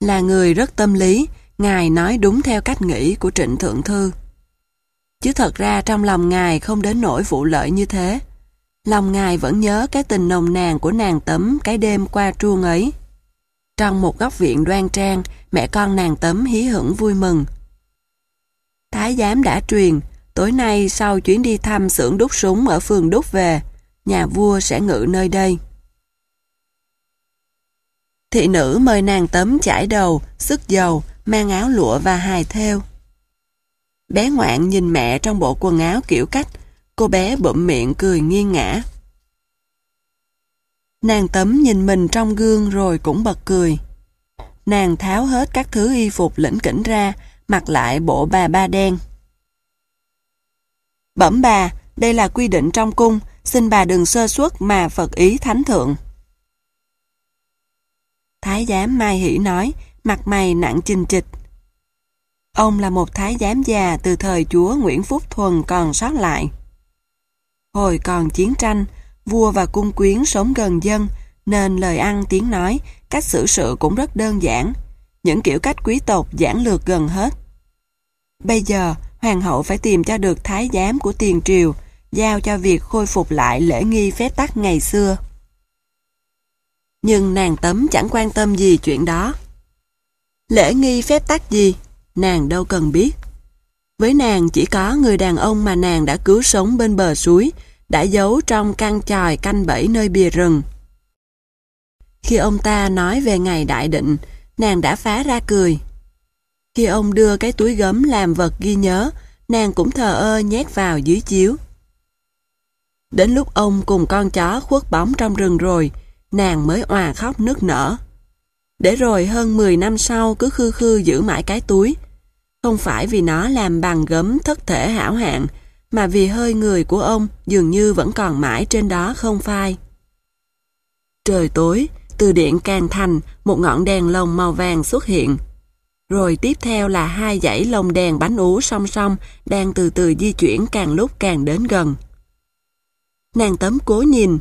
Là người rất tâm lý, Ngài nói đúng theo cách nghĩ của Trịnh Thượng Thư. Chứ thật ra trong lòng Ngài không đến nỗi vụ lợi như thế. Lòng Ngài vẫn nhớ cái tình nồng nàn của nàng tấm cái đêm qua truông ấy. Trong một góc viện đoan trang, mẹ con nàng tấm hí hửng vui mừng. Thái giám đã truyền, tối nay sau chuyến đi thăm xưởng đúc súng ở phường Đúc về, nhà vua sẽ ngự nơi đây. Thị nữ mời nàng tấm chải đầu, sức dầu, mang áo lụa và hài theo. Bé ngoạn nhìn mẹ trong bộ quần áo kiểu cách, cô bé bụm miệng cười nghiêng ngã. Nàng tấm nhìn mình trong gương rồi cũng bật cười. Nàng tháo hết các thứ y phục lĩnh kỉnh ra, mặc lại bộ bà ba đen. Bẩm bà, đây là quy định trong cung, xin bà đừng sơ suất mà Phật ý thánh thượng. Thái giám Mai Hỷ nói, mặt mày nặng chình chịch. Ông là một thái giám già từ thời chúa Nguyễn Phúc Thuần còn sót lại. Hồi còn chiến tranh, vua và cung quyến sống gần dân, nên lời ăn tiếng nói, cách xử sự cũng rất đơn giản. Những kiểu cách quý tộc giản lược gần hết. Bây giờ, hoàng hậu phải tìm cho được thái giám của tiền triều, giao cho việc khôi phục lại lễ nghi phép tắc ngày xưa nhưng nàng tấm chẳng quan tâm gì chuyện đó. Lễ nghi phép tắc gì, nàng đâu cần biết. Với nàng chỉ có người đàn ông mà nàng đã cứu sống bên bờ suối, đã giấu trong căn tròi canh bẫy nơi bìa rừng. Khi ông ta nói về ngày đại định, nàng đã phá ra cười. Khi ông đưa cái túi gấm làm vật ghi nhớ, nàng cũng thờ ơ nhét vào dưới chiếu. Đến lúc ông cùng con chó khuất bóng trong rừng rồi, nàng mới òa khóc nước nở. Để rồi hơn 10 năm sau cứ khư khư giữ mãi cái túi. Không phải vì nó làm bằng gấm thất thể hảo hạng, mà vì hơi người của ông dường như vẫn còn mãi trên đó không phai. Trời tối, từ điện càng thành, một ngọn đèn lồng màu vàng xuất hiện. Rồi tiếp theo là hai dãy lồng đèn bánh ú song song đang từ từ di chuyển càng lúc càng đến gần. Nàng tấm cố nhìn.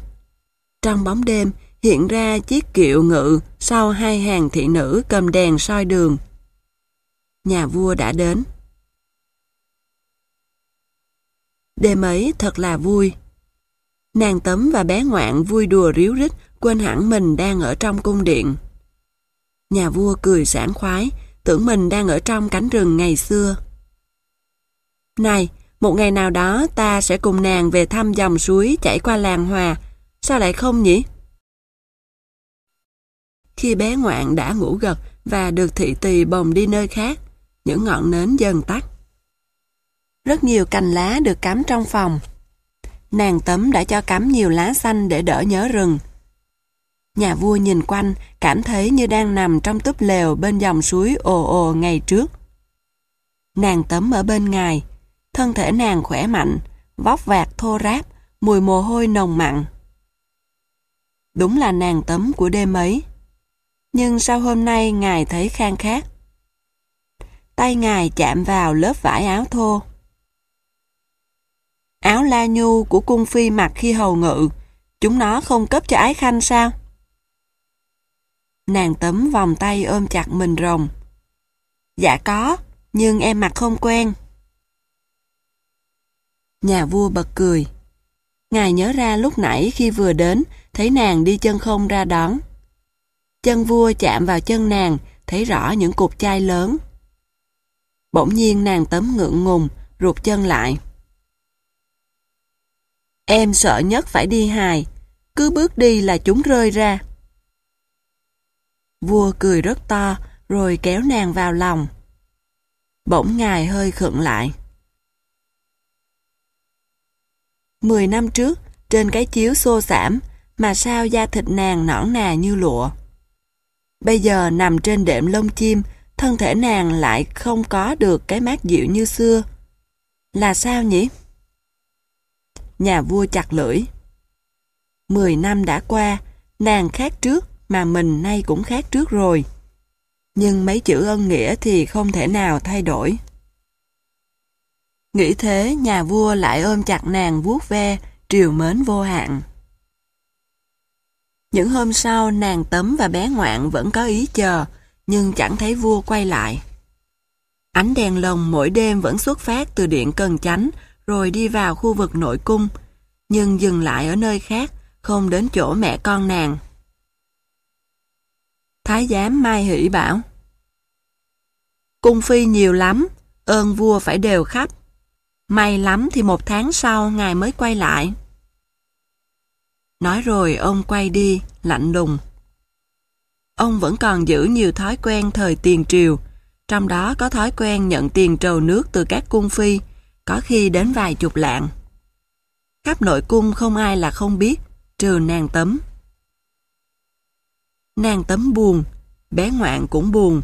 Trong bóng đêm, hiện ra chiếc kiệu ngự sau hai hàng thị nữ cầm đèn soi đường. Nhà vua đã đến. Đêm ấy thật là vui. Nàng tấm và bé ngoạn vui đùa ríu rít, quên hẳn mình đang ở trong cung điện. Nhà vua cười sảng khoái, tưởng mình đang ở trong cánh rừng ngày xưa. Này, một ngày nào đó ta sẽ cùng nàng về thăm dòng suối chảy qua làng Hòa, sao lại không nhỉ? Khi bé ngoạn đã ngủ gật và được thị tỳ bồng đi nơi khác, những ngọn nến dần tắt. Rất nhiều cành lá được cắm trong phòng. Nàng tấm đã cho cắm nhiều lá xanh để đỡ nhớ rừng. Nhà vua nhìn quanh, cảm thấy như đang nằm trong túp lều bên dòng suối ồ ồ ngày trước. Nàng tấm ở bên ngài, thân thể nàng khỏe mạnh, vóc vạt thô ráp, mùi mồ hôi nồng mặn. Đúng là nàng tấm của đêm ấy nhưng sau hôm nay ngài thấy khang khác Tay ngài chạm vào lớp vải áo thô. Áo la nhu của cung phi mặc khi hầu ngự, chúng nó không cấp cho ái khanh sao? Nàng tấm vòng tay ôm chặt mình rồng. Dạ có, nhưng em mặc không quen. Nhà vua bật cười. Ngài nhớ ra lúc nãy khi vừa đến, thấy nàng đi chân không ra đón. Chân vua chạm vào chân nàng, thấy rõ những cục chai lớn. Bỗng nhiên nàng tấm ngượng ngùng, ruột chân lại. Em sợ nhất phải đi hài, cứ bước đi là chúng rơi ra. Vua cười rất to, rồi kéo nàng vào lòng. Bỗng ngài hơi khựng lại. Mười năm trước, trên cái chiếu xô xảm, mà sao da thịt nàng nõn nà như lụa. Bây giờ nằm trên đệm lông chim, thân thể nàng lại không có được cái mát dịu như xưa. Là sao nhỉ? Nhà vua chặt lưỡi. Mười năm đã qua, nàng khác trước mà mình nay cũng khác trước rồi. Nhưng mấy chữ ân nghĩa thì không thể nào thay đổi. Nghĩ thế, nhà vua lại ôm chặt nàng vuốt ve, triều mến vô hạn. Những hôm sau nàng tấm và bé ngoạn vẫn có ý chờ, nhưng chẳng thấy vua quay lại. Ánh đèn lồng mỗi đêm vẫn xuất phát từ điện Cần Chánh, rồi đi vào khu vực nội cung, nhưng dừng lại ở nơi khác, không đến chỗ mẹ con nàng. Thái giám Mai Hỷ bảo Cung phi nhiều lắm, ơn vua phải đều khắp. May lắm thì một tháng sau ngài mới quay lại. Nói rồi ông quay đi, lạnh lùng. Ông vẫn còn giữ nhiều thói quen thời tiền triều, trong đó có thói quen nhận tiền trầu nước từ các cung phi, có khi đến vài chục lạng. Khắp nội cung không ai là không biết, trừ nàng tấm. Nàng tấm buồn, bé ngoạn cũng buồn.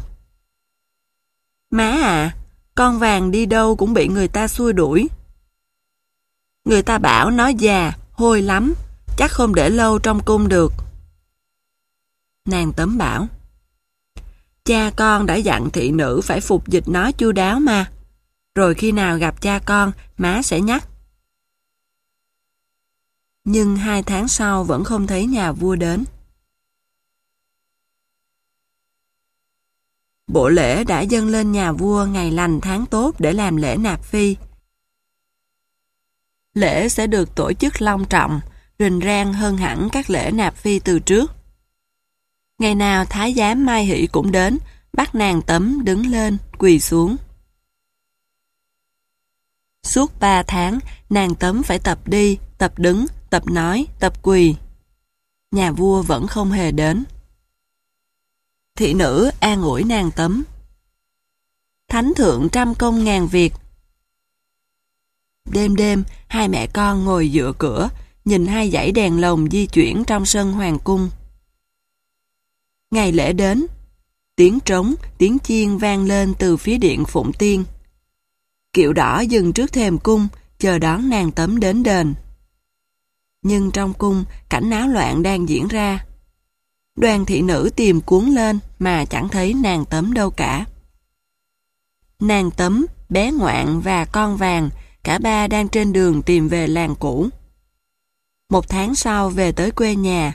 Má à, con vàng đi đâu cũng bị người ta xua đuổi. Người ta bảo nó già, hôi lắm, chắc không để lâu trong cung được. Nàng tấm bảo, cha con đã dặn thị nữ phải phục dịch nó chu đáo mà, rồi khi nào gặp cha con, má sẽ nhắc. Nhưng hai tháng sau vẫn không thấy nhà vua đến. Bộ lễ đã dâng lên nhà vua ngày lành tháng tốt để làm lễ nạp phi. Lễ sẽ được tổ chức long trọng, rình rang hơn hẳn các lễ nạp phi từ trước. Ngày nào thái giám Mai Hỷ cũng đến, bắt nàng tấm đứng lên, quỳ xuống. Suốt ba tháng, nàng tấm phải tập đi, tập đứng, tập nói, tập quỳ. Nhà vua vẫn không hề đến. Thị nữ an ủi nàng tấm. Thánh thượng trăm công ngàn việc. Đêm đêm, hai mẹ con ngồi dựa cửa, nhìn hai dãy đèn lồng di chuyển trong sân hoàng cung. Ngày lễ đến, tiếng trống, tiếng chiên vang lên từ phía điện Phụng Tiên. Kiệu đỏ dừng trước thềm cung, chờ đón nàng tấm đến đền. Nhưng trong cung, cảnh náo loạn đang diễn ra. Đoàn thị nữ tìm cuốn lên mà chẳng thấy nàng tấm đâu cả. Nàng tấm, bé ngoạn và con vàng, cả ba đang trên đường tìm về làng cũ một tháng sau về tới quê nhà.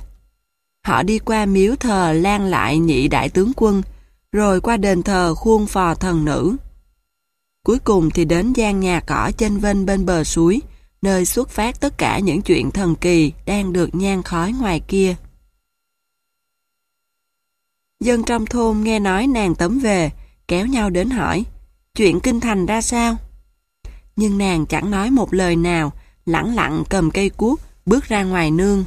Họ đi qua miếu thờ lan lại nhị đại tướng quân, rồi qua đền thờ khuôn phò thần nữ. Cuối cùng thì đến gian nhà cỏ trên vênh bên bờ suối, nơi xuất phát tất cả những chuyện thần kỳ đang được nhan khói ngoài kia. Dân trong thôn nghe nói nàng tấm về, kéo nhau đến hỏi, chuyện kinh thành ra sao? Nhưng nàng chẳng nói một lời nào, lẳng lặng cầm cây cuốc, bước ra ngoài nương.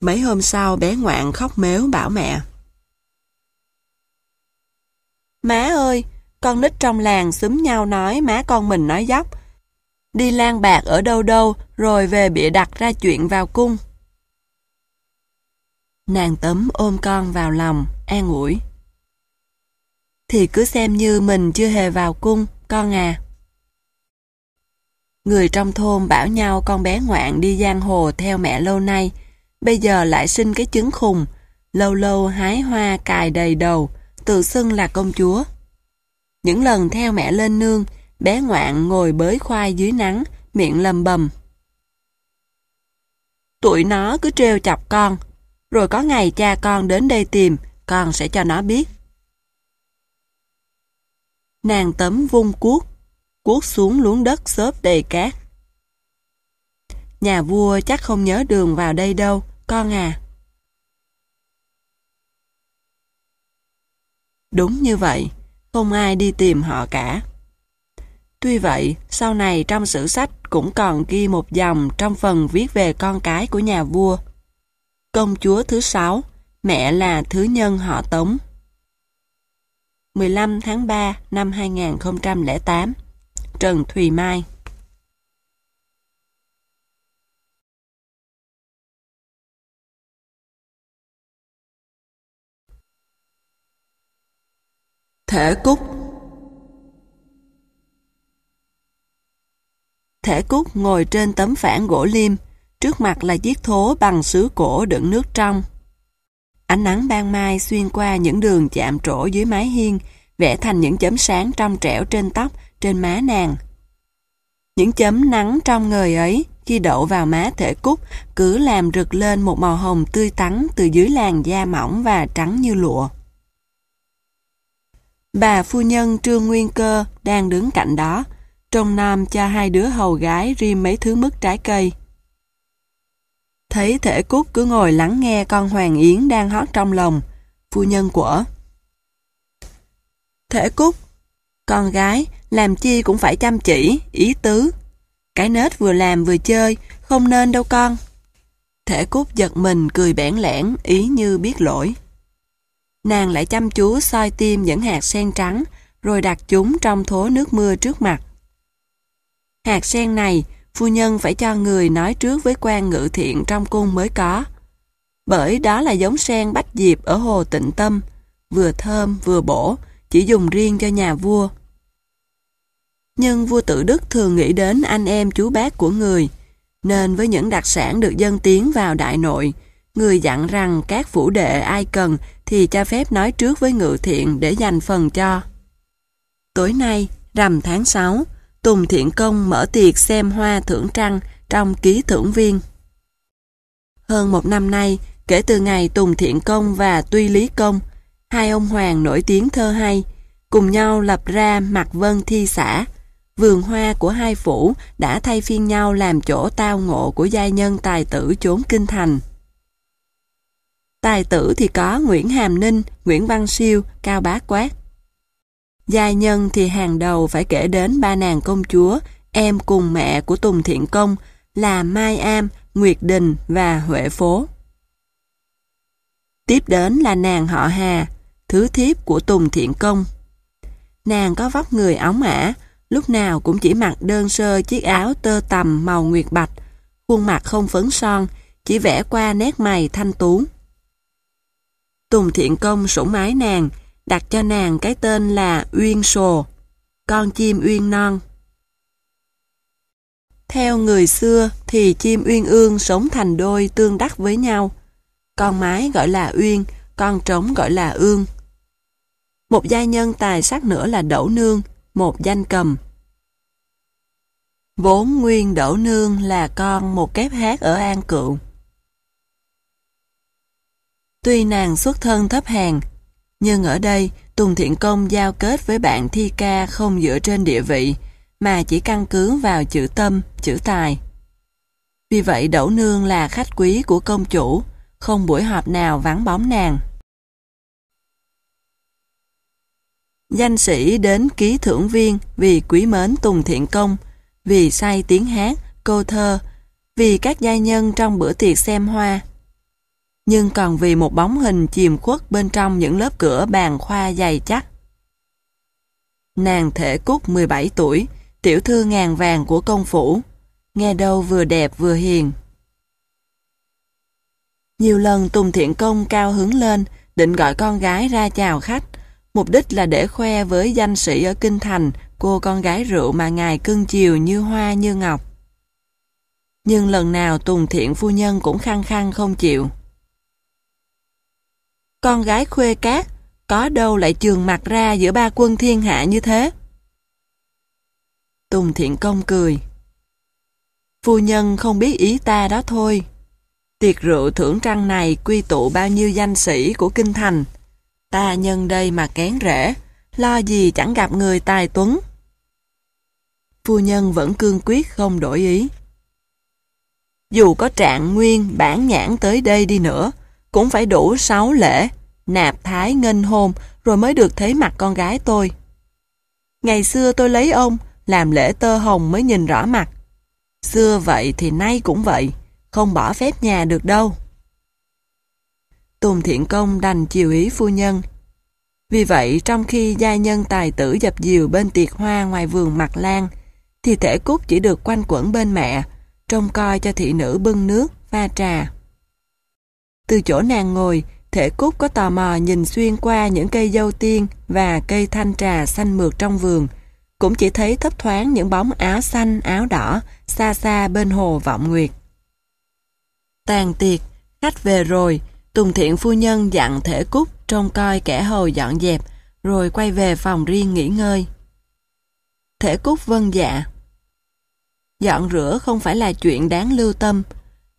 Mấy hôm sau bé ngoạn khóc mếu bảo mẹ. Má ơi, con nít trong làng xúm nhau nói má con mình nói dốc. Đi lang bạc ở đâu đâu rồi về bịa đặt ra chuyện vào cung. Nàng tấm ôm con vào lòng, an ủi. Thì cứ xem như mình chưa hề vào cung, con à. Người trong thôn bảo nhau con bé ngoạn đi giang hồ theo mẹ lâu nay, bây giờ lại sinh cái trứng khùng, lâu lâu hái hoa cài đầy đầu, tự xưng là công chúa. Những lần theo mẹ lên nương, bé ngoạn ngồi bới khoai dưới nắng, miệng lầm bầm. Tụi nó cứ trêu chọc con, rồi có ngày cha con đến đây tìm, con sẽ cho nó biết. Nàng tấm vung cuốc, cuốc xuống luống đất xốp đầy cát. Nhà vua chắc không nhớ đường vào đây đâu, con à. Đúng như vậy, không ai đi tìm họ cả. Tuy vậy, sau này trong sử sách cũng còn ghi một dòng trong phần viết về con cái của nhà vua. Công chúa thứ sáu, mẹ là thứ nhân họ Tống. 15 tháng 3 năm 2008 Trần Thùy Mai Thể cúc Thể cúc ngồi trên tấm phản gỗ liêm, trước mặt là chiếc thố bằng sứ cổ đựng nước trong. Ánh nắng ban mai xuyên qua những đường chạm trổ dưới mái hiên, vẽ thành những chấm sáng trong trẻo trên tóc trên má nàng. Những chấm nắng trong người ấy khi đậu vào má thể cúc cứ làm rực lên một màu hồng tươi tắn từ dưới làn da mỏng và trắng như lụa. Bà phu nhân Trương Nguyên Cơ đang đứng cạnh đó, trông nam cho hai đứa hầu gái riêng mấy thứ mứt trái cây. Thấy thể cúc cứ ngồi lắng nghe con Hoàng Yến đang hót trong lòng, phu nhân của. Thể cúc, con gái, làm chi cũng phải chăm chỉ, ý tứ. Cái nết vừa làm vừa chơi, không nên đâu con. Thể cúc giật mình cười bẽn lẽn, ý như biết lỗi. Nàng lại chăm chú soi tim những hạt sen trắng, rồi đặt chúng trong thố nước mưa trước mặt. Hạt sen này, phu nhân phải cho người nói trước với quan ngự thiện trong cung mới có. Bởi đó là giống sen bách diệp ở hồ tịnh tâm, vừa thơm vừa bổ, chỉ dùng riêng cho nhà vua nhưng vua tự đức thường nghĩ đến anh em chú bác của người, nên với những đặc sản được dân tiến vào đại nội, người dặn rằng các phủ đệ ai cần thì cho phép nói trước với ngự thiện để dành phần cho. Tối nay, rằm tháng 6, Tùng Thiện Công mở tiệc xem hoa thưởng trăng trong ký thưởng viên. Hơn một năm nay, kể từ ngày Tùng Thiện Công và Tuy Lý Công, hai ông hoàng nổi tiếng thơ hay, cùng nhau lập ra Mạc Vân Thi Xã, vườn hoa của hai phủ đã thay phiên nhau làm chỗ tao ngộ của giai nhân tài tử chốn kinh thành. Tài tử thì có Nguyễn Hàm Ninh, Nguyễn Văn Siêu, Cao Bá Quát. Giai nhân thì hàng đầu phải kể đến ba nàng công chúa, em cùng mẹ của Tùng Thiện Công là Mai Am, Nguyệt Đình và Huệ Phố. Tiếp đến là nàng họ Hà, thứ thiếp của Tùng Thiện Công. Nàng có vóc người ống ả, lúc nào cũng chỉ mặc đơn sơ chiếc áo tơ tầm màu nguyệt bạch, khuôn mặt không phấn son, chỉ vẽ qua nét mày thanh tú. Tùng Thiện Công sủng ái nàng, đặt cho nàng cái tên là Uyên Sồ, con chim uyên non. Theo người xưa thì chim uyên ương sống thành đôi tương đắc với nhau. Con mái gọi là uyên, con trống gọi là ương. Một gia nhân tài sắc nữa là đẩu nương, một danh cầm. Vốn Nguyên Đỗ Nương là con một kép hát ở An Cựu. Tuy nàng xuất thân thấp hàng, nhưng ở đây Tùng Thiện Công giao kết với bạn thi ca không dựa trên địa vị, mà chỉ căn cứ vào chữ tâm, chữ tài. Vì vậy Đỗ Nương là khách quý của công chủ, không buổi họp nào vắng bóng nàng. Danh sĩ đến ký thưởng viên vì quý mến Tùng Thiện Công, vì say tiếng hát, câu thơ, vì các gia nhân trong bữa tiệc xem hoa. Nhưng còn vì một bóng hình chìm khuất bên trong những lớp cửa bàn khoa dày chắc. Nàng Thể Cúc 17 tuổi, tiểu thư ngàn vàng của công phủ, nghe đâu vừa đẹp vừa hiền. Nhiều lần Tùng Thiện Công cao hứng lên, định gọi con gái ra chào khách, mục đích là để khoe với danh sĩ ở Kinh Thành cô con gái rượu mà ngài cưng chiều như hoa như ngọc. Nhưng lần nào Tùng Thiện Phu Nhân cũng khăng khăng không chịu. Con gái khuê cát, có đâu lại trường mặt ra giữa ba quân thiên hạ như thế? Tùng Thiện Công cười. Phu Nhân không biết ý ta đó thôi. Tiệc rượu thưởng trăng này quy tụ bao nhiêu danh sĩ của Kinh Thành, Ta nhân đây mà kén rễ, lo gì chẳng gặp người tài tuấn. Phu nhân vẫn cương quyết không đổi ý. Dù có trạng nguyên bản nhãn tới đây đi nữa, cũng phải đủ sáu lễ, nạp thái ngân hôn rồi mới được thấy mặt con gái tôi. Ngày xưa tôi lấy ông, làm lễ tơ hồng mới nhìn rõ mặt. Xưa vậy thì nay cũng vậy, không bỏ phép nhà được đâu. Tùng Thiện Công đành chiều ý phu nhân. Vì vậy, trong khi gia nhân tài tử dập dìu bên tiệc hoa ngoài vườn mặt lan, thì thể cúc chỉ được quanh quẩn bên mẹ, trông coi cho thị nữ bưng nước, pha trà. Từ chỗ nàng ngồi, thể cúc có tò mò nhìn xuyên qua những cây dâu tiên và cây thanh trà xanh mượt trong vườn, cũng chỉ thấy thấp thoáng những bóng áo xanh, áo đỏ, xa xa bên hồ vọng nguyệt. Tàn tiệc, khách về rồi, Tùng thiện phu nhân dặn thể cúc trông coi kẻ hầu dọn dẹp, rồi quay về phòng riêng nghỉ ngơi. Thể cúc vân dạ Dọn rửa không phải là chuyện đáng lưu tâm.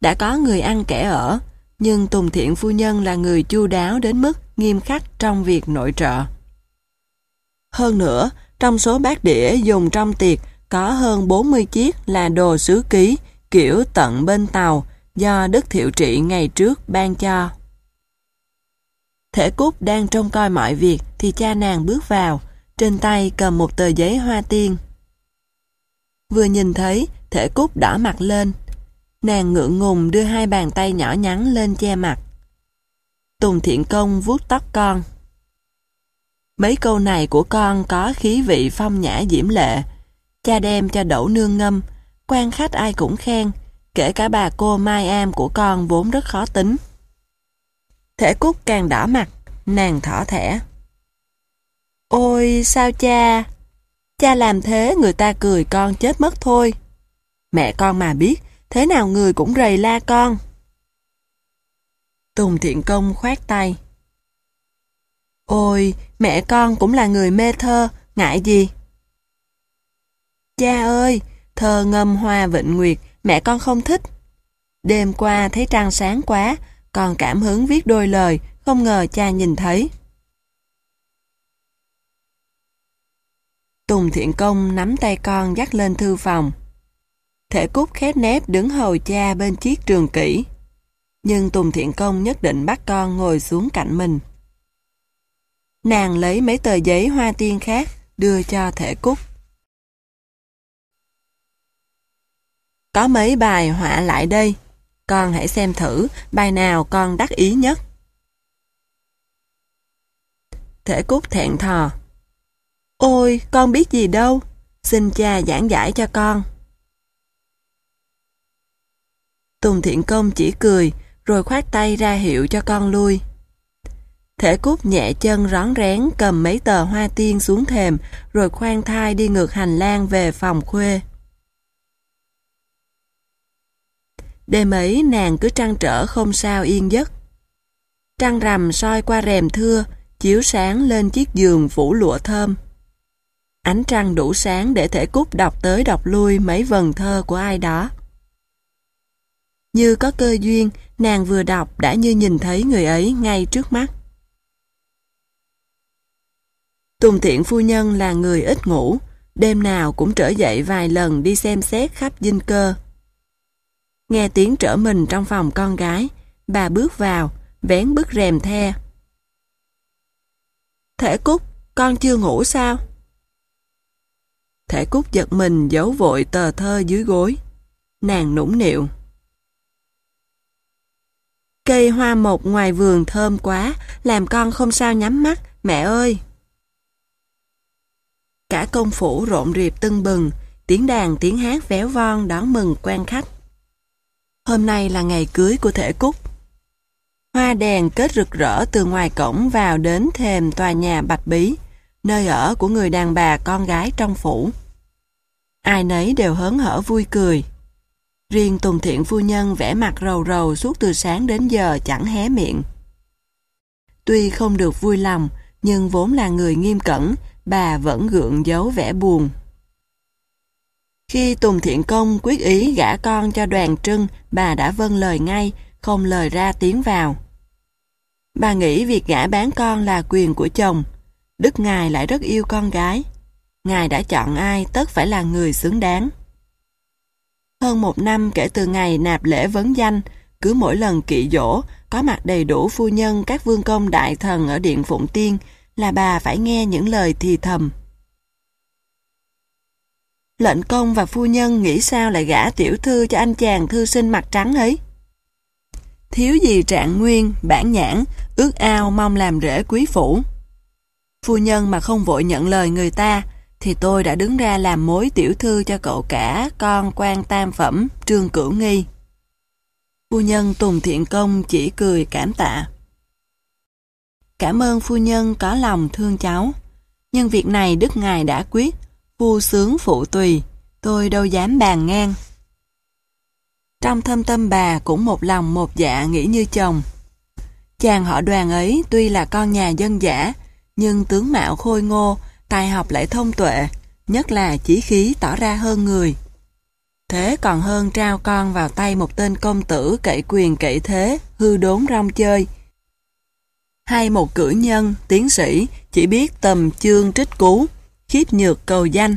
Đã có người ăn kẻ ở, nhưng Tùng Thiện Phu Nhân là người chu đáo đến mức nghiêm khắc trong việc nội trợ. Hơn nữa, trong số bát đĩa dùng trong tiệc có hơn 40 chiếc là đồ sứ ký kiểu tận bên tàu do Đức Thiệu Trị ngày trước ban cho. Thể Cúc đang trông coi mọi việc thì cha nàng bước vào, trên tay cầm một tờ giấy hoa tiên. Vừa nhìn thấy, Thể Cúc đỏ mặt lên. Nàng ngượng ngùng đưa hai bàn tay nhỏ nhắn lên che mặt. Tùng Thiện Công vuốt tóc con. Mấy câu này của con có khí vị phong nhã diễm lệ. Cha đem cho đổ nương ngâm, quan khách ai cũng khen, kể cả bà cô Mai Am của con vốn rất khó tính. Thể cúc càng đỏ mặt, nàng thở thẻ. Ôi sao cha, cha làm thế người ta cười con chết mất thôi. Mẹ con mà biết, thế nào người cũng rầy la con. Tùng Thiện Công khoát tay. Ôi, mẹ con cũng là người mê thơ, ngại gì? Cha ơi, thơ ngâm hoa vịnh nguyệt, mẹ con không thích. Đêm qua thấy trăng sáng quá, còn cảm hứng viết đôi lời, không ngờ cha nhìn thấy. Tùng Thiện Công nắm tay con dắt lên thư phòng. Thể cút khép nép đứng hầu cha bên chiếc trường kỷ. Nhưng Tùng Thiện Công nhất định bắt con ngồi xuống cạnh mình. Nàng lấy mấy tờ giấy hoa tiên khác đưa cho thể cúc. Có mấy bài họa lại đây. Con hãy xem thử bài nào con đắc ý nhất. Thể cút thẹn thò. Ôi, con biết gì đâu. Xin cha giảng giải cho con. Tùng Thiện Công chỉ cười, rồi khoát tay ra hiệu cho con lui. Thể cút nhẹ chân rón rén cầm mấy tờ hoa tiên xuống thềm, rồi khoan thai đi ngược hành lang về phòng khuê. Đêm ấy nàng cứ trăn trở không sao yên giấc. Trăng rằm soi qua rèm thưa, chiếu sáng lên chiếc giường phủ lụa thơm. Ánh trăng đủ sáng để thể cúc đọc tới đọc lui mấy vần thơ của ai đó. Như có cơ duyên, nàng vừa đọc đã như nhìn thấy người ấy ngay trước mắt. Tùng Thiện Phu Nhân là người ít ngủ, đêm nào cũng trở dậy vài lần đi xem xét khắp dinh cơ. Nghe tiếng trở mình trong phòng con gái, bà bước vào, vén bức rèm the. Thể Cúc, con chưa ngủ sao? Thể Cúc giật mình giấu vội tờ thơ dưới gối. Nàng nũng nịu. Cây hoa mộc ngoài vườn thơm quá, làm con không sao nhắm mắt, mẹ ơi! Cả công phủ rộn rịp tưng bừng, tiếng đàn tiếng hát véo von đón mừng quan khách. Hôm nay là ngày cưới của thể cúc. Hoa đèn kết rực rỡ từ ngoài cổng vào đến thềm tòa nhà Bạch Bí, nơi ở của người đàn bà con gái trong phủ. Ai nấy đều hớn hở vui cười. Riêng Tùng Thiện Phu Nhân vẽ mặt rầu rầu suốt từ sáng đến giờ chẳng hé miệng. Tuy không được vui lòng, nhưng vốn là người nghiêm cẩn, bà vẫn gượng giấu vẻ buồn khi Tùng Thiện Công quyết ý gả con cho đoàn trưng, bà đã vâng lời ngay, không lời ra tiếng vào. Bà nghĩ việc gả bán con là quyền của chồng. Đức Ngài lại rất yêu con gái. Ngài đã chọn ai tất phải là người xứng đáng. Hơn một năm kể từ ngày nạp lễ vấn danh, cứ mỗi lần kỵ dỗ, có mặt đầy đủ phu nhân các vương công đại thần ở Điện Phụng Tiên là bà phải nghe những lời thì thầm lệnh công và phu nhân nghĩ sao lại gả tiểu thư cho anh chàng thư sinh mặt trắng ấy. Thiếu gì trạng nguyên, bản nhãn, ước ao mong làm rễ quý phủ. Phu nhân mà không vội nhận lời người ta, thì tôi đã đứng ra làm mối tiểu thư cho cậu cả con quan tam phẩm Trương Cửu Nghi. Phu nhân Tùng Thiện Công chỉ cười cảm tạ. Cảm ơn phu nhân có lòng thương cháu, nhưng việc này Đức Ngài đã quyết, vu sướng phụ tùy, tôi đâu dám bàn ngang. Trong thâm tâm bà cũng một lòng một dạ nghĩ như chồng. Chàng họ đoàn ấy tuy là con nhà dân giả, nhưng tướng mạo khôi ngô, tài học lại thông tuệ, nhất là chỉ khí tỏ ra hơn người. Thế còn hơn trao con vào tay một tên công tử cậy quyền cậy thế, hư đốn rong chơi. Hay một cử nhân, tiến sĩ, chỉ biết tầm chương trích cú, khiếp nhược cầu danh.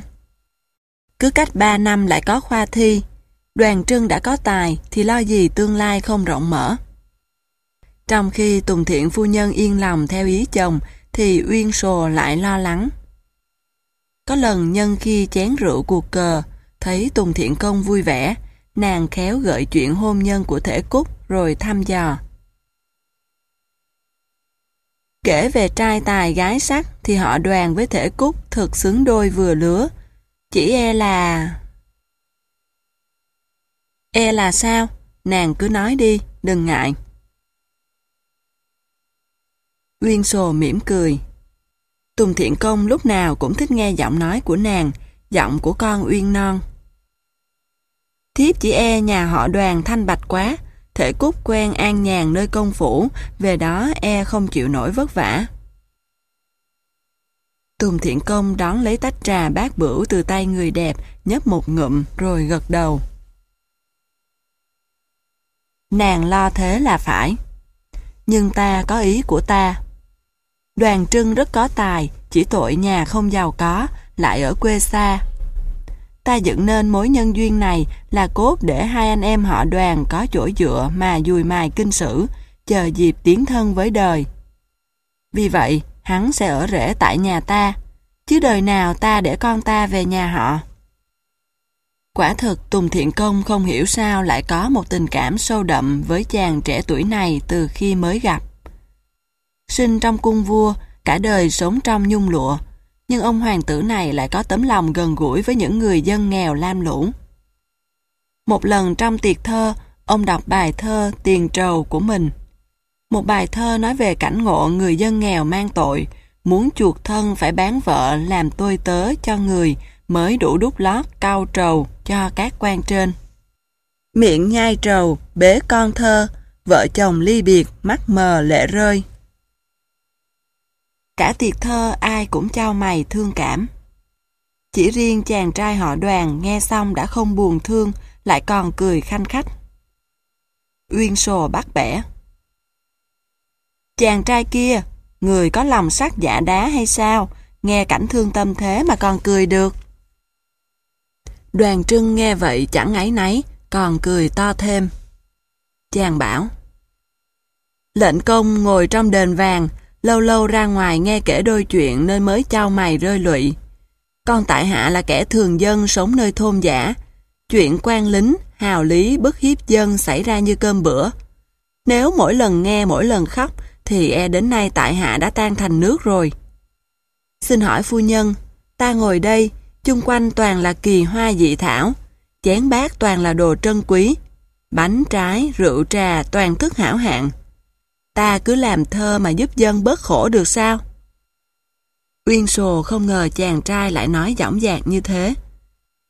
Cứ cách 3 năm lại có khoa thi, đoàn trưng đã có tài thì lo gì tương lai không rộng mở. Trong khi Tùng Thiện phu nhân yên lòng theo ý chồng thì Uyên Sồ lại lo lắng. Có lần nhân khi chén rượu cuộc cờ, thấy Tùng Thiện Công vui vẻ, nàng khéo gợi chuyện hôn nhân của Thể Cúc rồi thăm dò. Kể về trai tài gái sắc thì họ đoàn với thể cúc thực xứng đôi vừa lứa. Chỉ e là... E là sao? Nàng cứ nói đi, đừng ngại. Uyên Sồ mỉm cười. Tùng Thiện Công lúc nào cũng thích nghe giọng nói của nàng, giọng của con Uyên Non. Thiếp chỉ e nhà họ đoàn thanh bạch quá, Thể cút quen an nhàn nơi công phủ, về đó e không chịu nổi vất vả. Tùng Thiện Công đón lấy tách trà bát bửu từ tay người đẹp, nhấp một ngụm rồi gật đầu. Nàng lo thế là phải. Nhưng ta có ý của ta. Đoàn trưng rất có tài, chỉ tội nhà không giàu có, lại ở quê xa. Ta dựng nên mối nhân duyên này là cốt để hai anh em họ đoàn có chỗ dựa mà dùi mài kinh sử, chờ dịp tiến thân với đời. Vì vậy, hắn sẽ ở rễ tại nhà ta, chứ đời nào ta để con ta về nhà họ. Quả thực Tùng Thiện Công không hiểu sao lại có một tình cảm sâu đậm với chàng trẻ tuổi này từ khi mới gặp. Sinh trong cung vua, cả đời sống trong nhung lụa, nhưng ông hoàng tử này lại có tấm lòng gần gũi với những người dân nghèo lam lũ. Một lần trong tiệc thơ, ông đọc bài thơ Tiền Trầu của mình. Một bài thơ nói về cảnh ngộ người dân nghèo mang tội, muốn chuộc thân phải bán vợ làm tôi tớ cho người mới đủ đút lót cao trầu cho các quan trên. Miệng nhai trầu, bế con thơ, vợ chồng ly biệt, mắt mờ lệ rơi. Cả tiệc thơ ai cũng trao mày thương cảm. Chỉ riêng chàng trai họ đoàn nghe xong đã không buồn thương, lại còn cười khanh khách. Uyên sồ bắt bẻ. Chàng trai kia, người có lòng sắt giả đá hay sao, nghe cảnh thương tâm thế mà còn cười được. Đoàn trưng nghe vậy chẳng ấy nấy, còn cười to thêm. Chàng bảo, lệnh công ngồi trong đền vàng, lâu lâu ra ngoài nghe kể đôi chuyện nơi mới trao mày rơi lụy. Con tại hạ là kẻ thường dân sống nơi thôn giả. Chuyện quan lính, hào lý, bức hiếp dân xảy ra như cơm bữa. Nếu mỗi lần nghe mỗi lần khóc thì e đến nay tại hạ đã tan thành nước rồi. Xin hỏi phu nhân, ta ngồi đây, chung quanh toàn là kỳ hoa dị thảo, chén bát toàn là đồ trân quý, bánh trái, rượu trà toàn thức hảo hạng ta cứ làm thơ mà giúp dân bớt khổ được sao? Uyên sồ không ngờ chàng trai lại nói dõng dạc như thế.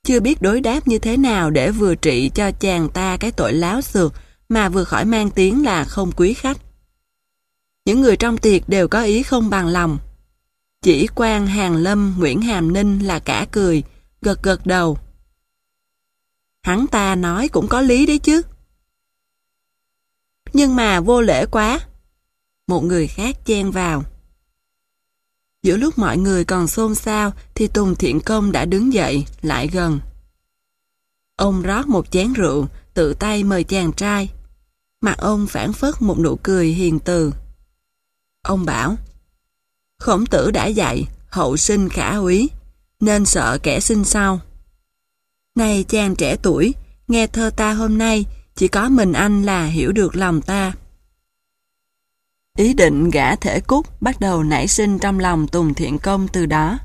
Chưa biết đối đáp như thế nào để vừa trị cho chàng ta cái tội láo xược mà vừa khỏi mang tiếng là không quý khách. Những người trong tiệc đều có ý không bằng lòng. Chỉ quan Hàng Lâm, Nguyễn Hàm Ninh là cả cười, gật gật đầu. Hắn ta nói cũng có lý đấy chứ. Nhưng mà vô lễ quá một người khác chen vào. Giữa lúc mọi người còn xôn xao thì Tùng Thiện Công đã đứng dậy, lại gần. Ông rót một chén rượu, tự tay mời chàng trai. Mặt ông phản phất một nụ cười hiền từ. Ông bảo, khổng tử đã dạy, hậu sinh khả úy, nên sợ kẻ sinh sau. Này chàng trẻ tuổi, nghe thơ ta hôm nay, chỉ có mình anh là hiểu được lòng ta. Ý định gã thể cúc bắt đầu nảy sinh trong lòng Tùng Thiện Công từ đó.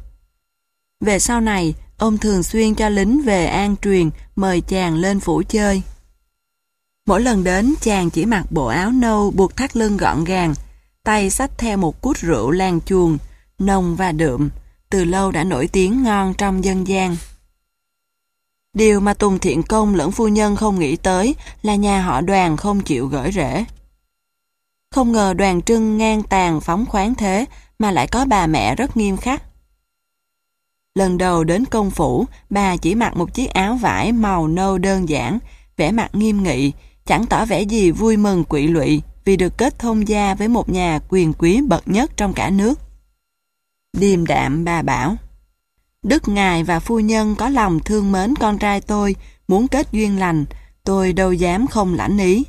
Về sau này, ông thường xuyên cho lính về an truyền mời chàng lên phủ chơi. Mỗi lần đến chàng chỉ mặc bộ áo nâu buộc thắt lưng gọn gàng, tay xách theo một cút rượu lan chuồng, nồng và đượm, từ lâu đã nổi tiếng ngon trong dân gian. Điều mà Tùng Thiện Công lẫn phu nhân không nghĩ tới là nhà họ đoàn không chịu gửi rễ. Không ngờ đoàn trưng ngang tàn phóng khoáng thế mà lại có bà mẹ rất nghiêm khắc. Lần đầu đến công phủ, bà chỉ mặc một chiếc áo vải màu nâu đơn giản, vẻ mặt nghiêm nghị, chẳng tỏ vẻ gì vui mừng quỷ lụy vì được kết thông gia với một nhà quyền quý bậc nhất trong cả nước. Điềm đạm bà bảo, Đức Ngài và phu nhân có lòng thương mến con trai tôi, muốn kết duyên lành, tôi đâu dám không lãnh ý.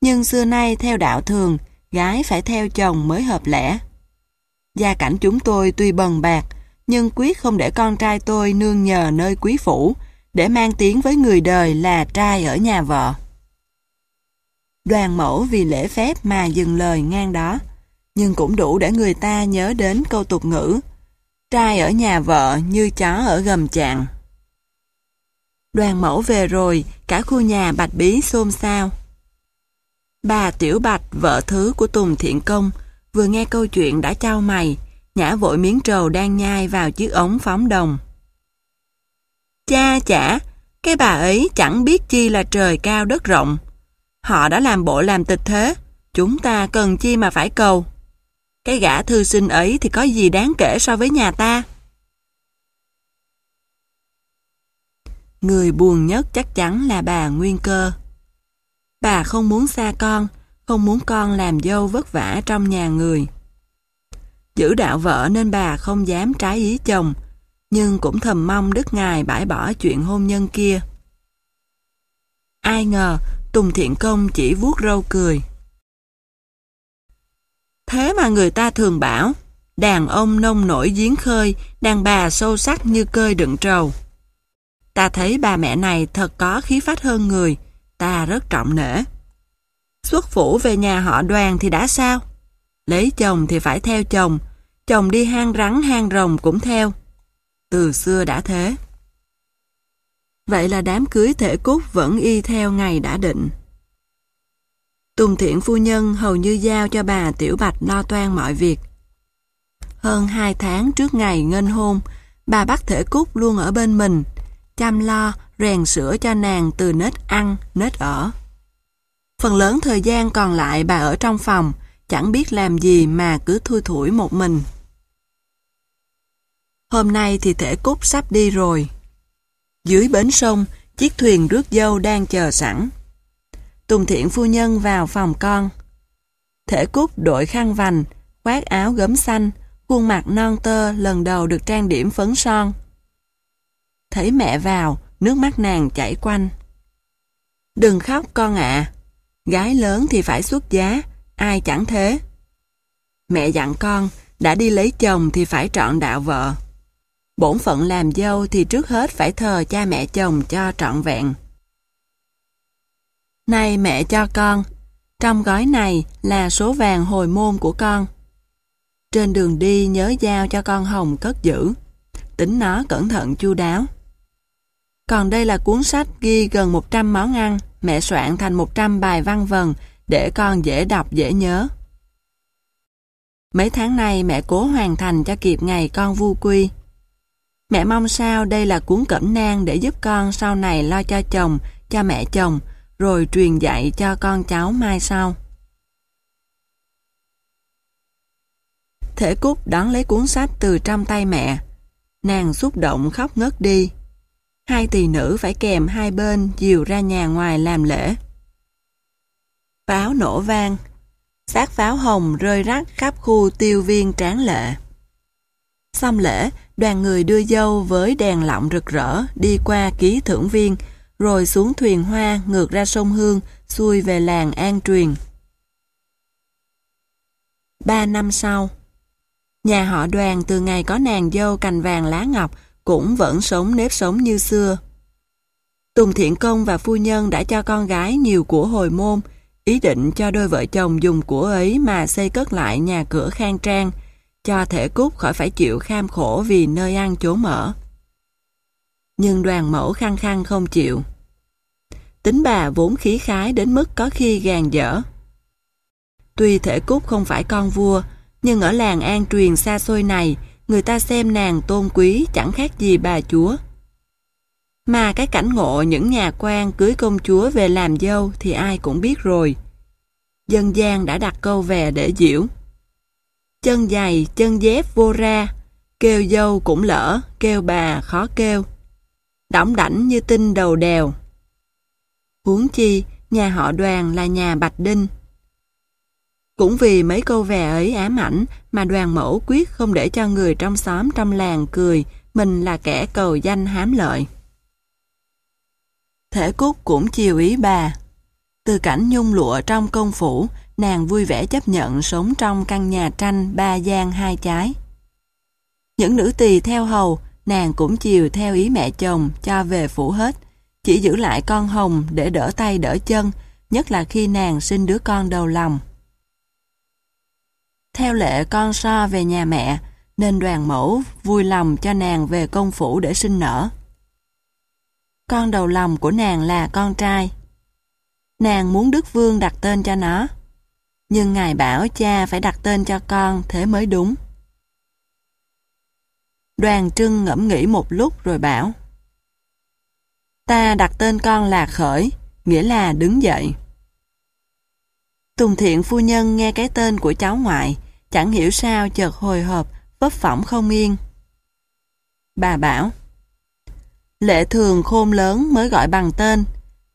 Nhưng xưa nay theo đạo thường, gái phải theo chồng mới hợp lẽ. Gia cảnh chúng tôi tuy bần bạc, nhưng quyết không để con trai tôi nương nhờ nơi quý phủ, để mang tiếng với người đời là trai ở nhà vợ. Đoàn mẫu vì lễ phép mà dừng lời ngang đó, nhưng cũng đủ để người ta nhớ đến câu tục ngữ Trai ở nhà vợ như chó ở gầm chạng. Đoàn mẫu về rồi, cả khu nhà bạch bí xôn xao. Bà Tiểu Bạch, vợ thứ của Tùng Thiện Công, vừa nghe câu chuyện đã trao mày, nhả vội miếng trầu đang nhai vào chiếc ống phóng đồng. Cha chả, cái bà ấy chẳng biết chi là trời cao đất rộng. Họ đã làm bộ làm tịch thế, chúng ta cần chi mà phải cầu. Cái gã thư sinh ấy thì có gì đáng kể so với nhà ta? Người buồn nhất chắc chắn là bà Nguyên Cơ. Bà không muốn xa con, không muốn con làm dâu vất vả trong nhà người. Giữ đạo vợ nên bà không dám trái ý chồng, nhưng cũng thầm mong Đức Ngài bãi bỏ chuyện hôn nhân kia. Ai ngờ, Tùng Thiện Công chỉ vuốt râu cười. Thế mà người ta thường bảo, đàn ông nông nổi giếng khơi, đàn bà sâu sắc như cơi đựng trầu. Ta thấy bà mẹ này thật có khí phách hơn người, ta rất trọng nể. Xuất phủ về nhà họ đoàn thì đã sao? Lấy chồng thì phải theo chồng, chồng đi hang rắn hang rồng cũng theo. Từ xưa đã thế. Vậy là đám cưới thể cốt vẫn y theo ngày đã định. Tùng Thiện phu nhân hầu như giao cho bà Tiểu Bạch lo toan mọi việc. Hơn hai tháng trước ngày ngân hôn, bà bắt thể cúc luôn ở bên mình, chăm lo rèn sữa cho nàng từ nết ăn, nết ở. Phần lớn thời gian còn lại bà ở trong phòng, chẳng biết làm gì mà cứ thui thủi một mình. Hôm nay thì thể cúc sắp đi rồi. Dưới bến sông, chiếc thuyền rước dâu đang chờ sẵn. Tùng thiện phu nhân vào phòng con. Thể cúc đội khăn vành, khoác áo gấm xanh, khuôn mặt non tơ lần đầu được trang điểm phấn son. Thấy mẹ vào, nước mắt nàng chảy quanh. Đừng khóc con ạ, gái lớn thì phải xuất giá, ai chẳng thế. Mẹ dặn con, đã đi lấy chồng thì phải trọn đạo vợ. Bổn phận làm dâu thì trước hết phải thờ cha mẹ chồng cho trọn vẹn. Này mẹ cho con, trong gói này là số vàng hồi môn của con. Trên đường đi nhớ giao cho con Hồng cất giữ. Tính nó cẩn thận chu đáo. Còn đây là cuốn sách ghi gần 100 món ăn, mẹ soạn thành 100 bài văn vần để con dễ đọc dễ nhớ. Mấy tháng nay mẹ cố hoàn thành cho kịp ngày con vu quy. Mẹ mong sao đây là cuốn cẩm nang để giúp con sau này lo cho chồng, cho mẹ chồng, rồi truyền dạy cho con cháu mai sau. Thể Cúc đón lấy cuốn sách từ trong tay mẹ. Nàng xúc động khóc ngất đi hai tỳ nữ phải kèm hai bên dìu ra nhà ngoài làm lễ. Pháo nổ vang, xác pháo hồng rơi rắc khắp khu tiêu viên tráng lệ. Xong lễ, đoàn người đưa dâu với đèn lọng rực rỡ đi qua ký thưởng viên, rồi xuống thuyền hoa ngược ra sông Hương, xuôi về làng An Truyền. Ba năm sau, nhà họ đoàn từ ngày có nàng dâu cành vàng lá ngọc cũng vẫn sống nếp sống như xưa. Tùng Thiện Công và phu nhân đã cho con gái nhiều của hồi môn, ý định cho đôi vợ chồng dùng của ấy mà xây cất lại nhà cửa khang trang, cho thể cút khỏi phải chịu kham khổ vì nơi ăn chốn ở. Nhưng đoàn mẫu khăng khăng không chịu. Tính bà vốn khí khái đến mức có khi gàn dở. Tuy thể cút không phải con vua, nhưng ở làng An truyền xa xôi này, người ta xem nàng tôn quý chẳng khác gì bà chúa. Mà cái cảnh ngộ những nhà quan cưới công chúa về làm dâu thì ai cũng biết rồi. Dân gian đã đặt câu về để diễu. Chân giày, chân dép vô ra, kêu dâu cũng lỡ, kêu bà khó kêu. Đỏng đảnh như tinh đầu đèo. Huống chi, nhà họ đoàn là nhà Bạch Đinh. Cũng vì mấy câu vè ấy ám ảnh mà đoàn mẫu quyết không để cho người trong xóm trong làng cười mình là kẻ cầu danh hám lợi. Thể cúc cũng chiều ý bà. Từ cảnh nhung lụa trong công phủ, nàng vui vẻ chấp nhận sống trong căn nhà tranh ba gian hai trái. Những nữ tỳ theo hầu, nàng cũng chiều theo ý mẹ chồng cho về phủ hết, chỉ giữ lại con hồng để đỡ tay đỡ chân, nhất là khi nàng sinh đứa con đầu lòng. Theo lệ con so về nhà mẹ, nên đoàn mẫu vui lòng cho nàng về công phủ để sinh nở. Con đầu lòng của nàng là con trai. Nàng muốn Đức Vương đặt tên cho nó. Nhưng ngài bảo cha phải đặt tên cho con thế mới đúng. Đoàn trưng ngẫm nghĩ một lúc rồi bảo Ta đặt tên con là Khởi, nghĩa là đứng dậy. Tùng thiện phu nhân nghe cái tên của cháu ngoại, chẳng hiểu sao chợt hồi hộp, vấp phỏng không yên. Bà bảo, lệ thường khôn lớn mới gọi bằng tên,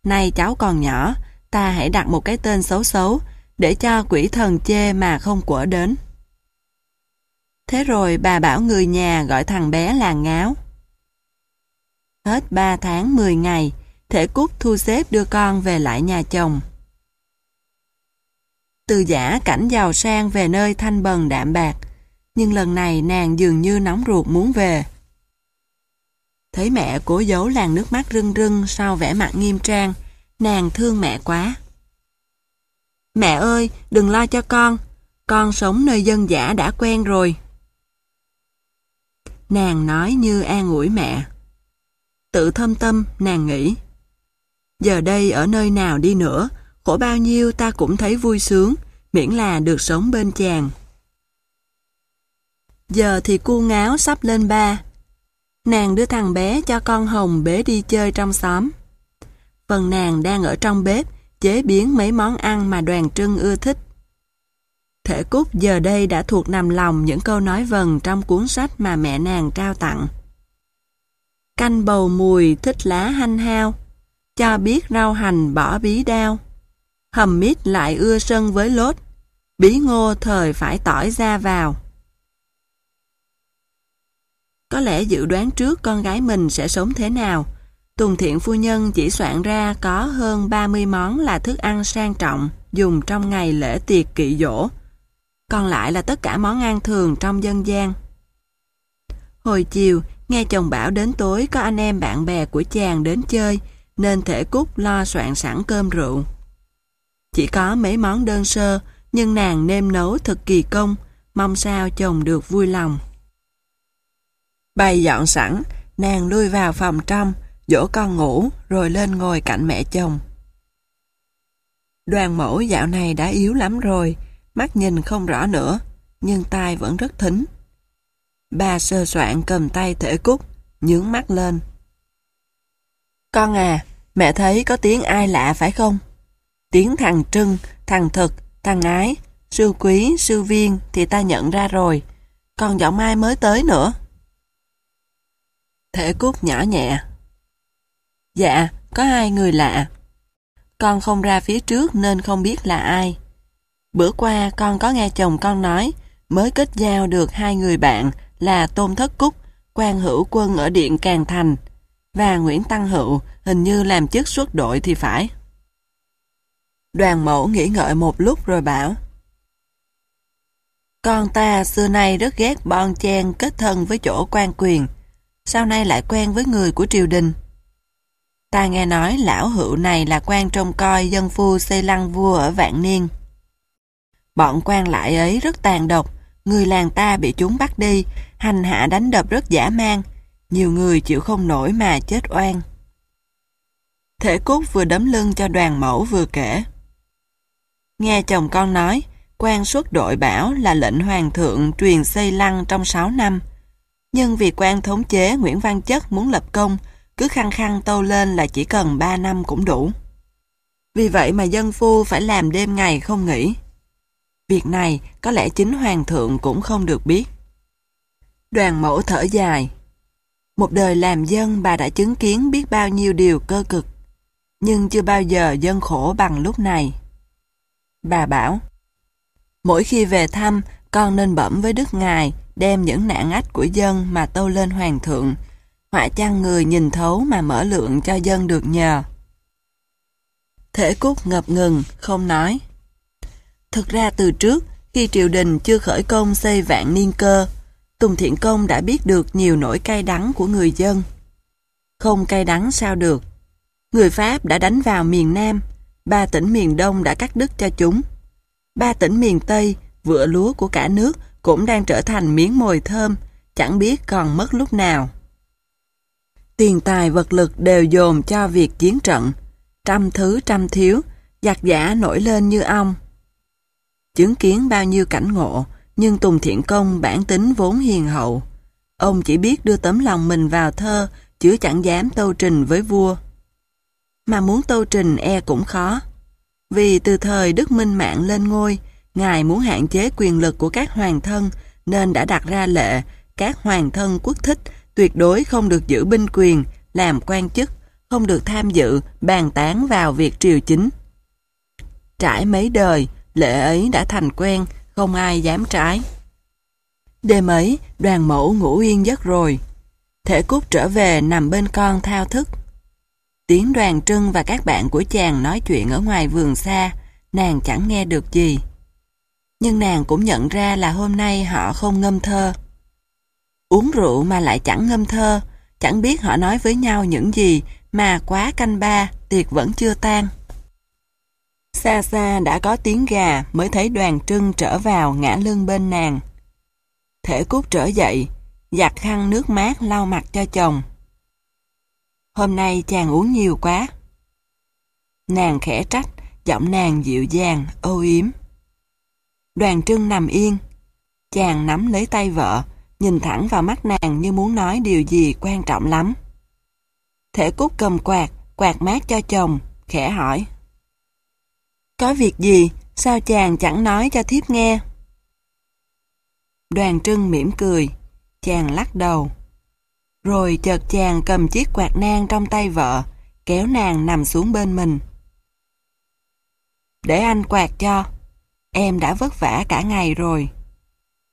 nay cháu còn nhỏ, ta hãy đặt một cái tên xấu xấu, để cho quỷ thần chê mà không quở đến. Thế rồi bà bảo người nhà gọi thằng bé là ngáo. Hết 3 tháng 10 ngày, thể cúc thu xếp đưa con về lại nhà chồng. Từ giả cảnh giàu sang về nơi thanh bần đạm bạc, nhưng lần này nàng dường như nóng ruột muốn về. Thấy mẹ cố giấu làn nước mắt rưng rưng sau vẻ mặt nghiêm trang, nàng thương mẹ quá. Mẹ ơi, đừng lo cho con, con sống nơi dân giả đã quen rồi. Nàng nói như an ủi mẹ. Tự thâm tâm, nàng nghĩ. Giờ đây ở nơi nào đi nữa, khổ bao nhiêu ta cũng thấy vui sướng, miễn là được sống bên chàng. Giờ thì cu ngáo sắp lên ba. Nàng đưa thằng bé cho con Hồng bế đi chơi trong xóm. Phần nàng đang ở trong bếp, chế biến mấy món ăn mà đoàn trưng ưa thích. Thể Cúc giờ đây đã thuộc nằm lòng những câu nói vần trong cuốn sách mà mẹ nàng trao tặng. Canh bầu mùi thích lá hanh hao, cho biết rau hành bỏ bí đao hầm mít lại ưa sân với lốt, bí ngô thời phải tỏi ra vào. Có lẽ dự đoán trước con gái mình sẽ sống thế nào, Tùng Thiện Phu Nhân chỉ soạn ra có hơn 30 món là thức ăn sang trọng dùng trong ngày lễ tiệc kỵ dỗ, còn lại là tất cả món ăn thường trong dân gian. Hồi chiều, nghe chồng bảo đến tối có anh em bạn bè của chàng đến chơi, nên thể cúc lo soạn sẵn cơm rượu. Chỉ có mấy món đơn sơ, nhưng nàng nêm nấu thật kỳ công, mong sao chồng được vui lòng. Bày dọn sẵn, nàng lui vào phòng trong, dỗ con ngủ rồi lên ngồi cạnh mẹ chồng. Đoàn mẫu dạo này đã yếu lắm rồi, mắt nhìn không rõ nữa, nhưng tai vẫn rất thính. Bà sơ soạn cầm tay thể cúc, nhướng mắt lên. Con à, mẹ thấy có tiếng ai lạ phải không? tiếng thằng Trưng, thằng Thực, thằng Ái, sư quý, sư viên thì ta nhận ra rồi. Còn giọng mai mới tới nữa. Thể cúc nhỏ nhẹ. Dạ, có hai người lạ. Con không ra phía trước nên không biết là ai. Bữa qua con có nghe chồng con nói mới kết giao được hai người bạn là Tôn Thất Cúc, quan hữu quân ở Điện Càng Thành và Nguyễn Tăng Hữu hình như làm chức xuất đội thì phải. Đoàn mẫu nghĩ ngợi một lúc rồi bảo Con ta xưa nay rất ghét bon chen kết thân với chỗ quan quyền Sau nay lại quen với người của triều đình Ta nghe nói lão hữu này là quan trông coi dân phu xây lăng vua ở Vạn Niên Bọn quan lại ấy rất tàn độc Người làng ta bị chúng bắt đi Hành hạ đánh đập rất dã man Nhiều người chịu không nổi mà chết oan Thể cốt vừa đấm lưng cho đoàn mẫu vừa kể Nghe chồng con nói, quan suất đội bảo là lệnh hoàng thượng truyền xây lăng trong 6 năm. Nhưng vì quan thống chế Nguyễn Văn Chất muốn lập công, cứ khăng khăng tâu lên là chỉ cần 3 năm cũng đủ. Vì vậy mà dân phu phải làm đêm ngày không nghỉ. Việc này có lẽ chính hoàng thượng cũng không được biết. Đoàn mẫu thở dài. Một đời làm dân bà đã chứng kiến biết bao nhiêu điều cơ cực. Nhưng chưa bao giờ dân khổ bằng lúc này. Bà bảo, mỗi khi về thăm, con nên bẩm với Đức Ngài, đem những nạn ách của dân mà tâu lên Hoàng thượng, họa chăng người nhìn thấu mà mở lượng cho dân được nhờ. Thể Cúc ngập ngừng, không nói. Thực ra từ trước, khi triều đình chưa khởi công xây vạn niên cơ, Tùng Thiện Công đã biết được nhiều nỗi cay đắng của người dân. Không cay đắng sao được. Người Pháp đã đánh vào miền Nam, ba tỉnh miền Đông đã cắt đứt cho chúng. Ba tỉnh miền Tây, vựa lúa của cả nước cũng đang trở thành miếng mồi thơm, chẳng biết còn mất lúc nào. Tiền tài vật lực đều dồn cho việc chiến trận, trăm thứ trăm thiếu, giặc giả nổi lên như ong. Chứng kiến bao nhiêu cảnh ngộ, nhưng Tùng Thiện Công bản tính vốn hiền hậu. Ông chỉ biết đưa tấm lòng mình vào thơ, chứ chẳng dám tâu trình với vua mà muốn tô trình e cũng khó. Vì từ thời Đức Minh Mạng lên ngôi, Ngài muốn hạn chế quyền lực của các hoàng thân nên đã đặt ra lệ các hoàng thân quốc thích tuyệt đối không được giữ binh quyền, làm quan chức, không được tham dự, bàn tán vào việc triều chính. Trải mấy đời, lệ ấy đã thành quen, không ai dám trái. Đêm ấy, đoàn mẫu ngủ yên giấc rồi. Thể cút trở về nằm bên con thao thức. Tiếng đoàn trưng và các bạn của chàng nói chuyện ở ngoài vườn xa, nàng chẳng nghe được gì. Nhưng nàng cũng nhận ra là hôm nay họ không ngâm thơ. Uống rượu mà lại chẳng ngâm thơ, chẳng biết họ nói với nhau những gì mà quá canh ba, tiệc vẫn chưa tan. Xa xa đã có tiếng gà mới thấy đoàn trưng trở vào ngã lưng bên nàng. Thể cút trở dậy, giặt khăn nước mát lau mặt cho chồng. Hôm nay chàng uống nhiều quá. Nàng khẽ trách, giọng nàng dịu dàng, âu yếm. Đoàn trưng nằm yên. Chàng nắm lấy tay vợ, nhìn thẳng vào mắt nàng như muốn nói điều gì quan trọng lắm. Thể cúc cầm quạt, quạt mát cho chồng, khẽ hỏi. Có việc gì, sao chàng chẳng nói cho thiếp nghe? Đoàn trưng mỉm cười, chàng lắc đầu. Rồi chợt chàng cầm chiếc quạt nang trong tay vợ, kéo nàng nằm xuống bên mình. Để anh quạt cho, em đã vất vả cả ngày rồi.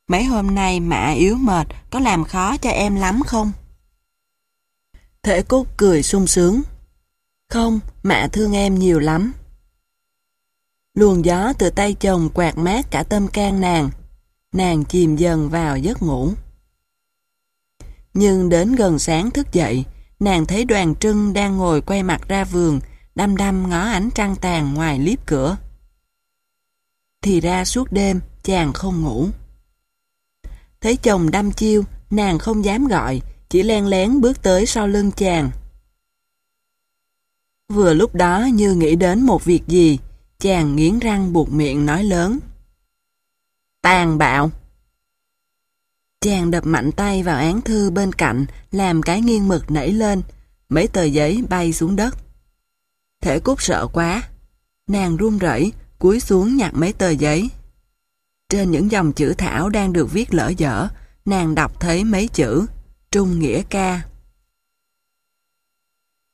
Mấy hôm nay mạ yếu mệt có làm khó cho em lắm không? Thể cúc cười sung sướng. Không, mạ thương em nhiều lắm. Luồng gió từ tay chồng quạt mát cả tâm can nàng. Nàng chìm dần vào giấc ngủ. Nhưng đến gần sáng thức dậy, nàng thấy đoàn trưng đang ngồi quay mặt ra vườn, đăm đăm ngó ánh trăng tàn ngoài liếp cửa. Thì ra suốt đêm, chàng không ngủ. Thấy chồng đăm chiêu, nàng không dám gọi, chỉ len lén bước tới sau lưng chàng. Vừa lúc đó như nghĩ đến một việc gì, chàng nghiến răng buộc miệng nói lớn. Tàn bạo! Chàng đập mạnh tay vào án thư bên cạnh, làm cái nghiêng mực nảy lên. Mấy tờ giấy bay xuống đất. Thể cúc sợ quá. Nàng run rẩy, cúi xuống nhặt mấy tờ giấy. Trên những dòng chữ thảo đang được viết lỡ dở, nàng đọc thấy mấy chữ Trung Nghĩa Ca.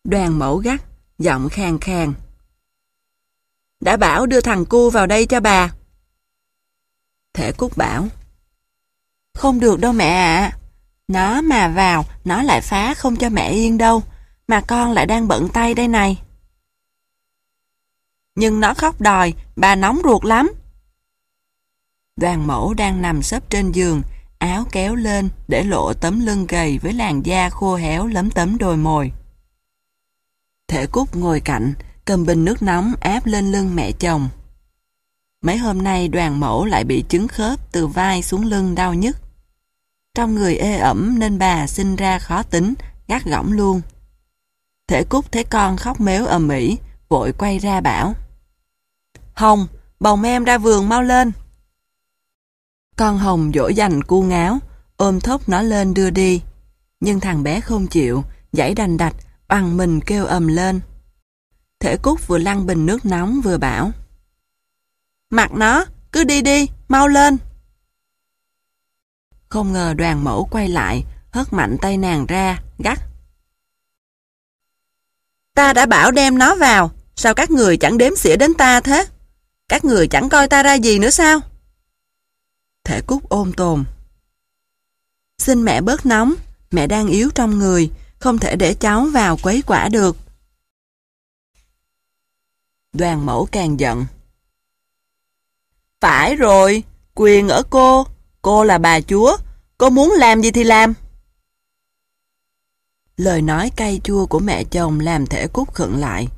Đoàn mẫu gắt, giọng khang khang. Đã bảo đưa thằng cu vào đây cho bà. Thể Cúc bảo không được đâu mẹ ạ. Nó mà vào, nó lại phá không cho mẹ yên đâu. Mà con lại đang bận tay đây này. Nhưng nó khóc đòi, bà nóng ruột lắm. Đoàn mẫu đang nằm sấp trên giường, áo kéo lên để lộ tấm lưng gầy với làn da khô héo lấm tấm đồi mồi. Thể Cúc ngồi cạnh, cầm bình nước nóng áp lên lưng mẹ chồng. Mấy hôm nay đoàn mẫu lại bị chứng khớp từ vai xuống lưng đau nhức. Trong người ê ẩm nên bà sinh ra khó tính, gắt gỏng luôn. Thể Cúc thấy con khóc méo ầm mỹ vội quay ra bảo. Hồng, bồng em ra vườn mau lên. Con Hồng dỗ dành cu ngáo, ôm thốc nó lên đưa đi. Nhưng thằng bé không chịu, giãy đành đạch, bằng mình kêu ầm lên. Thể Cúc vừa lăn bình nước nóng vừa bảo. Mặc nó, cứ đi đi, mau lên. Không ngờ đoàn mẫu quay lại, hất mạnh tay nàng ra, gắt. Ta đã bảo đem nó vào, sao các người chẳng đếm xỉa đến ta thế? Các người chẳng coi ta ra gì nữa sao? Thể cúc ôm tồn. Xin mẹ bớt nóng, mẹ đang yếu trong người, không thể để cháu vào quấy quả được. Đoàn mẫu càng giận. Phải rồi, quyền ở cô, Cô là bà chúa, cô muốn làm gì thì làm. Lời nói cay chua của mẹ chồng làm thể cúc khẩn lại.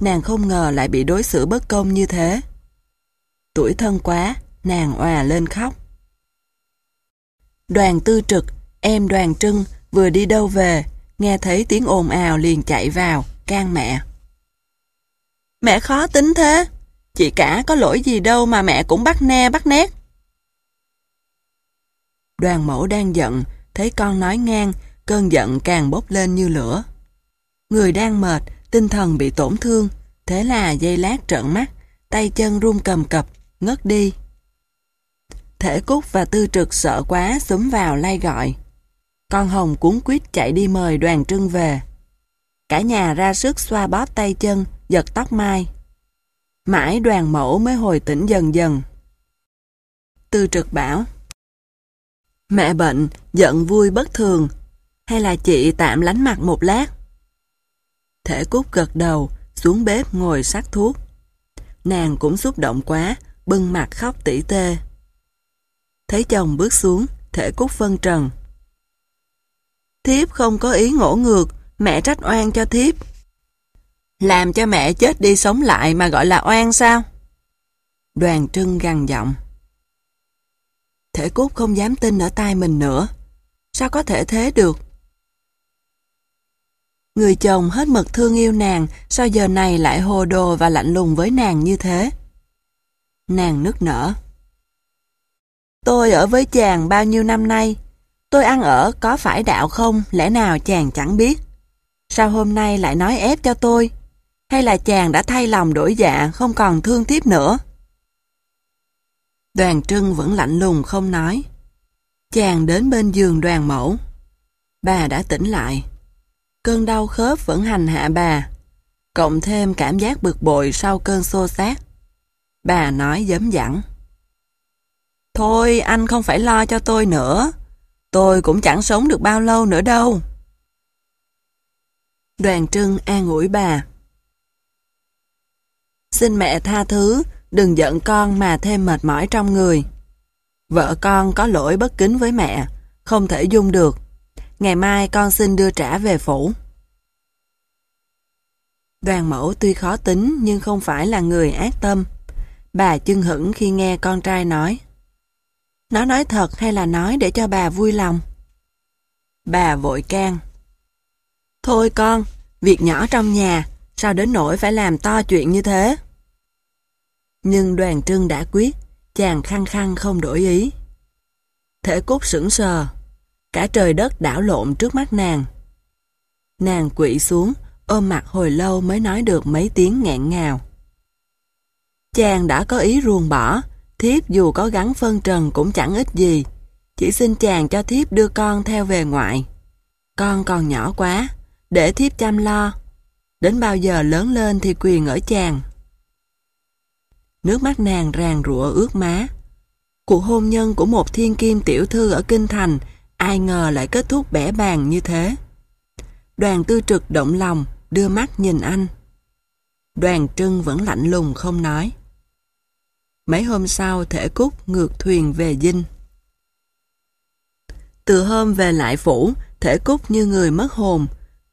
Nàng không ngờ lại bị đối xử bất công như thế. Tuổi thân quá, nàng òa lên khóc. Đoàn tư trực, em đoàn trưng vừa đi đâu về, nghe thấy tiếng ồn ào liền chạy vào, can mẹ. Mẹ khó tính thế, chị cả có lỗi gì đâu mà mẹ cũng bắt ne bắt nét. Đoàn mẫu đang giận, thấy con nói ngang, cơn giận càng bốc lên như lửa. Người đang mệt, tinh thần bị tổn thương, thế là dây lát trợn mắt, tay chân run cầm cập, ngất đi. Thể Cúc và Tư Trực sợ quá xúm vào lay gọi. Con Hồng cuốn quýt chạy đi mời đoàn trưng về. Cả nhà ra sức xoa bóp tay chân, giật tóc mai. Mãi đoàn mẫu mới hồi tỉnh dần dần. Tư Trực bảo, Mẹ bệnh, giận vui bất thường, hay là chị tạm lánh mặt một lát? Thể Cúc gật đầu, xuống bếp ngồi sắc thuốc. Nàng cũng xúc động quá, bưng mặt khóc tỉ tê. Thấy chồng bước xuống, Thể Cúc phân trần. Thiếp không có ý ngỗ ngược, mẹ trách oan cho thiếp. Làm cho mẹ chết đi sống lại mà gọi là oan sao? Đoàn trưng gằn giọng. Thể cốt không dám tin ở tay mình nữa. Sao có thể thế được? Người chồng hết mực thương yêu nàng, sao giờ này lại hồ đồ và lạnh lùng với nàng như thế? Nàng nức nở. Tôi ở với chàng bao nhiêu năm nay, tôi ăn ở có phải đạo không, lẽ nào chàng chẳng biết? Sao hôm nay lại nói ép cho tôi? Hay là chàng đã thay lòng đổi dạ, không còn thương tiếp nữa? Đoàn trưng vẫn lạnh lùng không nói. Chàng đến bên giường đoàn mẫu. Bà đã tỉnh lại. Cơn đau khớp vẫn hành hạ bà. Cộng thêm cảm giác bực bội sau cơn xô xát. Bà nói dấm dẳng. Thôi anh không phải lo cho tôi nữa. Tôi cũng chẳng sống được bao lâu nữa đâu. Đoàn trưng an ủi bà. Xin mẹ tha thứ, đừng giận con mà thêm mệt mỏi trong người. Vợ con có lỗi bất kính với mẹ, không thể dung được. Ngày mai con xin đưa trả về phủ. Đoàn mẫu tuy khó tính nhưng không phải là người ác tâm. Bà chưng hững khi nghe con trai nói. Nó nói thật hay là nói để cho bà vui lòng? Bà vội can. Thôi con, việc nhỏ trong nhà, sao đến nỗi phải làm to chuyện như thế? Nhưng đoàn trưng đã quyết, chàng khăng khăng không đổi ý. Thể cốt sững sờ, cả trời đất đảo lộn trước mắt nàng. Nàng quỵ xuống, ôm mặt hồi lâu mới nói được mấy tiếng nghẹn ngào. Chàng đã có ý ruồng bỏ, thiếp dù có gắn phân trần cũng chẳng ích gì. Chỉ xin chàng cho thiếp đưa con theo về ngoại. Con còn nhỏ quá, để thiếp chăm lo. Đến bao giờ lớn lên thì quyền ở chàng nước mắt nàng ràng rụa ướt má. Cuộc hôn nhân của một thiên kim tiểu thư ở Kinh Thành ai ngờ lại kết thúc bẻ bàn như thế. Đoàn tư trực động lòng, đưa mắt nhìn anh. Đoàn trưng vẫn lạnh lùng không nói. Mấy hôm sau thể cúc ngược thuyền về dinh. Từ hôm về lại phủ, thể cúc như người mất hồn,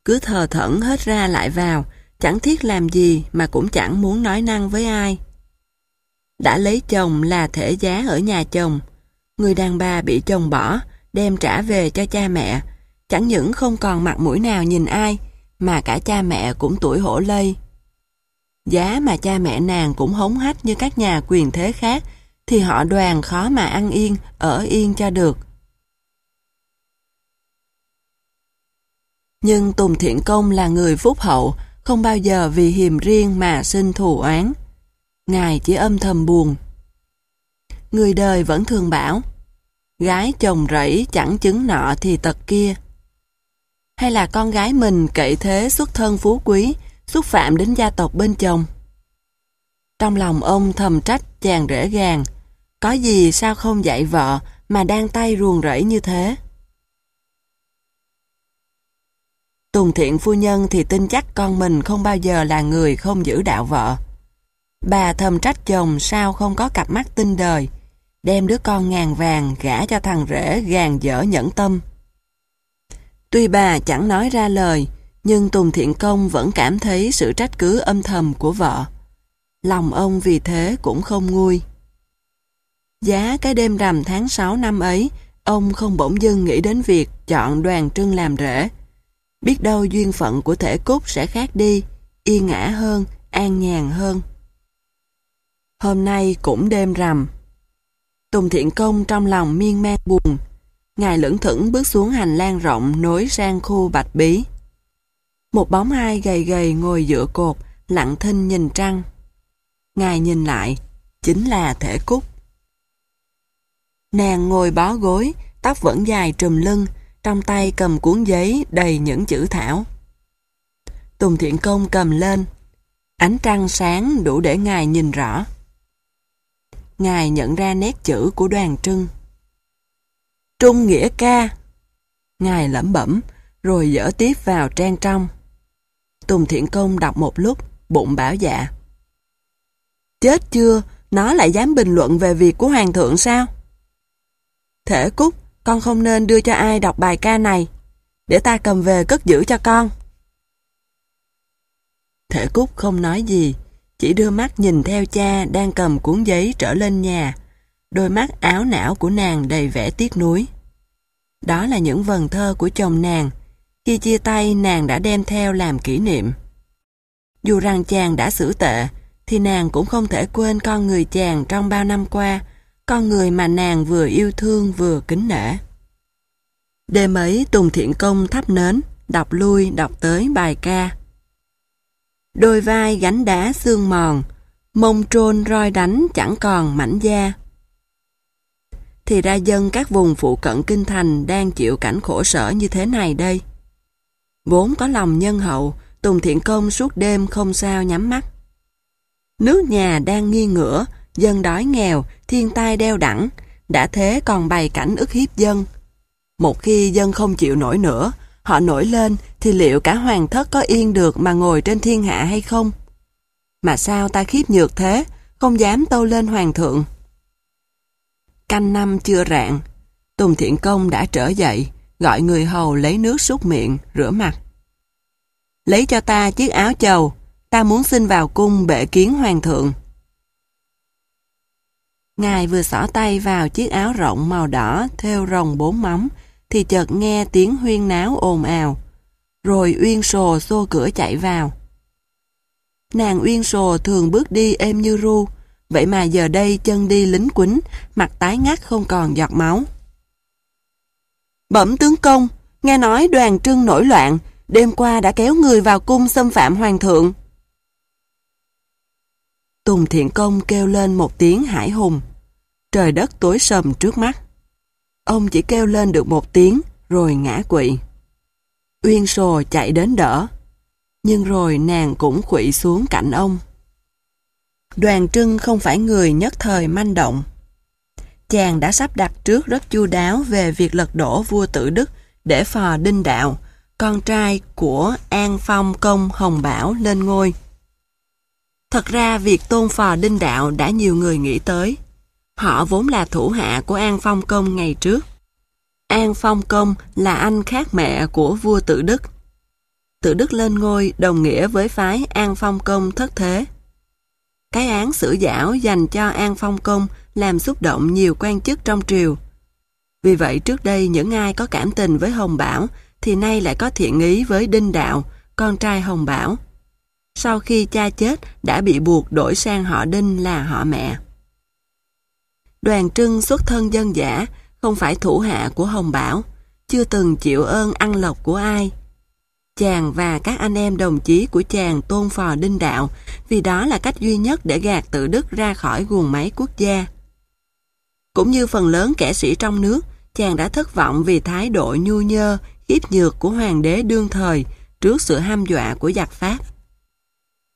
cứ thờ thẫn hết ra lại vào, chẳng thiết làm gì mà cũng chẳng muốn nói năng với ai đã lấy chồng là thể giá ở nhà chồng. Người đàn bà bị chồng bỏ, đem trả về cho cha mẹ, chẳng những không còn mặt mũi nào nhìn ai, mà cả cha mẹ cũng tuổi hổ lây. Giá mà cha mẹ nàng cũng hống hách như các nhà quyền thế khác, thì họ đoàn khó mà ăn yên, ở yên cho được. Nhưng Tùng Thiện Công là người phúc hậu, không bao giờ vì hiềm riêng mà sinh thù oán. Ngài chỉ âm thầm buồn. Người đời vẫn thường bảo, gái chồng rẫy chẳng chứng nọ thì tật kia. Hay là con gái mình cậy thế xuất thân phú quý, xúc phạm đến gia tộc bên chồng. Trong lòng ông thầm trách chàng rễ gàng, có gì sao không dạy vợ mà đang tay ruồng rẫy như thế. Tùng thiện phu nhân thì tin chắc con mình không bao giờ là người không giữ đạo vợ. Bà thầm trách chồng sao không có cặp mắt tinh đời, đem đứa con ngàn vàng gả cho thằng rể gàn dở nhẫn tâm. Tuy bà chẳng nói ra lời, nhưng Tùng Thiện Công vẫn cảm thấy sự trách cứ âm thầm của vợ. Lòng ông vì thế cũng không nguôi. Giá cái đêm rằm tháng 6 năm ấy, ông không bỗng dưng nghĩ đến việc chọn đoàn trưng làm rễ. Biết đâu duyên phận của thể cốt sẽ khác đi, yên ngã hơn, an nhàn hơn. Hôm nay cũng đêm rằm. Tùng Thiện Công trong lòng miên man buồn. Ngài lững thững bước xuống hành lang rộng nối sang khu bạch bí. Một bóng hai gầy gầy ngồi dựa cột, lặng thinh nhìn trăng. Ngài nhìn lại, chính là thể cúc. Nàng ngồi bó gối, tóc vẫn dài trùm lưng, trong tay cầm cuốn giấy đầy những chữ thảo. Tùng Thiện Công cầm lên. Ánh trăng sáng đủ để ngài nhìn rõ. Ngài nhận ra nét chữ của đoàn trưng. Trung nghĩa ca. Ngài lẩm bẩm, rồi dở tiếp vào trang trong. Tùng Thiện Công đọc một lúc, bụng bảo dạ. Chết chưa, nó lại dám bình luận về việc của Hoàng thượng sao? Thể Cúc, con không nên đưa cho ai đọc bài ca này. Để ta cầm về cất giữ cho con. Thể Cúc không nói gì, chỉ đưa mắt nhìn theo cha đang cầm cuốn giấy trở lên nhà. Đôi mắt áo não của nàng đầy vẻ tiếc nuối. Đó là những vần thơ của chồng nàng. Khi chia tay nàng đã đem theo làm kỷ niệm. Dù rằng chàng đã xử tệ, thì nàng cũng không thể quên con người chàng trong bao năm qua, con người mà nàng vừa yêu thương vừa kính nể. Đêm ấy Tùng Thiện Công thắp nến, đọc lui đọc tới bài ca. Đôi vai gánh đá xương mòn, mông trôn roi đánh chẳng còn mảnh da. Thì ra dân các vùng phụ cận kinh thành đang chịu cảnh khổ sở như thế này đây. Vốn có lòng nhân hậu, Tùng Thiện Công suốt đêm không sao nhắm mắt. Nước nhà đang nghi ngửa, dân đói nghèo, thiên tai đeo đẳng, đã thế còn bày cảnh ức hiếp dân. Một khi dân không chịu nổi nữa, họ nổi lên thì liệu cả hoàng thất có yên được mà ngồi trên thiên hạ hay không? Mà sao ta khiếp nhược thế, không dám tâu lên hoàng thượng? Canh năm chưa rạng, Tùng Thiện Công đã trở dậy, gọi người hầu lấy nước súc miệng, rửa mặt. Lấy cho ta chiếc áo chầu, ta muốn xin vào cung bệ kiến hoàng thượng. Ngài vừa xỏ tay vào chiếc áo rộng màu đỏ theo rồng bốn móng, thì chợt nghe tiếng huyên náo ồn ào, rồi Uyên Sồ xô cửa chạy vào. Nàng Uyên Sồ thường bước đi êm như ru, vậy mà giờ đây chân đi lính quính, mặt tái ngắt không còn giọt máu. Bẩm tướng công, nghe nói đoàn trưng nổi loạn, đêm qua đã kéo người vào cung xâm phạm hoàng thượng. Tùng Thiện Công kêu lên một tiếng hải hùng. Trời đất tối sầm trước mắt. Ông chỉ kêu lên được một tiếng, rồi ngã quỵ. Uyên sồ chạy đến đỡ, nhưng rồi nàng cũng quỵ xuống cạnh ông. Đoàn trưng không phải người nhất thời manh động. Chàng đã sắp đặt trước rất chu đáo về việc lật đổ vua tự Đức để phò Đinh Đạo, con trai của An Phong Công Hồng Bảo lên ngôi. Thật ra việc tôn phò Đinh Đạo đã nhiều người nghĩ tới. Họ vốn là thủ hạ của An Phong Công ngày trước. An Phong Công là anh khác mẹ của vua Tự Đức. Tự Đức lên ngôi đồng nghĩa với phái An Phong Công thất thế. Cái án xử giảo dành cho An Phong Công làm xúc động nhiều quan chức trong triều. Vì vậy trước đây những ai có cảm tình với Hồng Bảo thì nay lại có thiện ý với Đinh Đạo, con trai Hồng Bảo. Sau khi cha chết đã bị buộc đổi sang họ Đinh là họ mẹ. Đoàn Trưng xuất thân dân giả, không phải thủ hạ của Hồng Bảo, chưa từng chịu ơn ăn lộc của ai. Chàng và các anh em đồng chí của chàng tôn phò đinh đạo vì đó là cách duy nhất để gạt tự Đức ra khỏi guồng máy quốc gia. Cũng như phần lớn kẻ sĩ trong nước, chàng đã thất vọng vì thái độ nhu nhơ, khiếp nhược của hoàng đế đương thời trước sự ham dọa của giặc Pháp.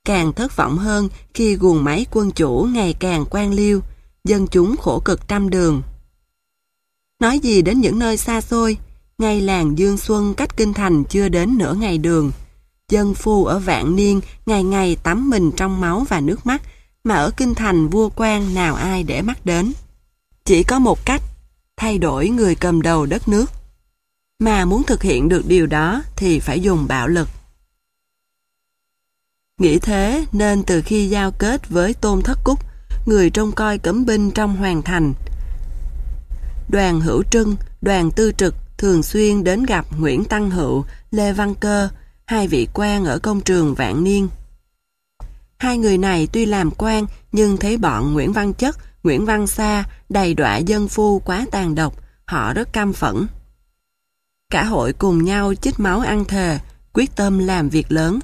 Càng thất vọng hơn khi guồng máy quân chủ ngày càng quan liêu, dân chúng khổ cực trăm đường. Nói gì đến những nơi xa xôi, ngay làng Dương Xuân cách Kinh Thành chưa đến nửa ngày đường. Dân phu ở vạn niên ngày ngày tắm mình trong máu và nước mắt, mà ở Kinh Thành vua quan nào ai để mắt đến. Chỉ có một cách, thay đổi người cầm đầu đất nước. Mà muốn thực hiện được điều đó thì phải dùng bạo lực. Nghĩ thế nên từ khi giao kết với Tôn Thất Cúc, người trông coi cấm binh trong hoàng thành. Đoàn Hữu Trưng, đoàn Tư Trực thường xuyên đến gặp Nguyễn Tăng Hữu, Lê Văn Cơ, hai vị quan ở công trường Vạn Niên. Hai người này tuy làm quan nhưng thấy bọn Nguyễn Văn Chất, Nguyễn Văn Sa đầy đọa dân phu quá tàn độc, họ rất cam phẫn. Cả hội cùng nhau chích máu ăn thề, quyết tâm làm việc lớn,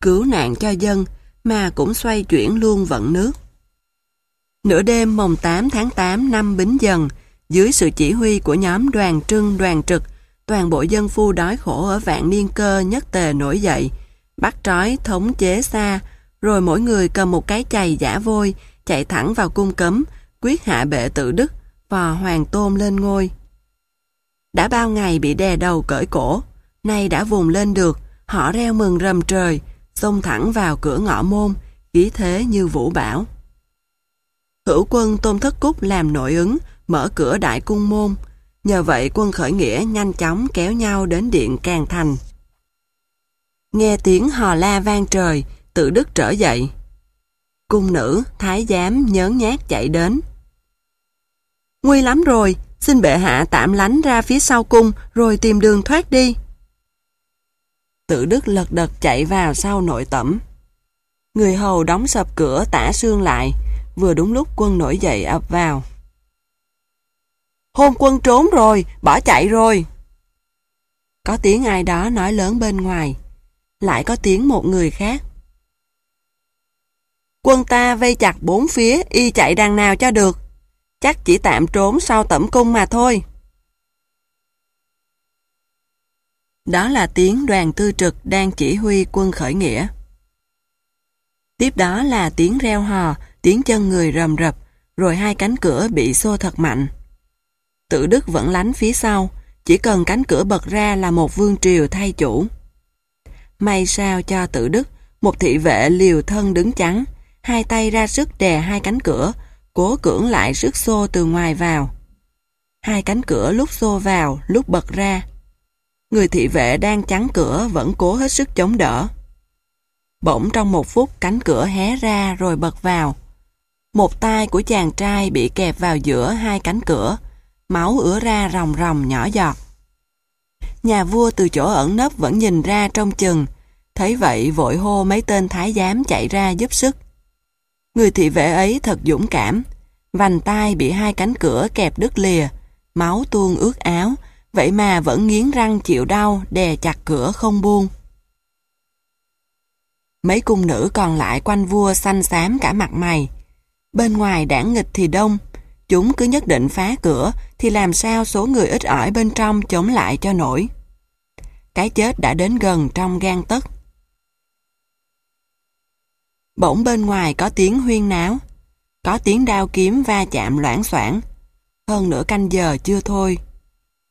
cứu nạn cho dân mà cũng xoay chuyển luôn vận nước. Nửa đêm mồng 8 tháng 8 năm Bính Dần, dưới sự chỉ huy của nhóm đoàn trưng đoàn trực, toàn bộ dân phu đói khổ ở vạn niên cơ nhất tề nổi dậy, bắt trói thống chế xa, rồi mỗi người cầm một cái chày giả vôi, chạy thẳng vào cung cấm, quyết hạ bệ tự đức, và hoàng tôn lên ngôi. Đã bao ngày bị đè đầu cởi cổ, nay đã vùng lên được, họ reo mừng rầm trời, xông thẳng vào cửa ngõ môn, khí thế như vũ bảo Hữu quân Tôn Thất Cúc làm nội ứng, mở cửa đại cung môn. Nhờ vậy quân khởi nghĩa nhanh chóng kéo nhau đến điện Càng Thành. Nghe tiếng hò la vang trời, tự đức trở dậy. Cung nữ, thái giám nhớn nhát chạy đến. Nguy lắm rồi, xin bệ hạ tạm lánh ra phía sau cung rồi tìm đường thoát đi. Tự đức lật đật chạy vào sau nội tẩm. Người hầu đóng sập cửa tả xương lại, vừa đúng lúc quân nổi dậy ập vào. Hôn quân trốn rồi, bỏ chạy rồi. Có tiếng ai đó nói lớn bên ngoài, lại có tiếng một người khác. Quân ta vây chặt bốn phía, y chạy đằng nào cho được. Chắc chỉ tạm trốn sau tẩm cung mà thôi. Đó là tiếng đoàn tư trực đang chỉ huy quân khởi nghĩa. Tiếp đó là tiếng reo hò, tiếng chân người rầm rập, rồi hai cánh cửa bị xô thật mạnh. Tự Đức vẫn lánh phía sau, chỉ cần cánh cửa bật ra là một vương triều thay chủ. May sao cho tự Đức, một thị vệ liều thân đứng chắn, hai tay ra sức đè hai cánh cửa, cố cưỡng lại sức xô từ ngoài vào. Hai cánh cửa lúc xô vào, lúc bật ra. Người thị vệ đang chắn cửa vẫn cố hết sức chống đỡ. Bỗng trong một phút cánh cửa hé ra rồi bật vào. Một tay của chàng trai bị kẹp vào giữa hai cánh cửa, máu ứa ra ròng ròng nhỏ giọt. Nhà vua từ chỗ ẩn nấp vẫn nhìn ra trong chừng, thấy vậy vội hô mấy tên thái giám chạy ra giúp sức. Người thị vệ ấy thật dũng cảm, vành tay bị hai cánh cửa kẹp đứt lìa, máu tuôn ướt áo, vậy mà vẫn nghiến răng chịu đau đè chặt cửa không buông. Mấy cung nữ còn lại quanh vua xanh xám cả mặt mày, Bên ngoài đảng nghịch thì đông, chúng cứ nhất định phá cửa thì làm sao số người ít ỏi bên trong chống lại cho nổi. Cái chết đã đến gần trong gan tấc. Bỗng bên ngoài có tiếng huyên náo, có tiếng đao kiếm va chạm loãng xoảng, hơn nửa canh giờ chưa thôi.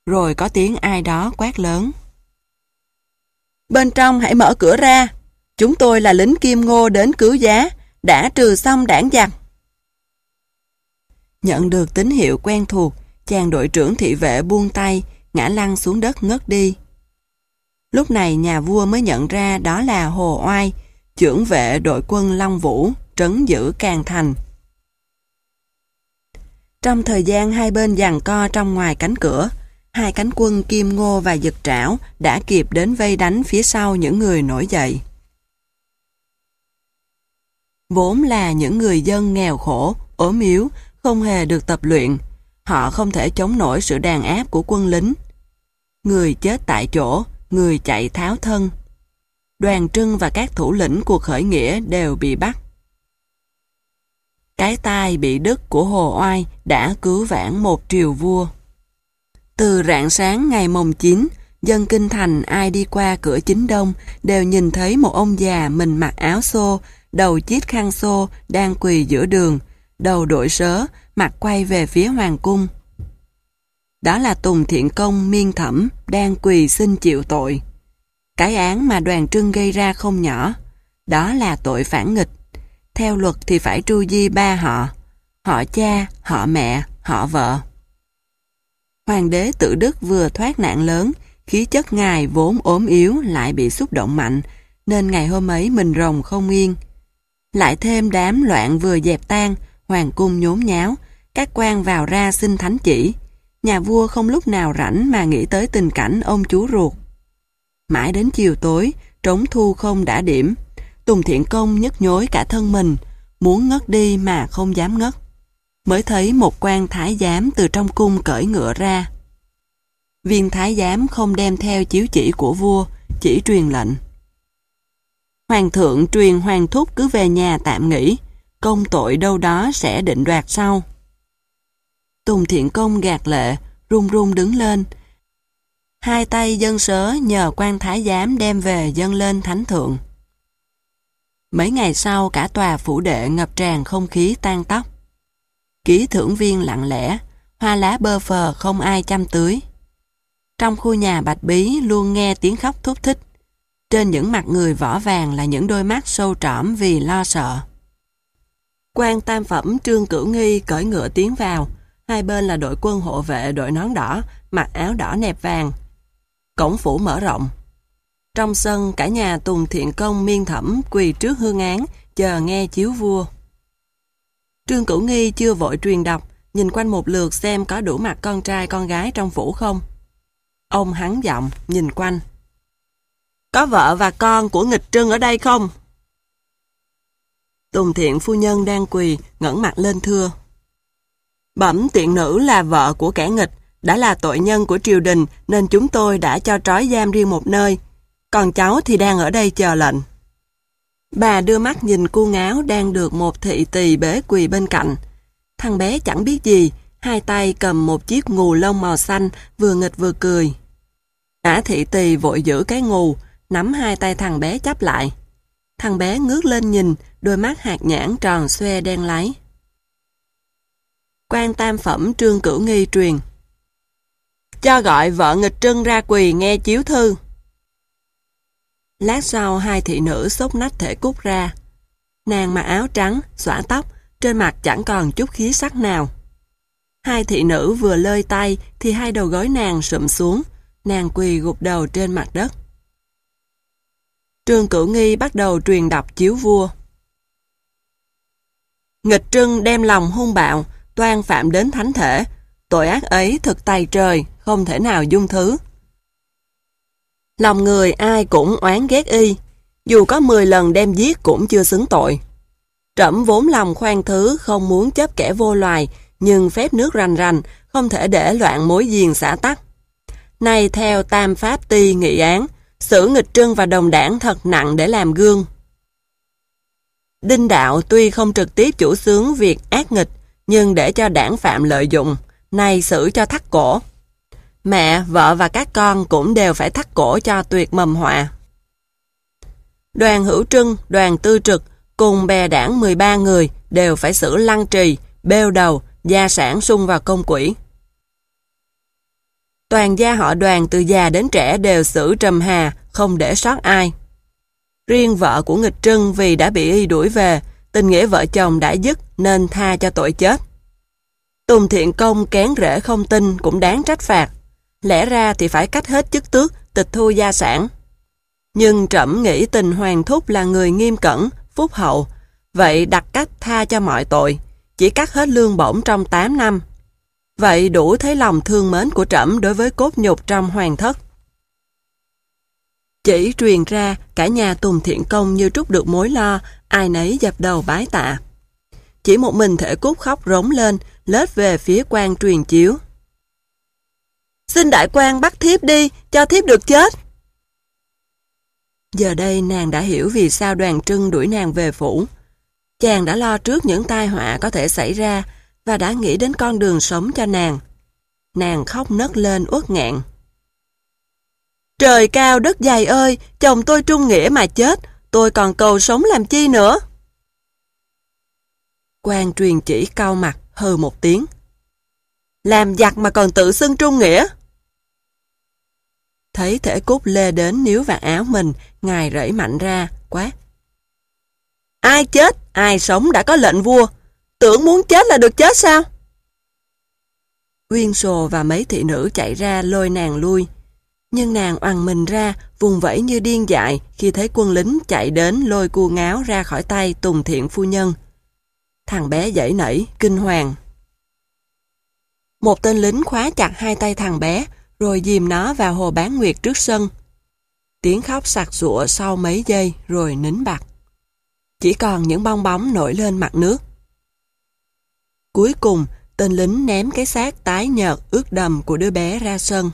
Rồi có tiếng ai đó quát lớn. Bên trong hãy mở cửa ra, chúng tôi là lính Kim Ngô đến cứu giá, đã trừ xong đảng giặc. Nhận được tín hiệu quen thuộc, chàng đội trưởng thị vệ buông tay, ngã lăn xuống đất ngất đi. Lúc này nhà vua mới nhận ra đó là Hồ Oai, trưởng vệ đội quân Long Vũ, trấn giữ Càng Thành. Trong thời gian hai bên giằng co trong ngoài cánh cửa, hai cánh quân Kim Ngô và Dực Trảo đã kịp đến vây đánh phía sau những người nổi dậy. Vốn là những người dân nghèo khổ, ốm yếu, không hề được tập luyện, họ không thể chống nổi sự đàn áp của quân lính. Người chết tại chỗ, người chạy tháo thân. Đoàn Trưng và các thủ lĩnh cuộc khởi nghĩa đều bị bắt. Cái tai bị đứt của Hồ Oai đã cứu vãn một triều vua. Từ rạng sáng ngày mồng 9, dân kinh thành ai đi qua cửa chính đông đều nhìn thấy một ông già mình mặc áo xô, đầu chiếc khăn xô đang quỳ giữa đường, đầu đội sớ, mặt quay về phía hoàng cung. Đó là Tùng Thiện Công miên thẩm đang quỳ xin chịu tội. Cái án mà đoàn trưng gây ra không nhỏ, đó là tội phản nghịch. Theo luật thì phải tru di ba họ, họ cha, họ mẹ, họ vợ. Hoàng đế tự đức vừa thoát nạn lớn, khí chất ngài vốn ốm yếu lại bị xúc động mạnh, nên ngày hôm ấy mình rồng không yên. Lại thêm đám loạn vừa dẹp tan, hoàng cung nhốn nháo, các quan vào ra xin thánh chỉ. Nhà vua không lúc nào rảnh mà nghĩ tới tình cảnh ông chú ruột. Mãi đến chiều tối, trống thu không đã điểm. Tùng Thiện Công nhức nhối cả thân mình, muốn ngất đi mà không dám ngất. Mới thấy một quan thái giám từ trong cung cởi ngựa ra. Viên thái giám không đem theo chiếu chỉ của vua, chỉ truyền lệnh. Hoàng thượng truyền hoàng thúc cứ về nhà tạm nghỉ, công tội đâu đó sẽ định đoạt sau. Tùng Thiện Công gạt lệ, run run đứng lên. Hai tay dân sớ nhờ quan thái giám đem về dân lên thánh thượng. Mấy ngày sau cả tòa phủ đệ ngập tràn không khí tan tóc. Ký thưởng viên lặng lẽ, hoa lá bơ phờ không ai chăm tưới. Trong khu nhà Bạch Bí luôn nghe tiếng khóc thúc thích. Trên những mặt người vỏ vàng là những đôi mắt sâu trỏm vì lo sợ quan tam phẩm Trương Cửu Nghi cởi ngựa tiến vào. Hai bên là đội quân hộ vệ đội nón đỏ, mặc áo đỏ nẹp vàng. Cổng phủ mở rộng. Trong sân, cả nhà Tùng Thiện Công miên thẩm quỳ trước hương án, chờ nghe chiếu vua. Trương Cửu Nghi chưa vội truyền đọc, nhìn quanh một lượt xem có đủ mặt con trai con gái trong phủ không. Ông hắn giọng, nhìn quanh. Có vợ và con của nghịch trưng ở đây không? Tùng thiện phu nhân đang quỳ, ngẩng mặt lên thưa. Bẩm tiện nữ là vợ của kẻ nghịch, đã là tội nhân của triều đình nên chúng tôi đã cho trói giam riêng một nơi. Còn cháu thì đang ở đây chờ lệnh. Bà đưa mắt nhìn cô ngáo đang được một thị tỳ bế quỳ bên cạnh. Thằng bé chẳng biết gì, hai tay cầm một chiếc ngù lông màu xanh vừa nghịch vừa cười. Ả thị tỳ vội giữ cái ngù, nắm hai tay thằng bé chắp lại. Thằng bé ngước lên nhìn, đôi mắt hạt nhãn tròn xoe đen láy. Quan tam phẩm trương cửu nghi truyền Cho gọi vợ nghịch trưng ra quỳ nghe chiếu thư. Lát sau hai thị nữ sốc nách thể cút ra. Nàng mặc áo trắng, xõa tóc, trên mặt chẳng còn chút khí sắc nào. Hai thị nữ vừa lơi tay thì hai đầu gối nàng sụm xuống, nàng quỳ gục đầu trên mặt đất. Trương Cửu Nghi bắt đầu truyền đọc chiếu vua. Nghịch trưng đem lòng hung bạo, toan phạm đến thánh thể. Tội ác ấy thực tay trời, không thể nào dung thứ. Lòng người ai cũng oán ghét y, dù có 10 lần đem giết cũng chưa xứng tội. Trẫm vốn lòng khoan thứ, không muốn chấp kẻ vô loài, nhưng phép nước rành rành, không thể để loạn mối diền xã tắc. Nay theo Tam Pháp Ti nghị án, xử nghịch trưng và đồng đảng thật nặng để làm gương. Đinh Đạo tuy không trực tiếp chủ sướng việc ác nghịch, nhưng để cho đảng phạm lợi dụng, nay xử cho thắt cổ. Mẹ, vợ và các con cũng đều phải thắt cổ cho tuyệt mầm họa. Đoàn Hữu Trưng, đoàn Tư Trực cùng bè đảng 13 người đều phải xử lăng trì, bêu đầu, gia sản sung vào công quỷ. Toàn gia họ đoàn từ già đến trẻ đều xử trầm hà, không để sót ai. Riêng vợ của nghịch trưng vì đã bị y đuổi về, tình nghĩa vợ chồng đã dứt nên tha cho tội chết. Tùng Thiện Công kén rễ không tin cũng đáng trách phạt. Lẽ ra thì phải cách hết chức tước, tịch thu gia sản. Nhưng trẫm nghĩ tình Hoàng Thúc là người nghiêm cẩn, phúc hậu, vậy đặt cách tha cho mọi tội, chỉ cắt hết lương bổng trong 8 năm. Vậy đủ thấy lòng thương mến của trẫm đối với cốt nhục trong hoàng thất. Chỉ truyền ra, cả nhà Tùng Thiện Công như trút được mối lo, ai nấy dập đầu bái tạ. Chỉ một mình thể cút khóc rống lên, lết về phía quan truyền chiếu. Xin đại quan bắt thiếp đi, cho thiếp được chết. Giờ đây nàng đã hiểu vì sao đoàn trưng đuổi nàng về phủ. Chàng đã lo trước những tai họa có thể xảy ra và đã nghĩ đến con đường sống cho nàng. Nàng khóc nấc lên uất nghẹn. Trời cao đất dày ơi, chồng tôi trung nghĩa mà chết, tôi còn cầu sống làm chi nữa. quan truyền chỉ cau mặt, hừ một tiếng. Làm giặc mà còn tự xưng trung nghĩa. Thấy thể cốt lê đến níu và áo mình, ngài rẫy mạnh ra, quát. Ai chết, ai sống đã có lệnh vua, tưởng muốn chết là được chết sao? Uyên sồ và mấy thị nữ chạy ra lôi nàng lui. Nhưng nàng oằn mình ra, vùng vẫy như điên dại khi thấy quân lính chạy đến lôi cua ngáo ra khỏi tay Tùng Thiện Phu Nhân. Thằng bé dãy nảy, kinh hoàng. Một tên lính khóa chặt hai tay thằng bé, rồi dìm nó vào hồ bán nguyệt trước sân. Tiếng khóc sặc sụa sau mấy giây rồi nín bặt. Chỉ còn những bong bóng nổi lên mặt nước. Cuối cùng, tên lính ném cái xác tái nhợt ướt đầm của đứa bé ra sân.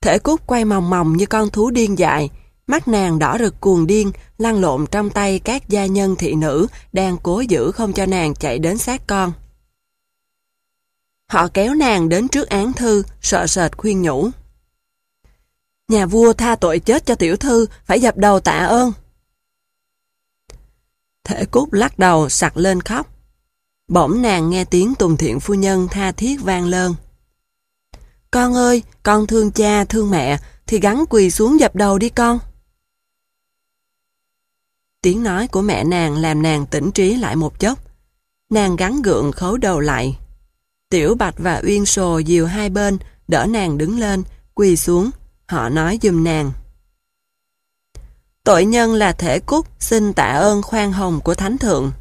Thể cúc quay mòng mòng như con thú điên dại, mắt nàng đỏ rực cuồng điên, lăn lộn trong tay các gia nhân thị nữ đang cố giữ không cho nàng chạy đến sát con. Họ kéo nàng đến trước án thư, sợ sệt khuyên nhủ. Nhà vua tha tội chết cho tiểu thư, phải dập đầu tạ ơn. Thể cúc lắc đầu sặc lên khóc. Bỗng nàng nghe tiếng Tùng Thiện Phu Nhân tha thiết vang lên. Con ơi, con thương cha, thương mẹ, thì gắn quỳ xuống dập đầu đi con. Tiếng nói của mẹ nàng làm nàng tỉnh trí lại một chốc. Nàng gắn gượng khấu đầu lại. Tiểu Bạch và Uyên Sồ dìu hai bên, đỡ nàng đứng lên, quỳ xuống. Họ nói giùm nàng. Tội nhân là thể cúc, xin tạ ơn khoan hồng của Thánh Thượng.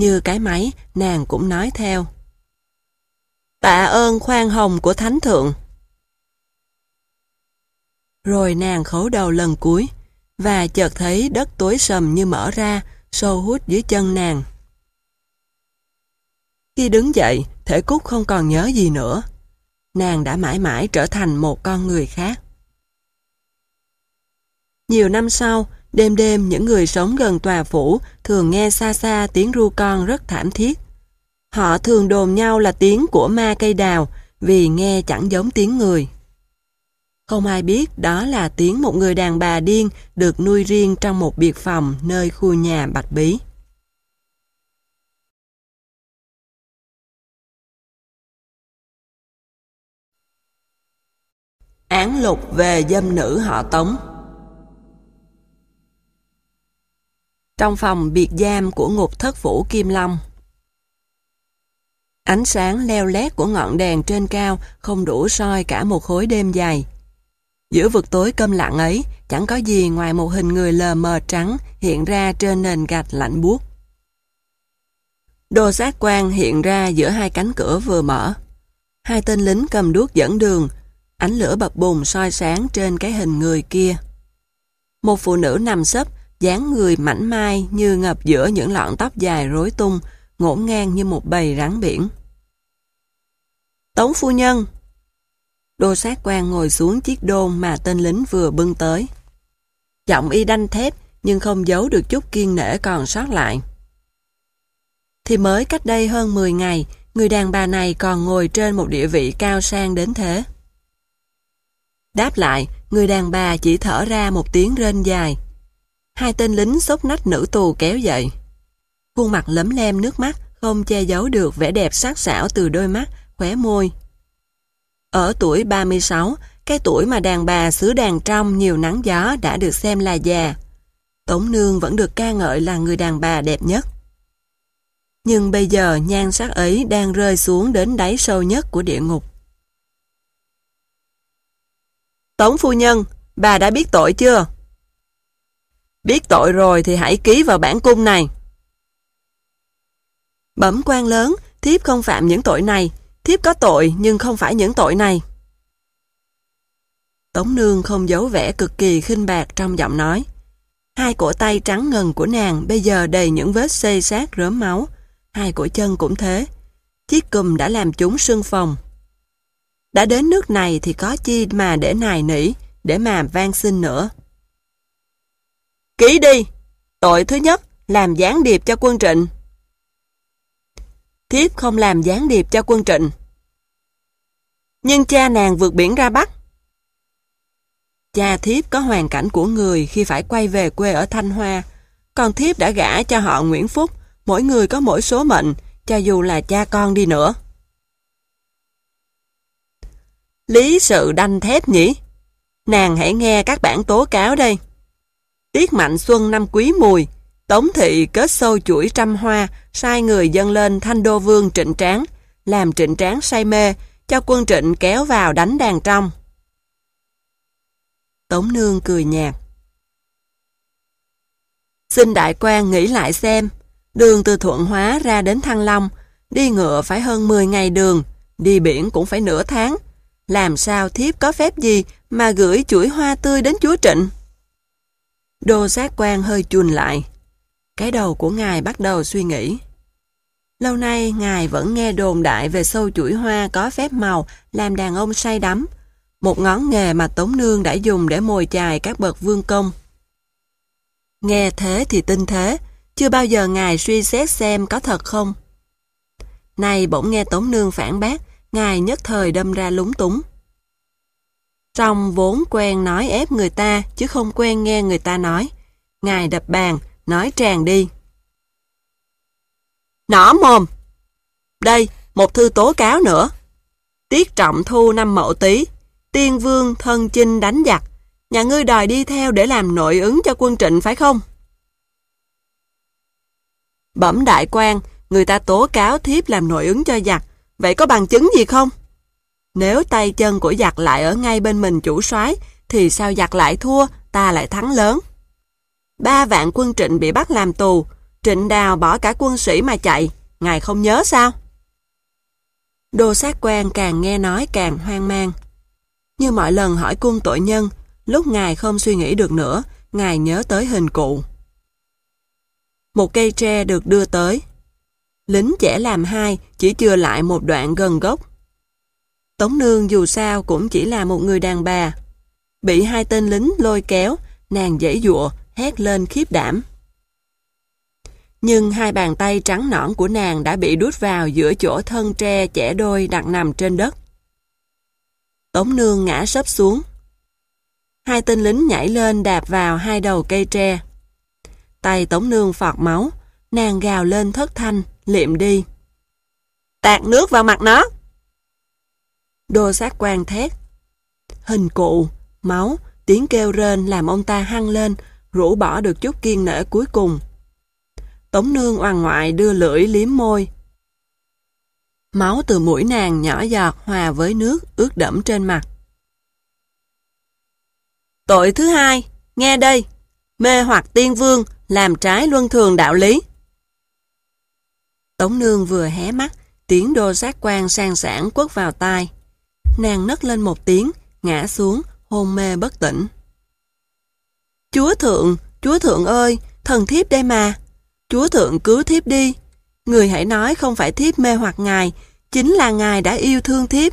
như cái máy, nàng cũng nói theo. Tạ ơn khoan hồng của Thánh Thượng. Rồi nàng khấu đầu lần cuối, và chợt thấy đất tối sầm như mở ra, sâu hút dưới chân nàng. Khi đứng dậy, thể cúc không còn nhớ gì nữa. Nàng đã mãi mãi trở thành một con người khác. Nhiều năm sau, Đêm đêm những người sống gần tòa phủ thường nghe xa xa tiếng ru con rất thảm thiết. Họ thường đồn nhau là tiếng của ma cây đào vì nghe chẳng giống tiếng người. Không ai biết đó là tiếng một người đàn bà điên được nuôi riêng trong một biệt phòng nơi khu nhà Bạch Bí. Án lục về dâm nữ họ Tống trong phòng biệt giam của ngục thất vũ Kim Long. Ánh sáng leo lét của ngọn đèn trên cao không đủ soi cả một khối đêm dài. Giữa vực tối câm lặng ấy, chẳng có gì ngoài một hình người lờ mờ trắng hiện ra trên nền gạch lạnh buốt. Đồ sát quan hiện ra giữa hai cánh cửa vừa mở. Hai tên lính cầm đuốc dẫn đường, ánh lửa bập bùng soi sáng trên cái hình người kia. Một phụ nữ nằm sấp dáng người mảnh mai như ngập giữa những lọn tóc dài rối tung, ngổn ngang như một bầy rắn biển. Tống phu nhân Đô sát quan ngồi xuống chiếc đôn mà tên lính vừa bưng tới. Giọng y đanh thép nhưng không giấu được chút kiên nể còn sót lại. Thì mới cách đây hơn 10 ngày, người đàn bà này còn ngồi trên một địa vị cao sang đến thế. Đáp lại, người đàn bà chỉ thở ra một tiếng rên dài, hai tên lính sốc nách nữ tù kéo dậy. Khuôn mặt lấm lem nước mắt, không che giấu được vẻ đẹp sắc sảo từ đôi mắt, khóe môi. Ở tuổi 36, cái tuổi mà đàn bà xứ đàn trong nhiều nắng gió đã được xem là già. Tống Nương vẫn được ca ngợi là người đàn bà đẹp nhất. Nhưng bây giờ nhan sắc ấy đang rơi xuống đến đáy sâu nhất của địa ngục. Tống phu nhân, bà đã biết tội chưa? Biết tội rồi thì hãy ký vào bản cung này. Bẩm quan lớn, thiếp không phạm những tội này. Thiếp có tội nhưng không phải những tội này. Tống nương không giấu vẻ cực kỳ khinh bạc trong giọng nói. Hai cổ tay trắng ngần của nàng bây giờ đầy những vết xây sát rớm máu. Hai cổ chân cũng thế. Chiếc cùm đã làm chúng sưng phồng Đã đến nước này thì có chi mà để nài nỉ, để mà van xin nữa. Ký đi! Tội thứ nhất, làm gián điệp cho quân trịnh. Thiếp không làm gián điệp cho quân trịnh. Nhưng cha nàng vượt biển ra Bắc. Cha thiếp có hoàn cảnh của người khi phải quay về quê ở Thanh Hoa. Còn thiếp đã gả cho họ Nguyễn Phúc, mỗi người có mỗi số mệnh, cho dù là cha con đi nữa. Lý sự đanh thép nhỉ? Nàng hãy nghe các bản tố cáo đây. Tiết mạnh xuân năm quý mùi, Tống thị kết sâu chuỗi trăm hoa, sai người dâng lên thanh đô vương trịnh tráng, làm trịnh tráng say mê, cho quân trịnh kéo vào đánh đàn trong. Tống nương cười nhạt. Xin đại quan nghĩ lại xem, đường từ Thuận Hóa ra đến Thăng Long, đi ngựa phải hơn 10 ngày đường, đi biển cũng phải nửa tháng. Làm sao thiếp có phép gì mà gửi chuỗi hoa tươi đến chúa Trịnh? Đồ giác quan hơi chun lại. Cái đầu của ngài bắt đầu suy nghĩ. Lâu nay ngài vẫn nghe đồn đại về sâu chuỗi hoa có phép màu làm đàn ông say đắm, một ngón nghề mà Tống Nương đã dùng để mồi chài các bậc vương công. Nghe thế thì tin thế, chưa bao giờ ngài suy xét xem có thật không. Nay bỗng nghe Tống Nương phản bác, ngài nhất thời đâm ra lúng túng. Song vốn quen nói ép người ta chứ không quen nghe người ta nói. Ngài đập bàn, nói tràn đi. Nỏ mồm! Đây, một thư tố cáo nữa. Tiết trọng thu năm mậu tý tiên vương thân chinh đánh giặc. Nhà ngươi đòi đi theo để làm nội ứng cho quân trịnh phải không? Bẩm đại quan, người ta tố cáo thiếp làm nội ứng cho giặc. Vậy có bằng chứng gì không? Nếu tay chân của giặc lại ở ngay bên mình chủ soái thì sao giặc lại thua, ta lại thắng lớn. Ba vạn quân trịnh bị bắt làm tù, trịnh đào bỏ cả quân sĩ mà chạy, ngài không nhớ sao? Đô sát quan càng nghe nói càng hoang mang. Như mọi lần hỏi cung tội nhân, lúc ngài không suy nghĩ được nữa, ngài nhớ tới hình cụ. Một cây tre được đưa tới. Lính trẻ làm hai, chỉ chừa lại một đoạn gần gốc. Tống Nương dù sao cũng chỉ là một người đàn bà. Bị hai tên lính lôi kéo, nàng dễ dụa, hét lên khiếp đảm. Nhưng hai bàn tay trắng nõn của nàng đã bị đút vào giữa chỗ thân tre chẻ đôi đặt nằm trên đất. Tống Nương ngã sấp xuống. Hai tên lính nhảy lên đạp vào hai đầu cây tre. Tay Tống Nương phọt máu, nàng gào lên thất thanh, liệm đi. Tạt nước vào mặt nó! đô sát quan thét. Hình cụ, máu, tiếng kêu rên làm ông ta hăng lên, rũ bỏ được chút kiên nể cuối cùng. Tống nương hoàng ngoại đưa lưỡi liếm môi. Máu từ mũi nàng nhỏ giọt hòa với nước ướt đẫm trên mặt. Tội thứ hai, nghe đây, mê hoặc tiên vương, làm trái luân thường đạo lý. Tống nương vừa hé mắt, tiếng đô sát quan sang sản quất vào tai nàng nấc lên một tiếng, ngã xuống, hôn mê bất tỉnh. Chúa Thượng, Chúa Thượng ơi, thần thiếp đây mà. Chúa Thượng cứu thiếp đi. Người hãy nói không phải thiếp mê hoặc ngài, chính là ngài đã yêu thương thiếp.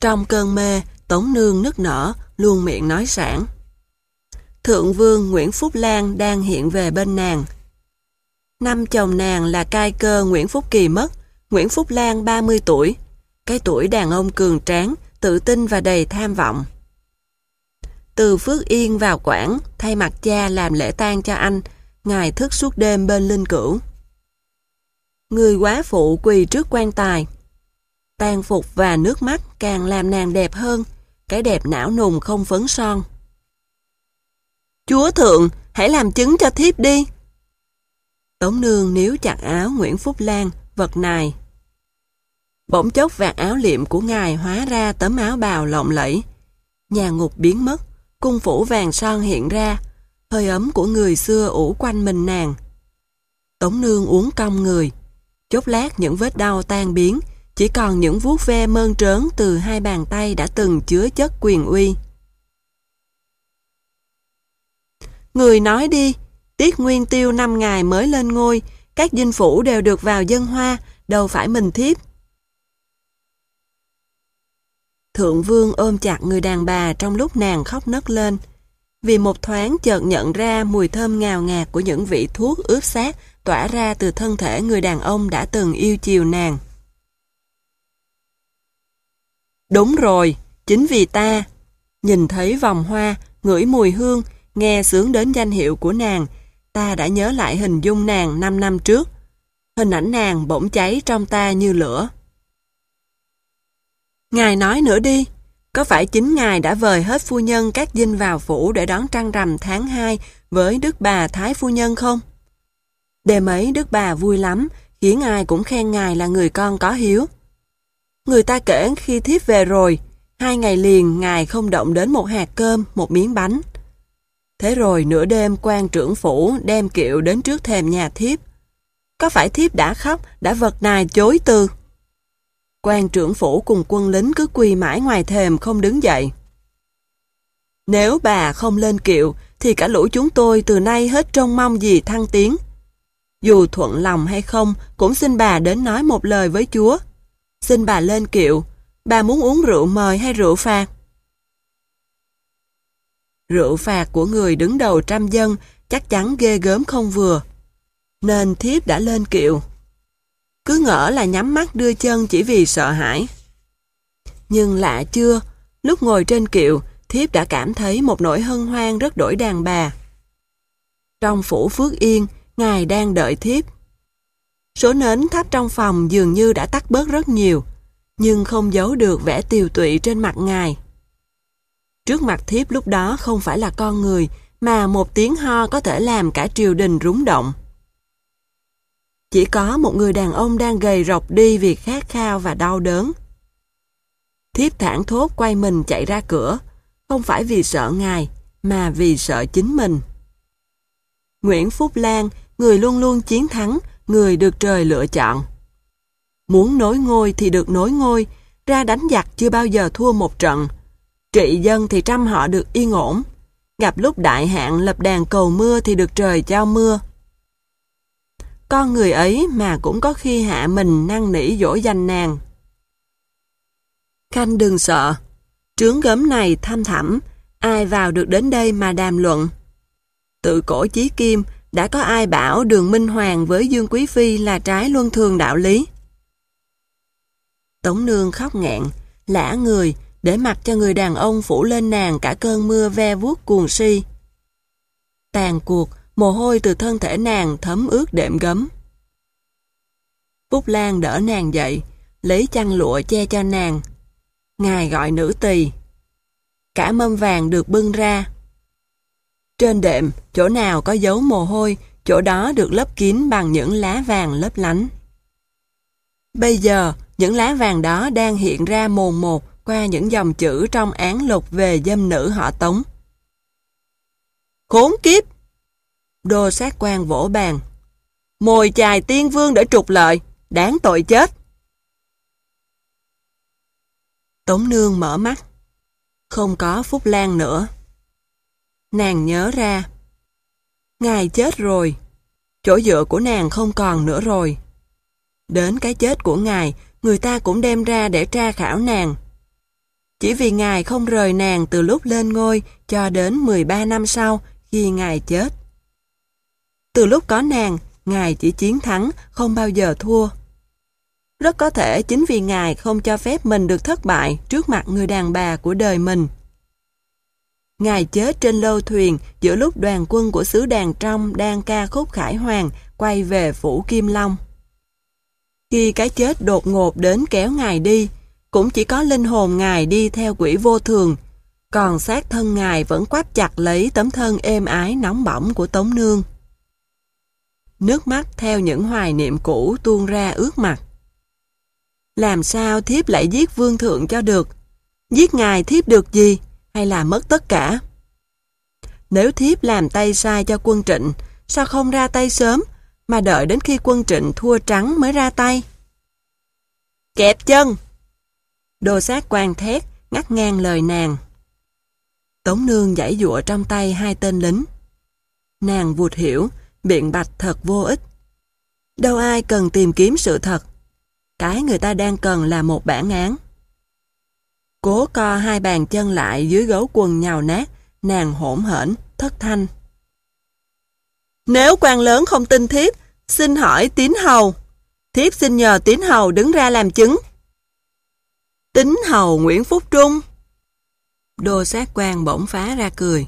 Trong cơn mê, Tống Nương nức nở, luôn miệng nói sản. Thượng Vương Nguyễn Phúc Lan đang hiện về bên nàng. Năm chồng nàng là cai cơ Nguyễn Phúc Kỳ mất, Nguyễn Phúc Lan 30 tuổi, cái tuổi đàn ông cường tráng, tự tin và đầy tham vọng. Từ Phước Yên vào Quảng, thay mặt cha làm lễ tang cho anh, ngài thức suốt đêm bên linh cữu. Người quá phụ quỳ trước quan tài. Tang phục và nước mắt càng làm nàng đẹp hơn, cái đẹp não nùng không phấn son. Chúa Thượng, hãy làm chứng cho thiếp đi. Tống Nương níu chặt áo Nguyễn Phúc Lan, vật này. Bỗng chốc vạt áo liệm của ngài hóa ra tấm áo bào lộng lẫy. Nhà ngục biến mất, cung phủ vàng son hiện ra, hơi ấm của người xưa ủ quanh mình nàng. Tống nương uống cong người, chốc lát những vết đau tan biến, chỉ còn những vuốt ve mơn trớn từ hai bàn tay đã từng chứa chất quyền uy. Người nói đi, tiết nguyên tiêu năm ngày mới lên ngôi, các dinh phủ đều được vào dân hoa, đâu phải mình thiếp. Thượng Vương ôm chặt người đàn bà trong lúc nàng khóc nấc lên. Vì một thoáng chợt nhận ra mùi thơm ngào ngạt của những vị thuốc ướp xác tỏa ra từ thân thể người đàn ông đã từng yêu chiều nàng. Đúng rồi, chính vì ta. Nhìn thấy vòng hoa, ngửi mùi hương, nghe sướng đến danh hiệu của nàng, ta đã nhớ lại hình dung nàng 5 năm trước. Hình ảnh nàng bỗng cháy trong ta như lửa. Ngài nói nữa đi, có phải chính Ngài đã vời hết phu nhân các dinh vào phủ để đón trăng rằm tháng 2 với Đức bà Thái Phu Nhân không? Đêm ấy Đức bà vui lắm, khiến ai cũng khen Ngài là người con có hiếu. Người ta kể khi thiếp về rồi, hai ngày liền Ngài không động đến một hạt cơm, một miếng bánh. Thế rồi nửa đêm quan trưởng phủ đem kiệu đến trước thềm nhà thiếp. Có phải thiếp đã khóc, đã vật nài chối từ? quan trưởng phủ cùng quân lính cứ quỳ mãi ngoài thềm không đứng dậy. Nếu bà không lên kiệu, thì cả lũ chúng tôi từ nay hết trông mong gì thăng tiến. Dù thuận lòng hay không, cũng xin bà đến nói một lời với Chúa. Xin bà lên kiệu, bà muốn uống rượu mời hay rượu phạt? Rượu phạt của người đứng đầu trăm dân chắc chắn ghê gớm không vừa. Nên thiếp đã lên kiệu cứ ngỡ là nhắm mắt đưa chân chỉ vì sợ hãi. Nhưng lạ chưa, lúc ngồi trên kiệu, thiếp đã cảm thấy một nỗi hân hoan rất đổi đàn bà. Trong phủ Phước Yên, ngài đang đợi thiếp. Số nến thắp trong phòng dường như đã tắt bớt rất nhiều, nhưng không giấu được vẻ tiều tụy trên mặt ngài. Trước mặt thiếp lúc đó không phải là con người, mà một tiếng ho có thể làm cả triều đình rúng động. Chỉ có một người đàn ông đang gầy rộc đi vì khát khao và đau đớn. Thiếp thản thốt quay mình chạy ra cửa, không phải vì sợ ngài, mà vì sợ chính mình. Nguyễn Phúc Lan, người luôn luôn chiến thắng, người được trời lựa chọn. Muốn nối ngôi thì được nối ngôi, ra đánh giặc chưa bao giờ thua một trận. Trị dân thì trăm họ được yên ổn. Gặp lúc đại hạn lập đàn cầu mưa thì được trời cho mưa. Con người ấy mà cũng có khi hạ mình năn nỉ dỗ dành nàng. Khanh đừng sợ, trướng gớm này tham thẳm, ai vào được đến đây mà đàm luận. Tự cổ chí kim, đã có ai bảo đường Minh Hoàng với Dương Quý Phi là trái luân thường đạo lý. Tống nương khóc ngạn, lã người, để mặc cho người đàn ông phủ lên nàng cả cơn mưa ve vuốt cuồng si. Tàn cuộc, mồ hôi từ thân thể nàng thấm ướt đệm gấm. Phúc Lan đỡ nàng dậy, lấy chăn lụa che cho nàng. Ngài gọi nữ tỳ. Cả mâm vàng được bưng ra. Trên đệm, chỗ nào có dấu mồ hôi, chỗ đó được lấp kín bằng những lá vàng lấp lánh. Bây giờ, những lá vàng đó đang hiện ra mồn một qua những dòng chữ trong án lục về dâm nữ họ Tống. Khốn kiếp! Đô sát quan vỗ bàn. Mồi chài tiên vương để trục lợi, đáng tội chết. Tống nương mở mắt. Không có Phúc Lan nữa. Nàng nhớ ra. Ngài chết rồi. Chỗ dựa của nàng không còn nữa rồi. Đến cái chết của ngài, người ta cũng đem ra để tra khảo nàng. Chỉ vì ngài không rời nàng từ lúc lên ngôi cho đến 13 năm sau khi ngài chết. Từ lúc có nàng, Ngài chỉ chiến thắng, không bao giờ thua. Rất có thể chính vì Ngài không cho phép mình được thất bại trước mặt người đàn bà của đời mình. Ngài chết trên lâu thuyền giữa lúc đoàn quân của xứ đàn trong đang ca khúc khải hoàng quay về phủ Kim Long. Khi cái chết đột ngột đến kéo Ngài đi, cũng chỉ có linh hồn Ngài đi theo quỷ vô thường, còn xác thân Ngài vẫn quắp chặt lấy tấm thân êm ái nóng bỏng của Tống Nương nước mắt theo những hoài niệm cũ tuôn ra ướt mặt. Làm sao thiếp lại giết vương thượng cho được? Giết ngài thiếp được gì? Hay là mất tất cả? Nếu thiếp làm tay sai cho quân trịnh, sao không ra tay sớm, mà đợi đến khi quân trịnh thua trắng mới ra tay? Kẹp chân! Đồ sát quan thét, ngắt ngang lời nàng. Tống nương giải dụa trong tay hai tên lính. Nàng vụt hiểu, biện bạch thật vô ích. Đâu ai cần tìm kiếm sự thật. Cái người ta đang cần là một bản án. Cố co hai bàn chân lại dưới gấu quần nhào nát, nàng hỗn hển, thất thanh. Nếu quan lớn không tin thiếp, xin hỏi tín hầu. Thiếp xin nhờ tín hầu đứng ra làm chứng. Tín hầu Nguyễn Phúc Trung. đồ sát quan bỗng phá ra cười.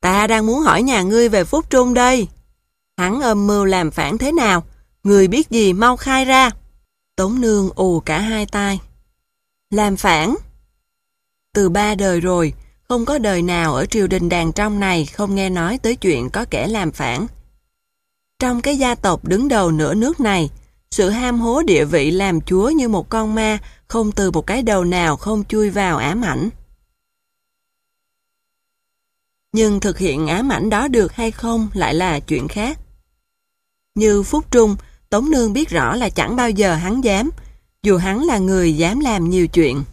Ta đang muốn hỏi nhà ngươi về Phúc Trung đây. Hắn âm mưu làm phản thế nào? Người biết gì mau khai ra. Tống nương ù cả hai tay. Làm phản? Từ ba đời rồi, không có đời nào ở triều đình đàn trong này không nghe nói tới chuyện có kẻ làm phản. Trong cái gia tộc đứng đầu nửa nước này, sự ham hố địa vị làm chúa như một con ma không từ một cái đầu nào không chui vào ám ảnh. Nhưng thực hiện ám ảnh đó được hay không lại là chuyện khác. Như Phúc Trung, Tống Nương biết rõ là chẳng bao giờ hắn dám, dù hắn là người dám làm nhiều chuyện.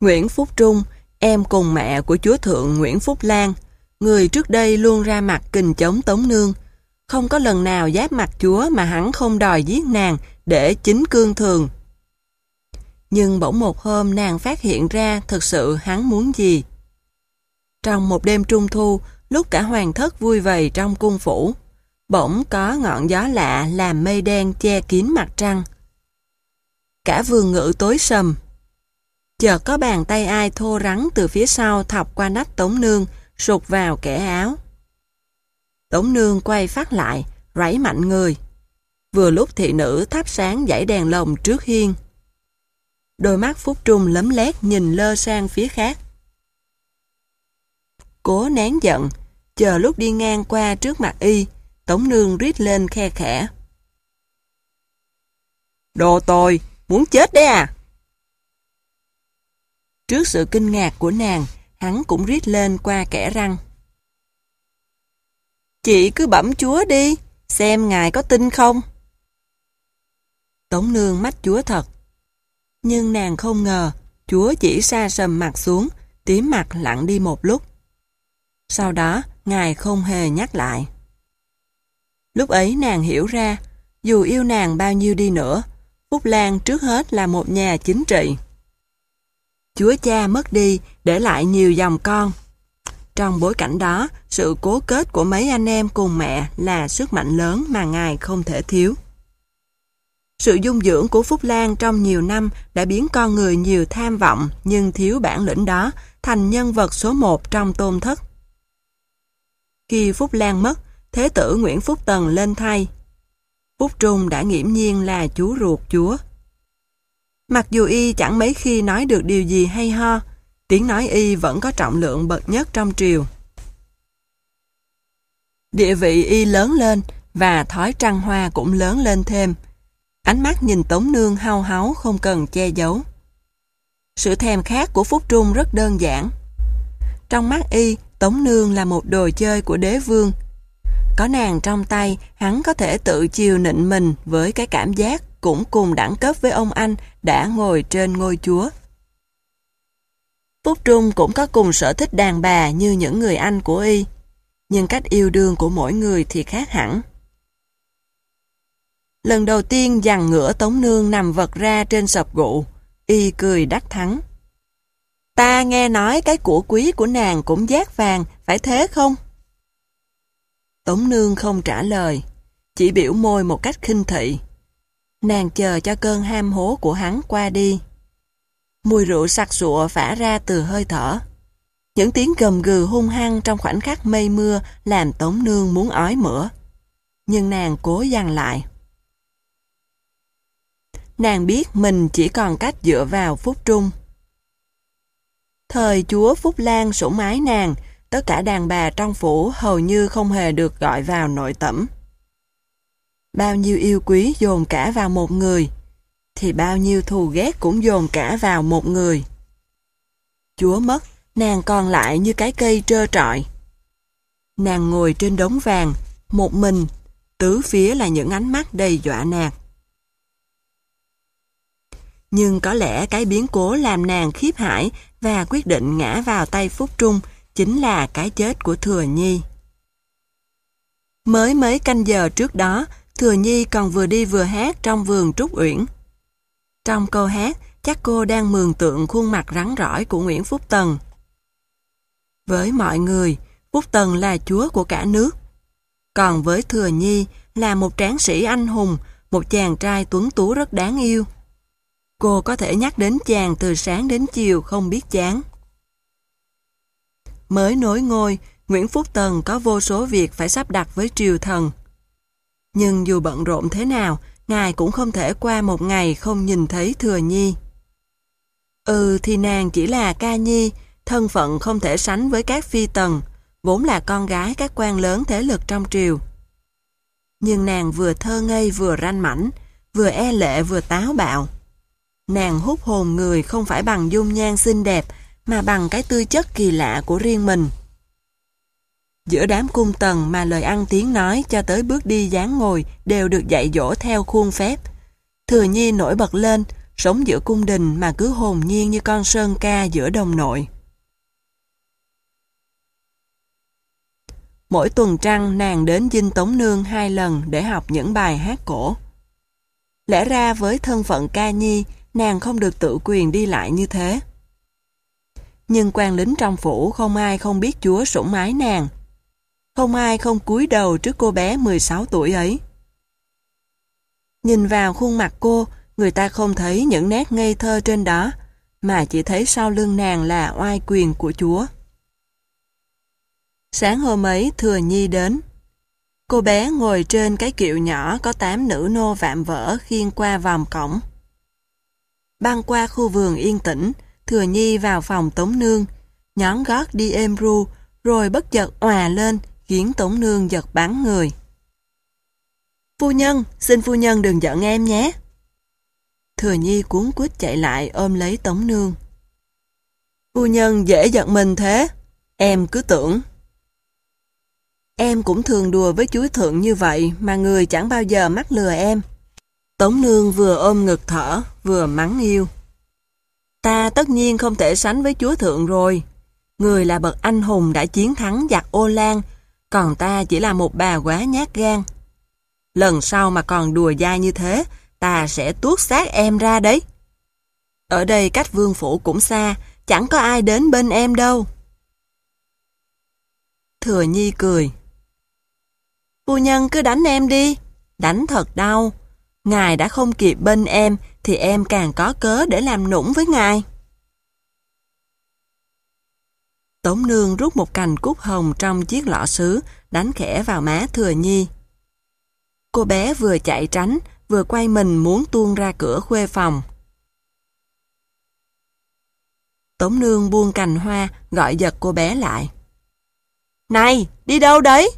Nguyễn Phúc Trung, em cùng mẹ của Chúa Thượng Nguyễn Phúc Lan, người trước đây luôn ra mặt kình chống Tống Nương, không có lần nào giáp mặt Chúa mà hắn không đòi giết nàng để chính cương thường. Nhưng bỗng một hôm nàng phát hiện ra thực sự hắn muốn gì. Trong một đêm trung thu, lúc cả hoàng thất vui vầy trong cung phủ, bỗng có ngọn gió lạ làm mây đen che kín mặt trăng. Cả vườn ngự tối sầm. Chợt có bàn tay ai thô rắn từ phía sau thọc qua nách Tống Nương, sụt vào kẻ áo. Tống Nương quay phát lại, rảy mạnh người. Vừa lúc thị nữ thắp sáng dãy đèn lồng trước hiên. Đôi mắt Phúc Trung lấm lét nhìn lơ sang phía khác. Cố nén giận, chờ lúc đi ngang qua trước mặt y, Tống nương rít lên khe khẽ. Đồ tồi, muốn chết đấy à? Trước sự kinh ngạc của nàng, hắn cũng rít lên qua kẻ răng. Chị cứ bẩm chúa đi, xem ngài có tin không? Tống nương mắt chúa thật. Nhưng nàng không ngờ, chúa chỉ xa sầm mặt xuống, tím mặt lặng đi một lúc. Sau đó, ngài không hề nhắc lại. Lúc ấy nàng hiểu ra, dù yêu nàng bao nhiêu đi nữa, Phúc Lan trước hết là một nhà chính trị. Chúa cha mất đi, để lại nhiều dòng con. Trong bối cảnh đó, sự cố kết của mấy anh em cùng mẹ là sức mạnh lớn mà ngài không thể thiếu. Sự dung dưỡng của Phúc Lan trong nhiều năm đã biến con người nhiều tham vọng nhưng thiếu bản lĩnh đó thành nhân vật số một trong tôn thất. Khi Phúc Lan mất, Thế tử Nguyễn Phúc Tần lên thay. Phúc Trung đã nghiễm nhiên là chú ruột chúa. Mặc dù y chẳng mấy khi nói được điều gì hay ho, tiếng nói y vẫn có trọng lượng bậc nhất trong triều. Địa vị y lớn lên và thói trăng hoa cũng lớn lên thêm. Ánh mắt nhìn Tống Nương hao háo không cần che giấu. Sự thèm khát của Phúc Trung rất đơn giản. Trong mắt y, Tống Nương là một đồ chơi của đế vương, có nàng trong tay, hắn có thể tự chiều nịnh mình với cái cảm giác cũng cùng đẳng cấp với ông anh đã ngồi trên ngôi chúa. Phúc Trung cũng có cùng sở thích đàn bà như những người anh của y, nhưng cách yêu đương của mỗi người thì khác hẳn. Lần đầu tiên dằn ngửa Tống Nương nằm vật ra trên sập gụ, y cười đắc thắng. Ta nghe nói cái của quý của nàng cũng giác vàng, phải thế không? Tống Nương không trả lời, chỉ biểu môi một cách khinh thị. Nàng chờ cho cơn ham hố của hắn qua đi. Mùi rượu sặc sụa phả ra từ hơi thở. Những tiếng gầm gừ hung hăng trong khoảnh khắc mây mưa làm Tống Nương muốn ói mửa. Nhưng nàng cố dằn lại. Nàng biết mình chỉ còn cách dựa vào Phúc Trung. Thời chúa Phúc Lan sủng ái nàng tất cả đàn bà trong phủ hầu như không hề được gọi vào nội tẩm. Bao nhiêu yêu quý dồn cả vào một người, thì bao nhiêu thù ghét cũng dồn cả vào một người. Chúa mất, nàng còn lại như cái cây trơ trọi. Nàng ngồi trên đống vàng, một mình, tứ phía là những ánh mắt đầy dọa nạt. Nhưng có lẽ cái biến cố làm nàng khiếp hải và quyết định ngã vào tay Phúc Trung chính là cái chết của Thừa Nhi. Mới mấy canh giờ trước đó, Thừa Nhi còn vừa đi vừa hát trong vườn Trúc Uyển. Trong câu hát, chắc cô đang mường tượng khuôn mặt rắn rỏi của Nguyễn Phúc Tần. Với mọi người, Phúc Tần là chúa của cả nước. Còn với Thừa Nhi là một tráng sĩ anh hùng, một chàng trai tuấn tú rất đáng yêu. Cô có thể nhắc đến chàng từ sáng đến chiều không biết chán mới nối ngôi, Nguyễn Phúc Tần có vô số việc phải sắp đặt với triều thần. Nhưng dù bận rộn thế nào, ngài cũng không thể qua một ngày không nhìn thấy Thừa Nhi. Ừ thì nàng chỉ là ca nhi, thân phận không thể sánh với các phi tần, vốn là con gái các quan lớn thế lực trong triều. Nhưng nàng vừa thơ ngây vừa ranh mảnh, vừa e lệ vừa táo bạo. Nàng hút hồn người không phải bằng dung nhan xinh đẹp mà bằng cái tư chất kỳ lạ của riêng mình. Giữa đám cung tần mà lời ăn tiếng nói cho tới bước đi dáng ngồi đều được dạy dỗ theo khuôn phép. Thừa Nhi nổi bật lên, sống giữa cung đình mà cứ hồn nhiên như con sơn ca giữa đồng nội. Mỗi tuần trăng nàng đến dinh Tống Nương hai lần để học những bài hát cổ. Lẽ ra với thân phận ca nhi, nàng không được tự quyền đi lại như thế nhưng quan lính trong phủ không ai không biết Chúa sủng ái nàng. Không ai không cúi đầu trước cô bé 16 tuổi ấy. Nhìn vào khuôn mặt cô, người ta không thấy những nét ngây thơ trên đó, mà chỉ thấy sau lưng nàng là oai quyền của Chúa. Sáng hôm ấy, Thừa Nhi đến. Cô bé ngồi trên cái kiệu nhỏ có tám nữ nô vạm vỡ khiêng qua vòng cổng. Băng qua khu vườn yên tĩnh, Thừa Nhi vào phòng Tống Nương, nhón gót đi êm ru, rồi bất chợt òa lên, khiến Tống Nương giật bắn người. Phu nhân, xin phu nhân đừng giận em nhé. Thừa Nhi cuốn quýt chạy lại ôm lấy Tống Nương. Phu nhân dễ giận mình thế, em cứ tưởng. Em cũng thường đùa với chú thượng như vậy mà người chẳng bao giờ mắc lừa em. Tống Nương vừa ôm ngực thở, vừa mắng yêu ta tất nhiên không thể sánh với Chúa Thượng rồi. Người là bậc anh hùng đã chiến thắng giặc ô lan, còn ta chỉ là một bà quá nhát gan. Lần sau mà còn đùa dai như thế, ta sẽ tuốt xác em ra đấy. Ở đây cách vương phủ cũng xa, chẳng có ai đến bên em đâu. Thừa Nhi cười. Phu nhân cứ đánh em đi, đánh thật đau. Ngài đã không kịp bên em, thì em càng có cớ để làm nũng với ngài. Tống Nương rút một cành cúc hồng trong chiếc lọ sứ, đánh khẽ vào má Thừa Nhi. Cô bé vừa chạy tránh, vừa quay mình muốn tuôn ra cửa khuê phòng. Tống Nương buông cành hoa, gọi giật cô bé lại. Này, đi đâu đấy?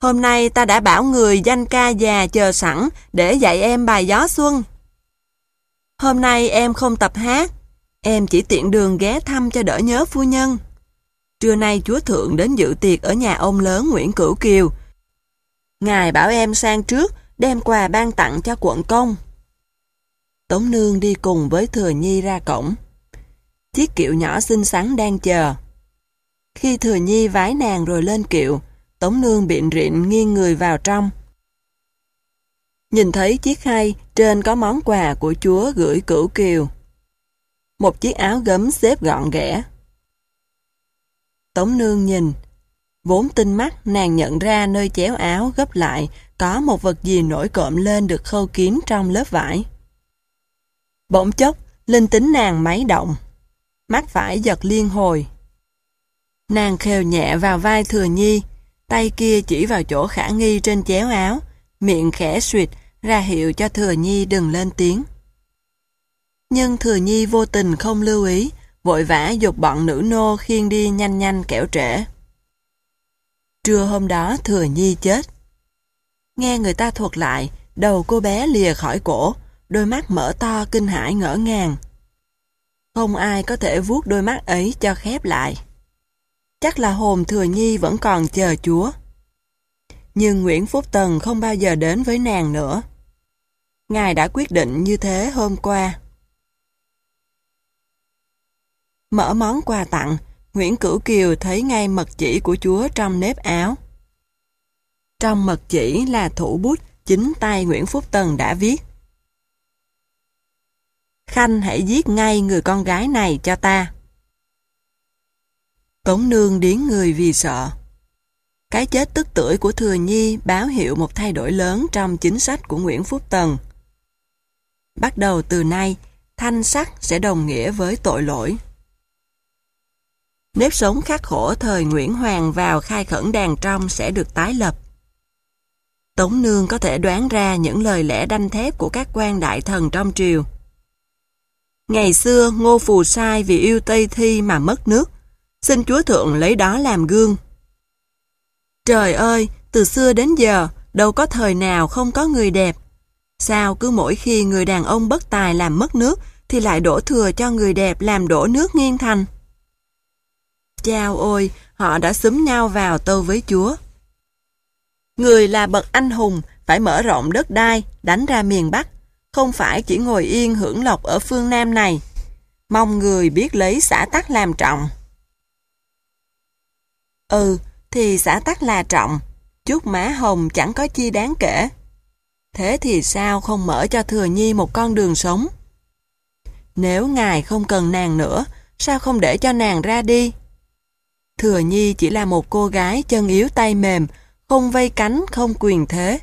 Hôm nay ta đã bảo người danh ca già chờ sẵn để dạy em bài gió xuân. Hôm nay em không tập hát, em chỉ tiện đường ghé thăm cho đỡ nhớ phu nhân. Trưa nay chúa thượng đến dự tiệc ở nhà ông lớn Nguyễn Cửu Kiều. Ngài bảo em sang trước, đem quà ban tặng cho quận công. Tống Nương đi cùng với Thừa Nhi ra cổng. Chiếc kiệu nhỏ xinh xắn đang chờ. Khi Thừa Nhi vái nàng rồi lên kiệu, Tống Nương biện rịn nghiêng người vào trong nhìn thấy chiếc khay trên có món quà của Chúa gửi cửu kiều. Một chiếc áo gấm xếp gọn ghẽ. Tống nương nhìn, vốn tinh mắt nàng nhận ra nơi chéo áo gấp lại có một vật gì nổi cộm lên được khâu kín trong lớp vải. Bỗng chốc, linh tính nàng máy động, mắt phải giật liên hồi. Nàng khều nhẹ vào vai thừa nhi, tay kia chỉ vào chỗ khả nghi trên chéo áo, miệng khẽ suyệt ra hiệu cho Thừa Nhi đừng lên tiếng. Nhưng Thừa Nhi vô tình không lưu ý, vội vã dục bọn nữ nô khiêng đi nhanh nhanh kẻo trễ. Trưa hôm đó Thừa Nhi chết. Nghe người ta thuật lại, đầu cô bé lìa khỏi cổ, đôi mắt mở to kinh hãi ngỡ ngàng. Không ai có thể vuốt đôi mắt ấy cho khép lại. Chắc là hồn Thừa Nhi vẫn còn chờ Chúa nhưng Nguyễn Phúc Tần không bao giờ đến với nàng nữa. Ngài đã quyết định như thế hôm qua. Mở món quà tặng, Nguyễn Cửu Kiều thấy ngay mật chỉ của Chúa trong nếp áo. Trong mật chỉ là thủ bút chính tay Nguyễn Phúc Tần đã viết. Khanh hãy giết ngay người con gái này cho ta. Tống nương điến người vì sợ. Cái chết tức tuổi của Thừa Nhi báo hiệu một thay đổi lớn trong chính sách của Nguyễn Phúc Tần. Bắt đầu từ nay, thanh sắc sẽ đồng nghĩa với tội lỗi. Nếp sống khắc khổ thời Nguyễn Hoàng vào khai khẩn đàn trong sẽ được tái lập. Tống Nương có thể đoán ra những lời lẽ đanh thép của các quan đại thần trong triều. Ngày xưa Ngô Phù Sai vì yêu Tây Thi mà mất nước, xin Chúa Thượng lấy đó làm gương. Trời ơi, từ xưa đến giờ, đâu có thời nào không có người đẹp. Sao cứ mỗi khi người đàn ông bất tài làm mất nước, thì lại đổ thừa cho người đẹp làm đổ nước nghiêng thành. Chao ôi, họ đã xúm nhau vào tâu với Chúa. Người là bậc anh hùng, phải mở rộng đất đai, đánh ra miền Bắc, không phải chỉ ngồi yên hưởng lộc ở phương Nam này. Mong người biết lấy xã tắc làm trọng. Ừ, thì xã tắc là trọng, chút má hồng chẳng có chi đáng kể. Thế thì sao không mở cho Thừa Nhi một con đường sống? Nếu ngài không cần nàng nữa, sao không để cho nàng ra đi? Thừa Nhi chỉ là một cô gái chân yếu tay mềm, không vây cánh, không quyền thế.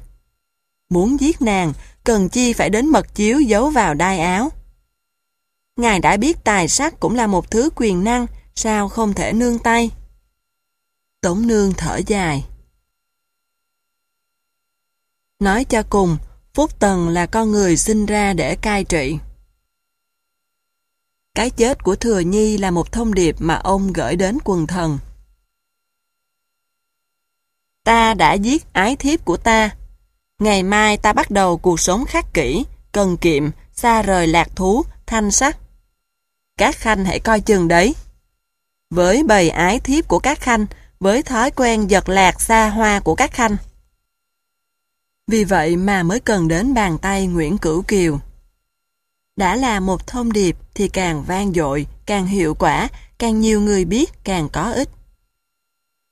Muốn giết nàng, cần chi phải đến mật chiếu giấu vào đai áo. Ngài đã biết tài sắc cũng là một thứ quyền năng, sao không thể nương tay? tống nương thở dài. Nói cho cùng, Phúc Tần là con người sinh ra để cai trị. Cái chết của Thừa Nhi là một thông điệp mà ông gửi đến quần thần. Ta đã giết ái thiếp của ta. Ngày mai ta bắt đầu cuộc sống khắc kỷ, cần kiệm, xa rời lạc thú, thanh sắc. Các khanh hãy coi chừng đấy. Với bầy ái thiếp của các khanh, với thói quen giật lạc xa hoa của các khanh. Vì vậy mà mới cần đến bàn tay Nguyễn Cửu Kiều. Đã là một thông điệp thì càng vang dội, càng hiệu quả, càng nhiều người biết, càng có ích.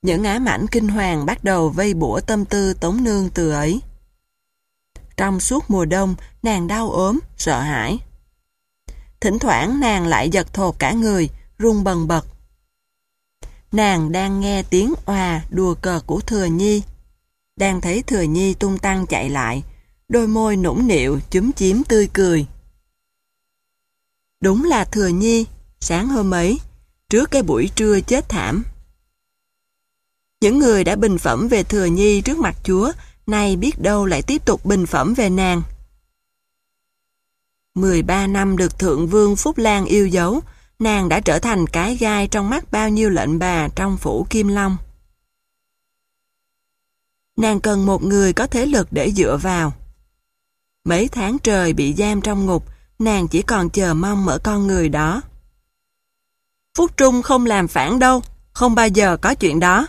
Những ám ảnh kinh hoàng bắt đầu vây bủa tâm tư Tống Nương từ ấy. Trong suốt mùa đông, nàng đau ốm, sợ hãi. Thỉnh thoảng nàng lại giật thột cả người, run bần bật nàng đang nghe tiếng hòa đùa cờ của Thừa Nhi. Đang thấy Thừa Nhi tung tăng chạy lại, đôi môi nũng nịu chúm chím tươi cười. Đúng là Thừa Nhi, sáng hôm ấy, trước cái buổi trưa chết thảm. Những người đã bình phẩm về Thừa Nhi trước mặt Chúa, nay biết đâu lại tiếp tục bình phẩm về nàng. 13 năm được Thượng Vương Phúc Lan yêu dấu, nàng đã trở thành cái gai trong mắt bao nhiêu lệnh bà trong phủ Kim Long. Nàng cần một người có thế lực để dựa vào. Mấy tháng trời bị giam trong ngục, nàng chỉ còn chờ mong mở con người đó. Phúc Trung không làm phản đâu, không bao giờ có chuyện đó.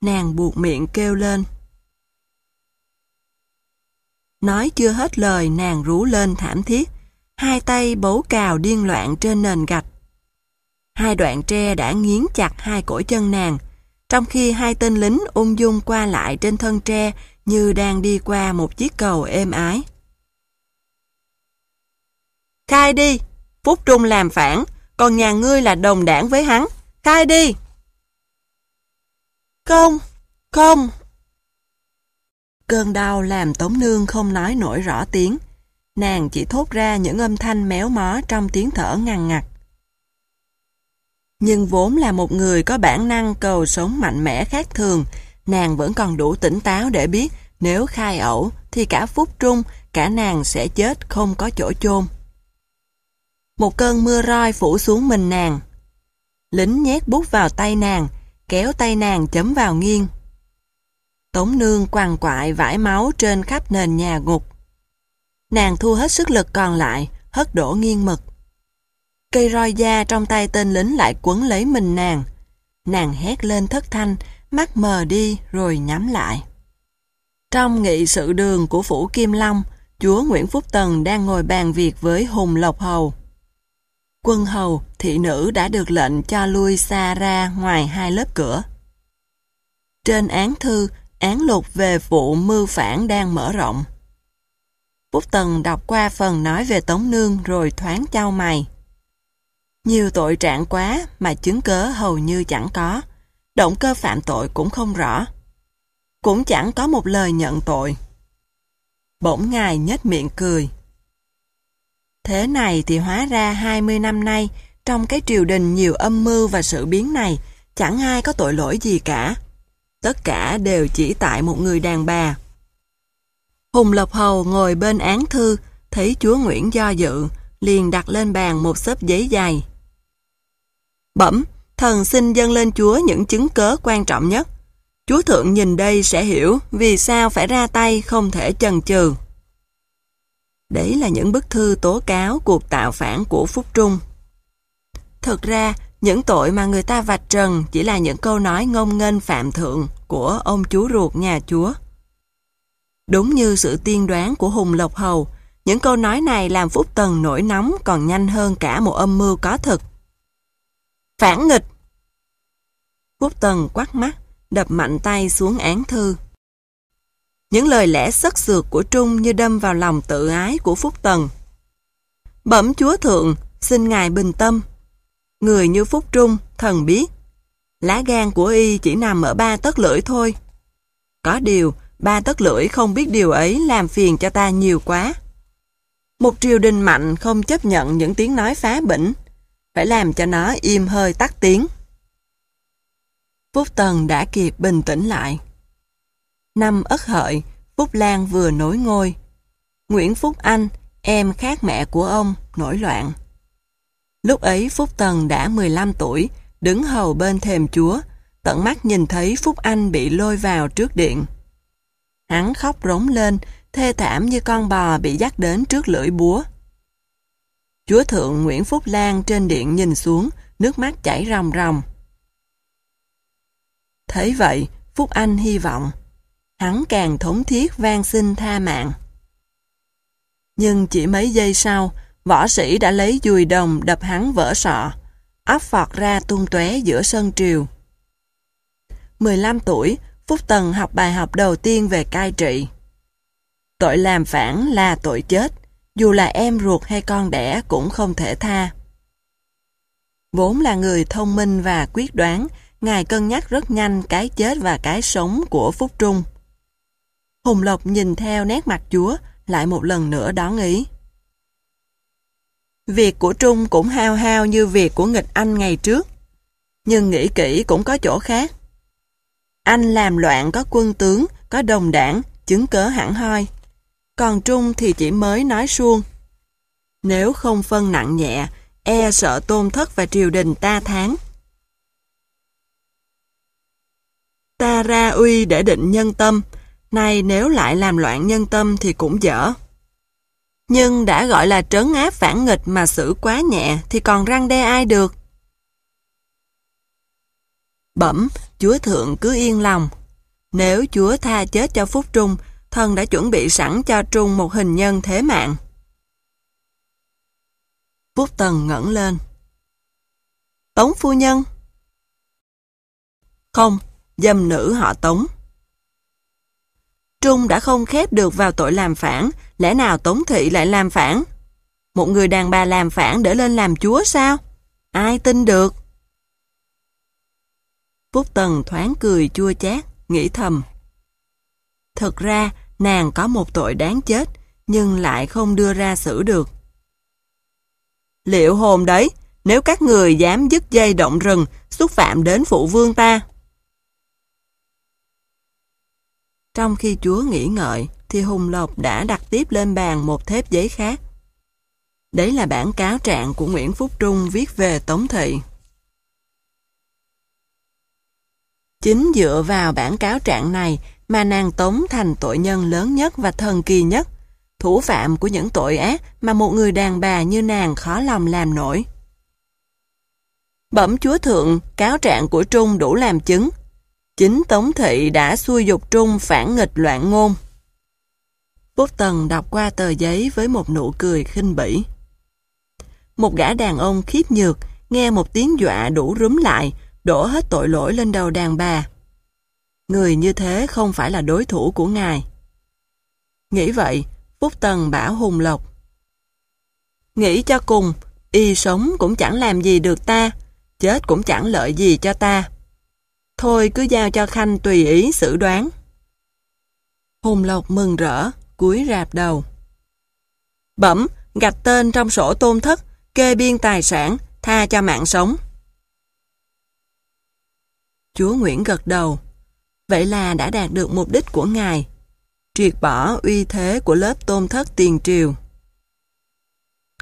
Nàng buộc miệng kêu lên. Nói chưa hết lời nàng rú lên thảm thiết hai tay bấu cào điên loạn trên nền gạch. Hai đoạn tre đã nghiến chặt hai cổ chân nàng, trong khi hai tên lính ung dung qua lại trên thân tre như đang đi qua một chiếc cầu êm ái. Khai đi! Phúc Trung làm phản, còn nhà ngươi là đồng đảng với hắn. Khai đi! Không! Không! Cơn đau làm Tống Nương không nói nổi rõ tiếng nàng chỉ thốt ra những âm thanh méo mó trong tiếng thở ngằn ngặt. Nhưng vốn là một người có bản năng cầu sống mạnh mẽ khác thường, nàng vẫn còn đủ tỉnh táo để biết nếu khai ẩu thì cả phút trung, cả nàng sẽ chết không có chỗ chôn. Một cơn mưa roi phủ xuống mình nàng. Lính nhét bút vào tay nàng, kéo tay nàng chấm vào nghiêng. Tống nương quằn quại vải máu trên khắp nền nhà ngục. Nàng thu hết sức lực còn lại, hất đổ nghiêng mực. Cây roi da trong tay tên lính lại quấn lấy mình nàng. Nàng hét lên thất thanh, mắt mờ đi rồi nhắm lại. Trong nghị sự đường của Phủ Kim Long, Chúa Nguyễn Phúc Tần đang ngồi bàn việc với Hùng Lộc Hầu. Quân Hầu, thị nữ đã được lệnh cho lui xa ra ngoài hai lớp cửa. Trên án thư, án luật về vụ mưu phản đang mở rộng. Quốc Tần đọc qua phần nói về Tống Nương rồi thoáng trao mày. Nhiều tội trạng quá mà chứng cớ hầu như chẳng có. Động cơ phạm tội cũng không rõ. Cũng chẳng có một lời nhận tội. Bỗng ngài nhếch miệng cười. Thế này thì hóa ra 20 năm nay, trong cái triều đình nhiều âm mưu và sự biến này, chẳng ai có tội lỗi gì cả. Tất cả đều chỉ tại một người đàn bà. Hùng lập Hầu ngồi bên án thư, thấy chúa Nguyễn do dự, liền đặt lên bàn một xấp giấy dài. Bẩm, thần xin dâng lên chúa những chứng cớ quan trọng nhất. Chúa Thượng nhìn đây sẽ hiểu vì sao phải ra tay không thể chần chừ. Đấy là những bức thư tố cáo cuộc tạo phản của Phúc Trung. Thực ra, những tội mà người ta vạch trần chỉ là những câu nói ngông nghênh phạm thượng của ông chú ruột nhà chúa. Đúng như sự tiên đoán của Hùng Lộc Hầu, những câu nói này làm Phúc Tần nổi nóng còn nhanh hơn cả một âm mưu có thực. Phản nghịch! Phúc Tần quát mắt, đập mạnh tay xuống án thư. Những lời lẽ sất sượt của Trung như đâm vào lòng tự ái của Phúc Tần. Bẩm Chúa Thượng, xin Ngài bình tâm. Người như Phúc Trung, thần biết. Lá gan của y chỉ nằm ở ba tấc lưỡi thôi. Có điều, Ba tất lưỡi không biết điều ấy làm phiền cho ta nhiều quá. Một triều đình mạnh không chấp nhận những tiếng nói phá bỉnh, phải làm cho nó im hơi tắt tiếng. Phúc Tần đã kịp bình tĩnh lại. Năm Ất Hợi, Phúc Lan vừa nối ngôi. Nguyễn Phúc Anh, em khác mẹ của ông, nổi loạn. Lúc ấy Phúc Tần đã 15 tuổi, đứng hầu bên thềm chúa, tận mắt nhìn thấy Phúc Anh bị lôi vào trước điện. Hắn khóc rống lên, thê thảm như con bò bị dắt đến trước lưỡi búa. Chúa Thượng Nguyễn Phúc Lan trên điện nhìn xuống, nước mắt chảy ròng ròng. thế vậy, Phúc Anh hy vọng. Hắn càng thống thiết van xin tha mạng. Nhưng chỉ mấy giây sau, võ sĩ đã lấy dùi đồng đập hắn vỡ sọ, áp phọt ra tung tóe giữa sân triều. 15 tuổi, Phúc Tần học bài học đầu tiên về cai trị. Tội làm phản là tội chết, dù là em ruột hay con đẻ cũng không thể tha. Vốn là người thông minh và quyết đoán, Ngài cân nhắc rất nhanh cái chết và cái sống của Phúc Trung. Hùng Lộc nhìn theo nét mặt Chúa, lại một lần nữa đón ý. Việc của Trung cũng hao hao như việc của nghịch anh ngày trước. Nhưng nghĩ kỹ cũng có chỗ khác. Anh làm loạn có quân tướng, có đồng đảng, chứng cớ hẳn hoi. Còn Trung thì chỉ mới nói suông. Nếu không phân nặng nhẹ, e sợ tôn thất và triều đình ta tháng. Ta ra uy để định nhân tâm, nay nếu lại làm loạn nhân tâm thì cũng dở. Nhưng đã gọi là trấn áp phản nghịch mà xử quá nhẹ thì còn răng đe ai được. Bẩm, Chúa Thượng cứ yên lòng. Nếu Chúa tha chết cho Phúc Trung, thân đã chuẩn bị sẵn cho Trung một hình nhân thế mạng. Phúc Tần ngẩng lên. Tống phu nhân? Không, dâm nữ họ Tống. Trung đã không khép được vào tội làm phản, lẽ nào Tống Thị lại làm phản? Một người đàn bà làm phản để lên làm chúa sao? Ai tin được? Bút Tần thoáng cười chua chát, nghĩ thầm. Thực ra, nàng có một tội đáng chết, nhưng lại không đưa ra xử được. Liệu hồn đấy, nếu các người dám dứt dây động rừng, xúc phạm đến phụ vương ta. Trong khi chúa nghĩ ngợi, thì Hùng Lộc đã đặt tiếp lên bàn một thép giấy khác. Đấy là bản cáo trạng của Nguyễn Phúc Trung viết về Tống Thị. Chính dựa vào bản cáo trạng này mà nàng Tống thành tội nhân lớn nhất và thần kỳ nhất, thủ phạm của những tội ác mà một người đàn bà như nàng khó lòng làm nổi. Bẩm chúa thượng, cáo trạng của Trung đủ làm chứng. Chính Tống Thị đã xuôi dục Trung phản nghịch loạn ngôn. bút Tần đọc qua tờ giấy với một nụ cười khinh bỉ. Một gã đàn ông khiếp nhược, nghe một tiếng dọa đủ rúm lại, đổ hết tội lỗi lên đầu đàn bà. Người như thế không phải là đối thủ của ngài. Nghĩ vậy, Phúc Tần bảo Hùng Lộc. Nghĩ cho cùng, y sống cũng chẳng làm gì được ta, chết cũng chẳng lợi gì cho ta. Thôi cứ giao cho Khanh tùy ý xử đoán. Hùng Lộc mừng rỡ, cúi rạp đầu. Bẩm, gạch tên trong sổ tôn thất, kê biên tài sản, tha cho mạng sống. Chúa Nguyễn gật đầu. Vậy là đã đạt được mục đích của Ngài, triệt bỏ uy thế của lớp tôn thất tiền triều.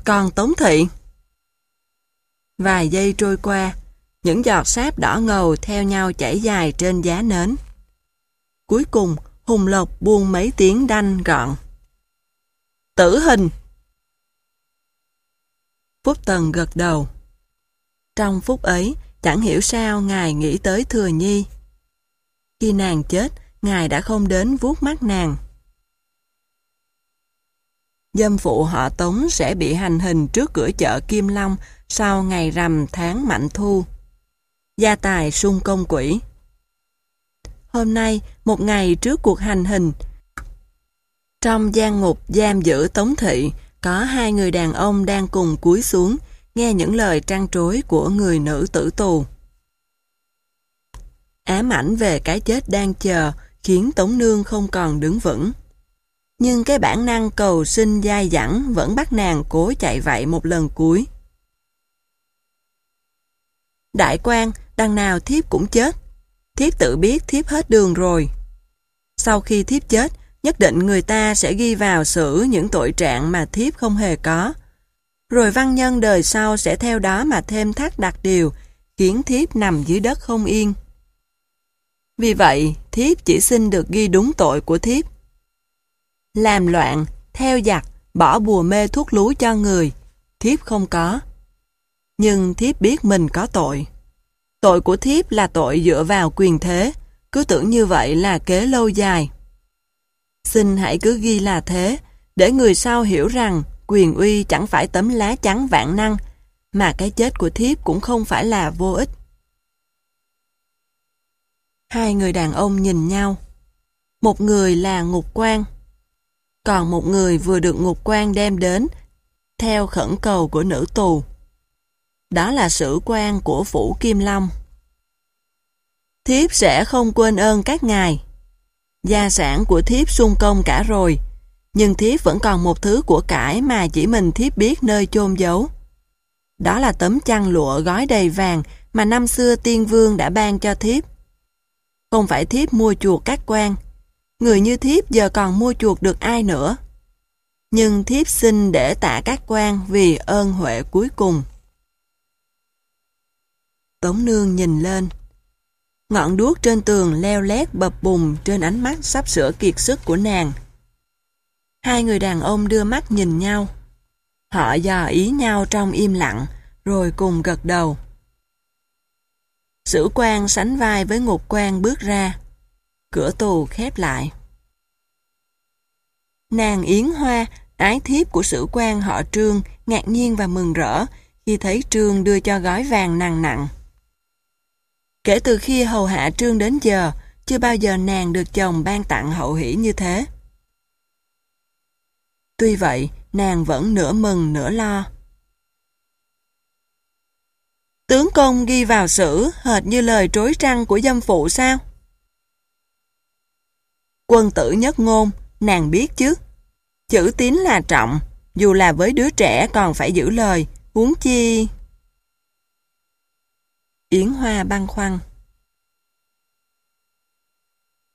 Còn Tống Thị? Vài giây trôi qua, những giọt sáp đỏ ngầu theo nhau chảy dài trên giá nến. Cuối cùng, Hùng Lộc buông mấy tiếng đanh gọn. Tử hình! Phúc Tần gật đầu. Trong phút ấy, Chẳng hiểu sao Ngài nghĩ tới Thừa Nhi. Khi nàng chết, Ngài đã không đến vuốt mắt nàng. Dâm phụ họ Tống sẽ bị hành hình trước cửa chợ Kim Long sau ngày rằm tháng Mạnh Thu. Gia tài sung công quỷ Hôm nay, một ngày trước cuộc hành hình, trong gian ngục giam giữ Tống Thị, có hai người đàn ông đang cùng cúi xuống, nghe những lời trăn trối của người nữ tử tù. Ám ảnh về cái chết đang chờ khiến Tống Nương không còn đứng vững. Nhưng cái bản năng cầu sinh dai dẳng vẫn bắt nàng cố chạy vậy một lần cuối. Đại quan, đằng nào thiếp cũng chết. Thiếp tự biết thiếp hết đường rồi. Sau khi thiếp chết, nhất định người ta sẽ ghi vào sử những tội trạng mà thiếp không hề có, rồi văn nhân đời sau sẽ theo đó mà thêm thác đặt điều, khiến thiếp nằm dưới đất không yên. Vì vậy, thiếp chỉ xin được ghi đúng tội của thiếp. Làm loạn, theo giặc, bỏ bùa mê thuốc lú cho người, thiếp không có. Nhưng thiếp biết mình có tội. Tội của thiếp là tội dựa vào quyền thế, cứ tưởng như vậy là kế lâu dài. Xin hãy cứ ghi là thế, để người sau hiểu rằng quyền uy chẳng phải tấm lá trắng vạn năng, mà cái chết của thiếp cũng không phải là vô ích. Hai người đàn ông nhìn nhau. Một người là ngục quan, còn một người vừa được ngục quan đem đến, theo khẩn cầu của nữ tù. Đó là sử quan của Phủ Kim Long. Thiếp sẽ không quên ơn các ngài. Gia sản của thiếp sung công cả rồi, nhưng thiếp vẫn còn một thứ của cải mà chỉ mình thiếp biết nơi chôn giấu. Đó là tấm chăn lụa gói đầy vàng mà năm xưa tiên vương đã ban cho thiếp. Không phải thiếp mua chuộc các quan, người như thiếp giờ còn mua chuộc được ai nữa. Nhưng thiếp xin để tạ các quan vì ơn huệ cuối cùng. Tống nương nhìn lên. Ngọn đuốc trên tường leo lét bập bùng trên ánh mắt sắp sửa kiệt sức của nàng. Hai người đàn ông đưa mắt nhìn nhau. Họ dò ý nhau trong im lặng, rồi cùng gật đầu. Sử quan sánh vai với ngục quan bước ra. Cửa tù khép lại. Nàng Yến Hoa, ái thiếp của sử quan họ Trương, ngạc nhiên và mừng rỡ khi thấy Trương đưa cho gói vàng nặng nặng. Kể từ khi hầu hạ Trương đến giờ, chưa bao giờ nàng được chồng ban tặng hậu hỷ như thế. Tuy vậy, nàng vẫn nửa mừng nửa lo. Tướng công ghi vào sử hệt như lời trối trăng của dâm phụ sao? Quân tử nhất ngôn, nàng biết chứ. Chữ tín là trọng, dù là với đứa trẻ còn phải giữ lời, huống chi... Yến Hoa băng khoăn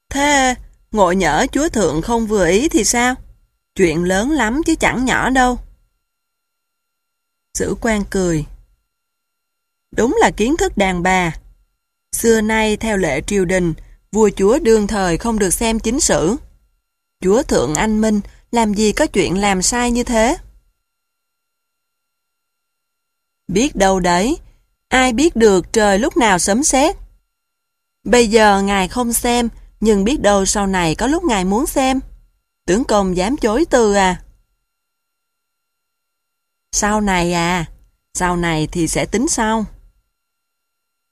Thế, ngộ nhỡ chúa thượng không vừa ý thì sao? Chuyện lớn lắm chứ chẳng nhỏ đâu. Sử quan cười. Đúng là kiến thức đàn bà. Xưa nay theo lệ triều đình, vua chúa đương thời không được xem chính sử. Chúa Thượng Anh Minh làm gì có chuyện làm sai như thế? Biết đâu đấy, ai biết được trời lúc nào sấm sét. Bây giờ ngài không xem, nhưng biết đâu sau này có lúc ngài muốn xem. Tưởng công dám chối từ à? Sau này à, sau này thì sẽ tính sau.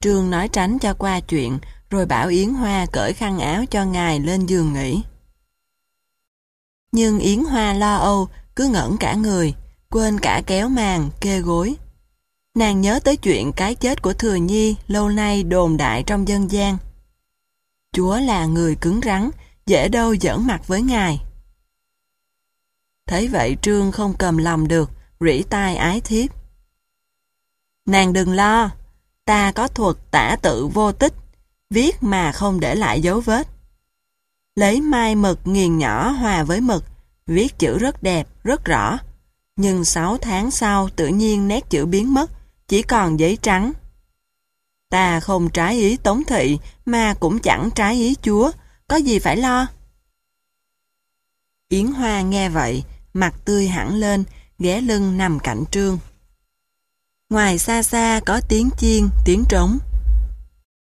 Trương nói tránh cho qua chuyện, rồi bảo Yến Hoa cởi khăn áo cho ngài lên giường nghỉ. Nhưng Yến Hoa lo âu, cứ ngẩn cả người, quên cả kéo màn, kê gối. Nàng nhớ tới chuyện cái chết của Thừa Nhi lâu nay đồn đại trong dân gian. Chúa là người cứng rắn, dễ đâu giỡn mặt với ngài. Thấy vậy Trương không cầm lòng được, rỉ tai ái thiếp. Nàng đừng lo, ta có thuật tả tự vô tích, viết mà không để lại dấu vết. Lấy mai mực nghiền nhỏ hòa với mực, viết chữ rất đẹp, rất rõ. Nhưng 6 tháng sau tự nhiên nét chữ biến mất, chỉ còn giấy trắng. Ta không trái ý Tống Thị mà cũng chẳng trái ý Chúa, có gì phải lo. Yến Hoa nghe vậy, mặt tươi hẳn lên, ghé lưng nằm cạnh trương. Ngoài xa xa có tiếng chiên, tiếng trống.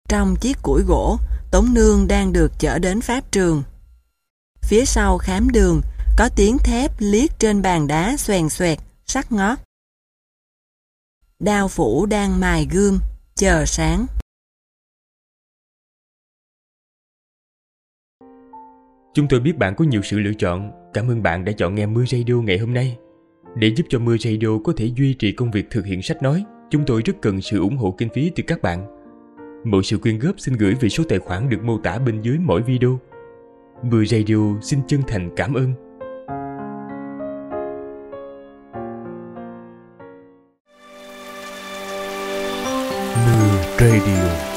Trong chiếc củi gỗ, Tống Nương đang được chở đến pháp trường. Phía sau khám đường, có tiếng thép liếc trên bàn đá xoèn xoẹt, sắc ngót. Đao phủ đang mài gươm, chờ sáng. Chúng tôi biết bạn có nhiều sự lựa chọn. Cảm ơn bạn đã chọn nghe Mưa Radio ngày hôm nay. Để giúp cho Mưa Radio có thể duy trì công việc thực hiện sách nói, chúng tôi rất cần sự ủng hộ kinh phí từ các bạn. Mọi sự quyên góp xin gửi về số tài khoản được mô tả bên dưới mỗi video. Mưa Radio xin chân thành cảm ơn. Mưa Radio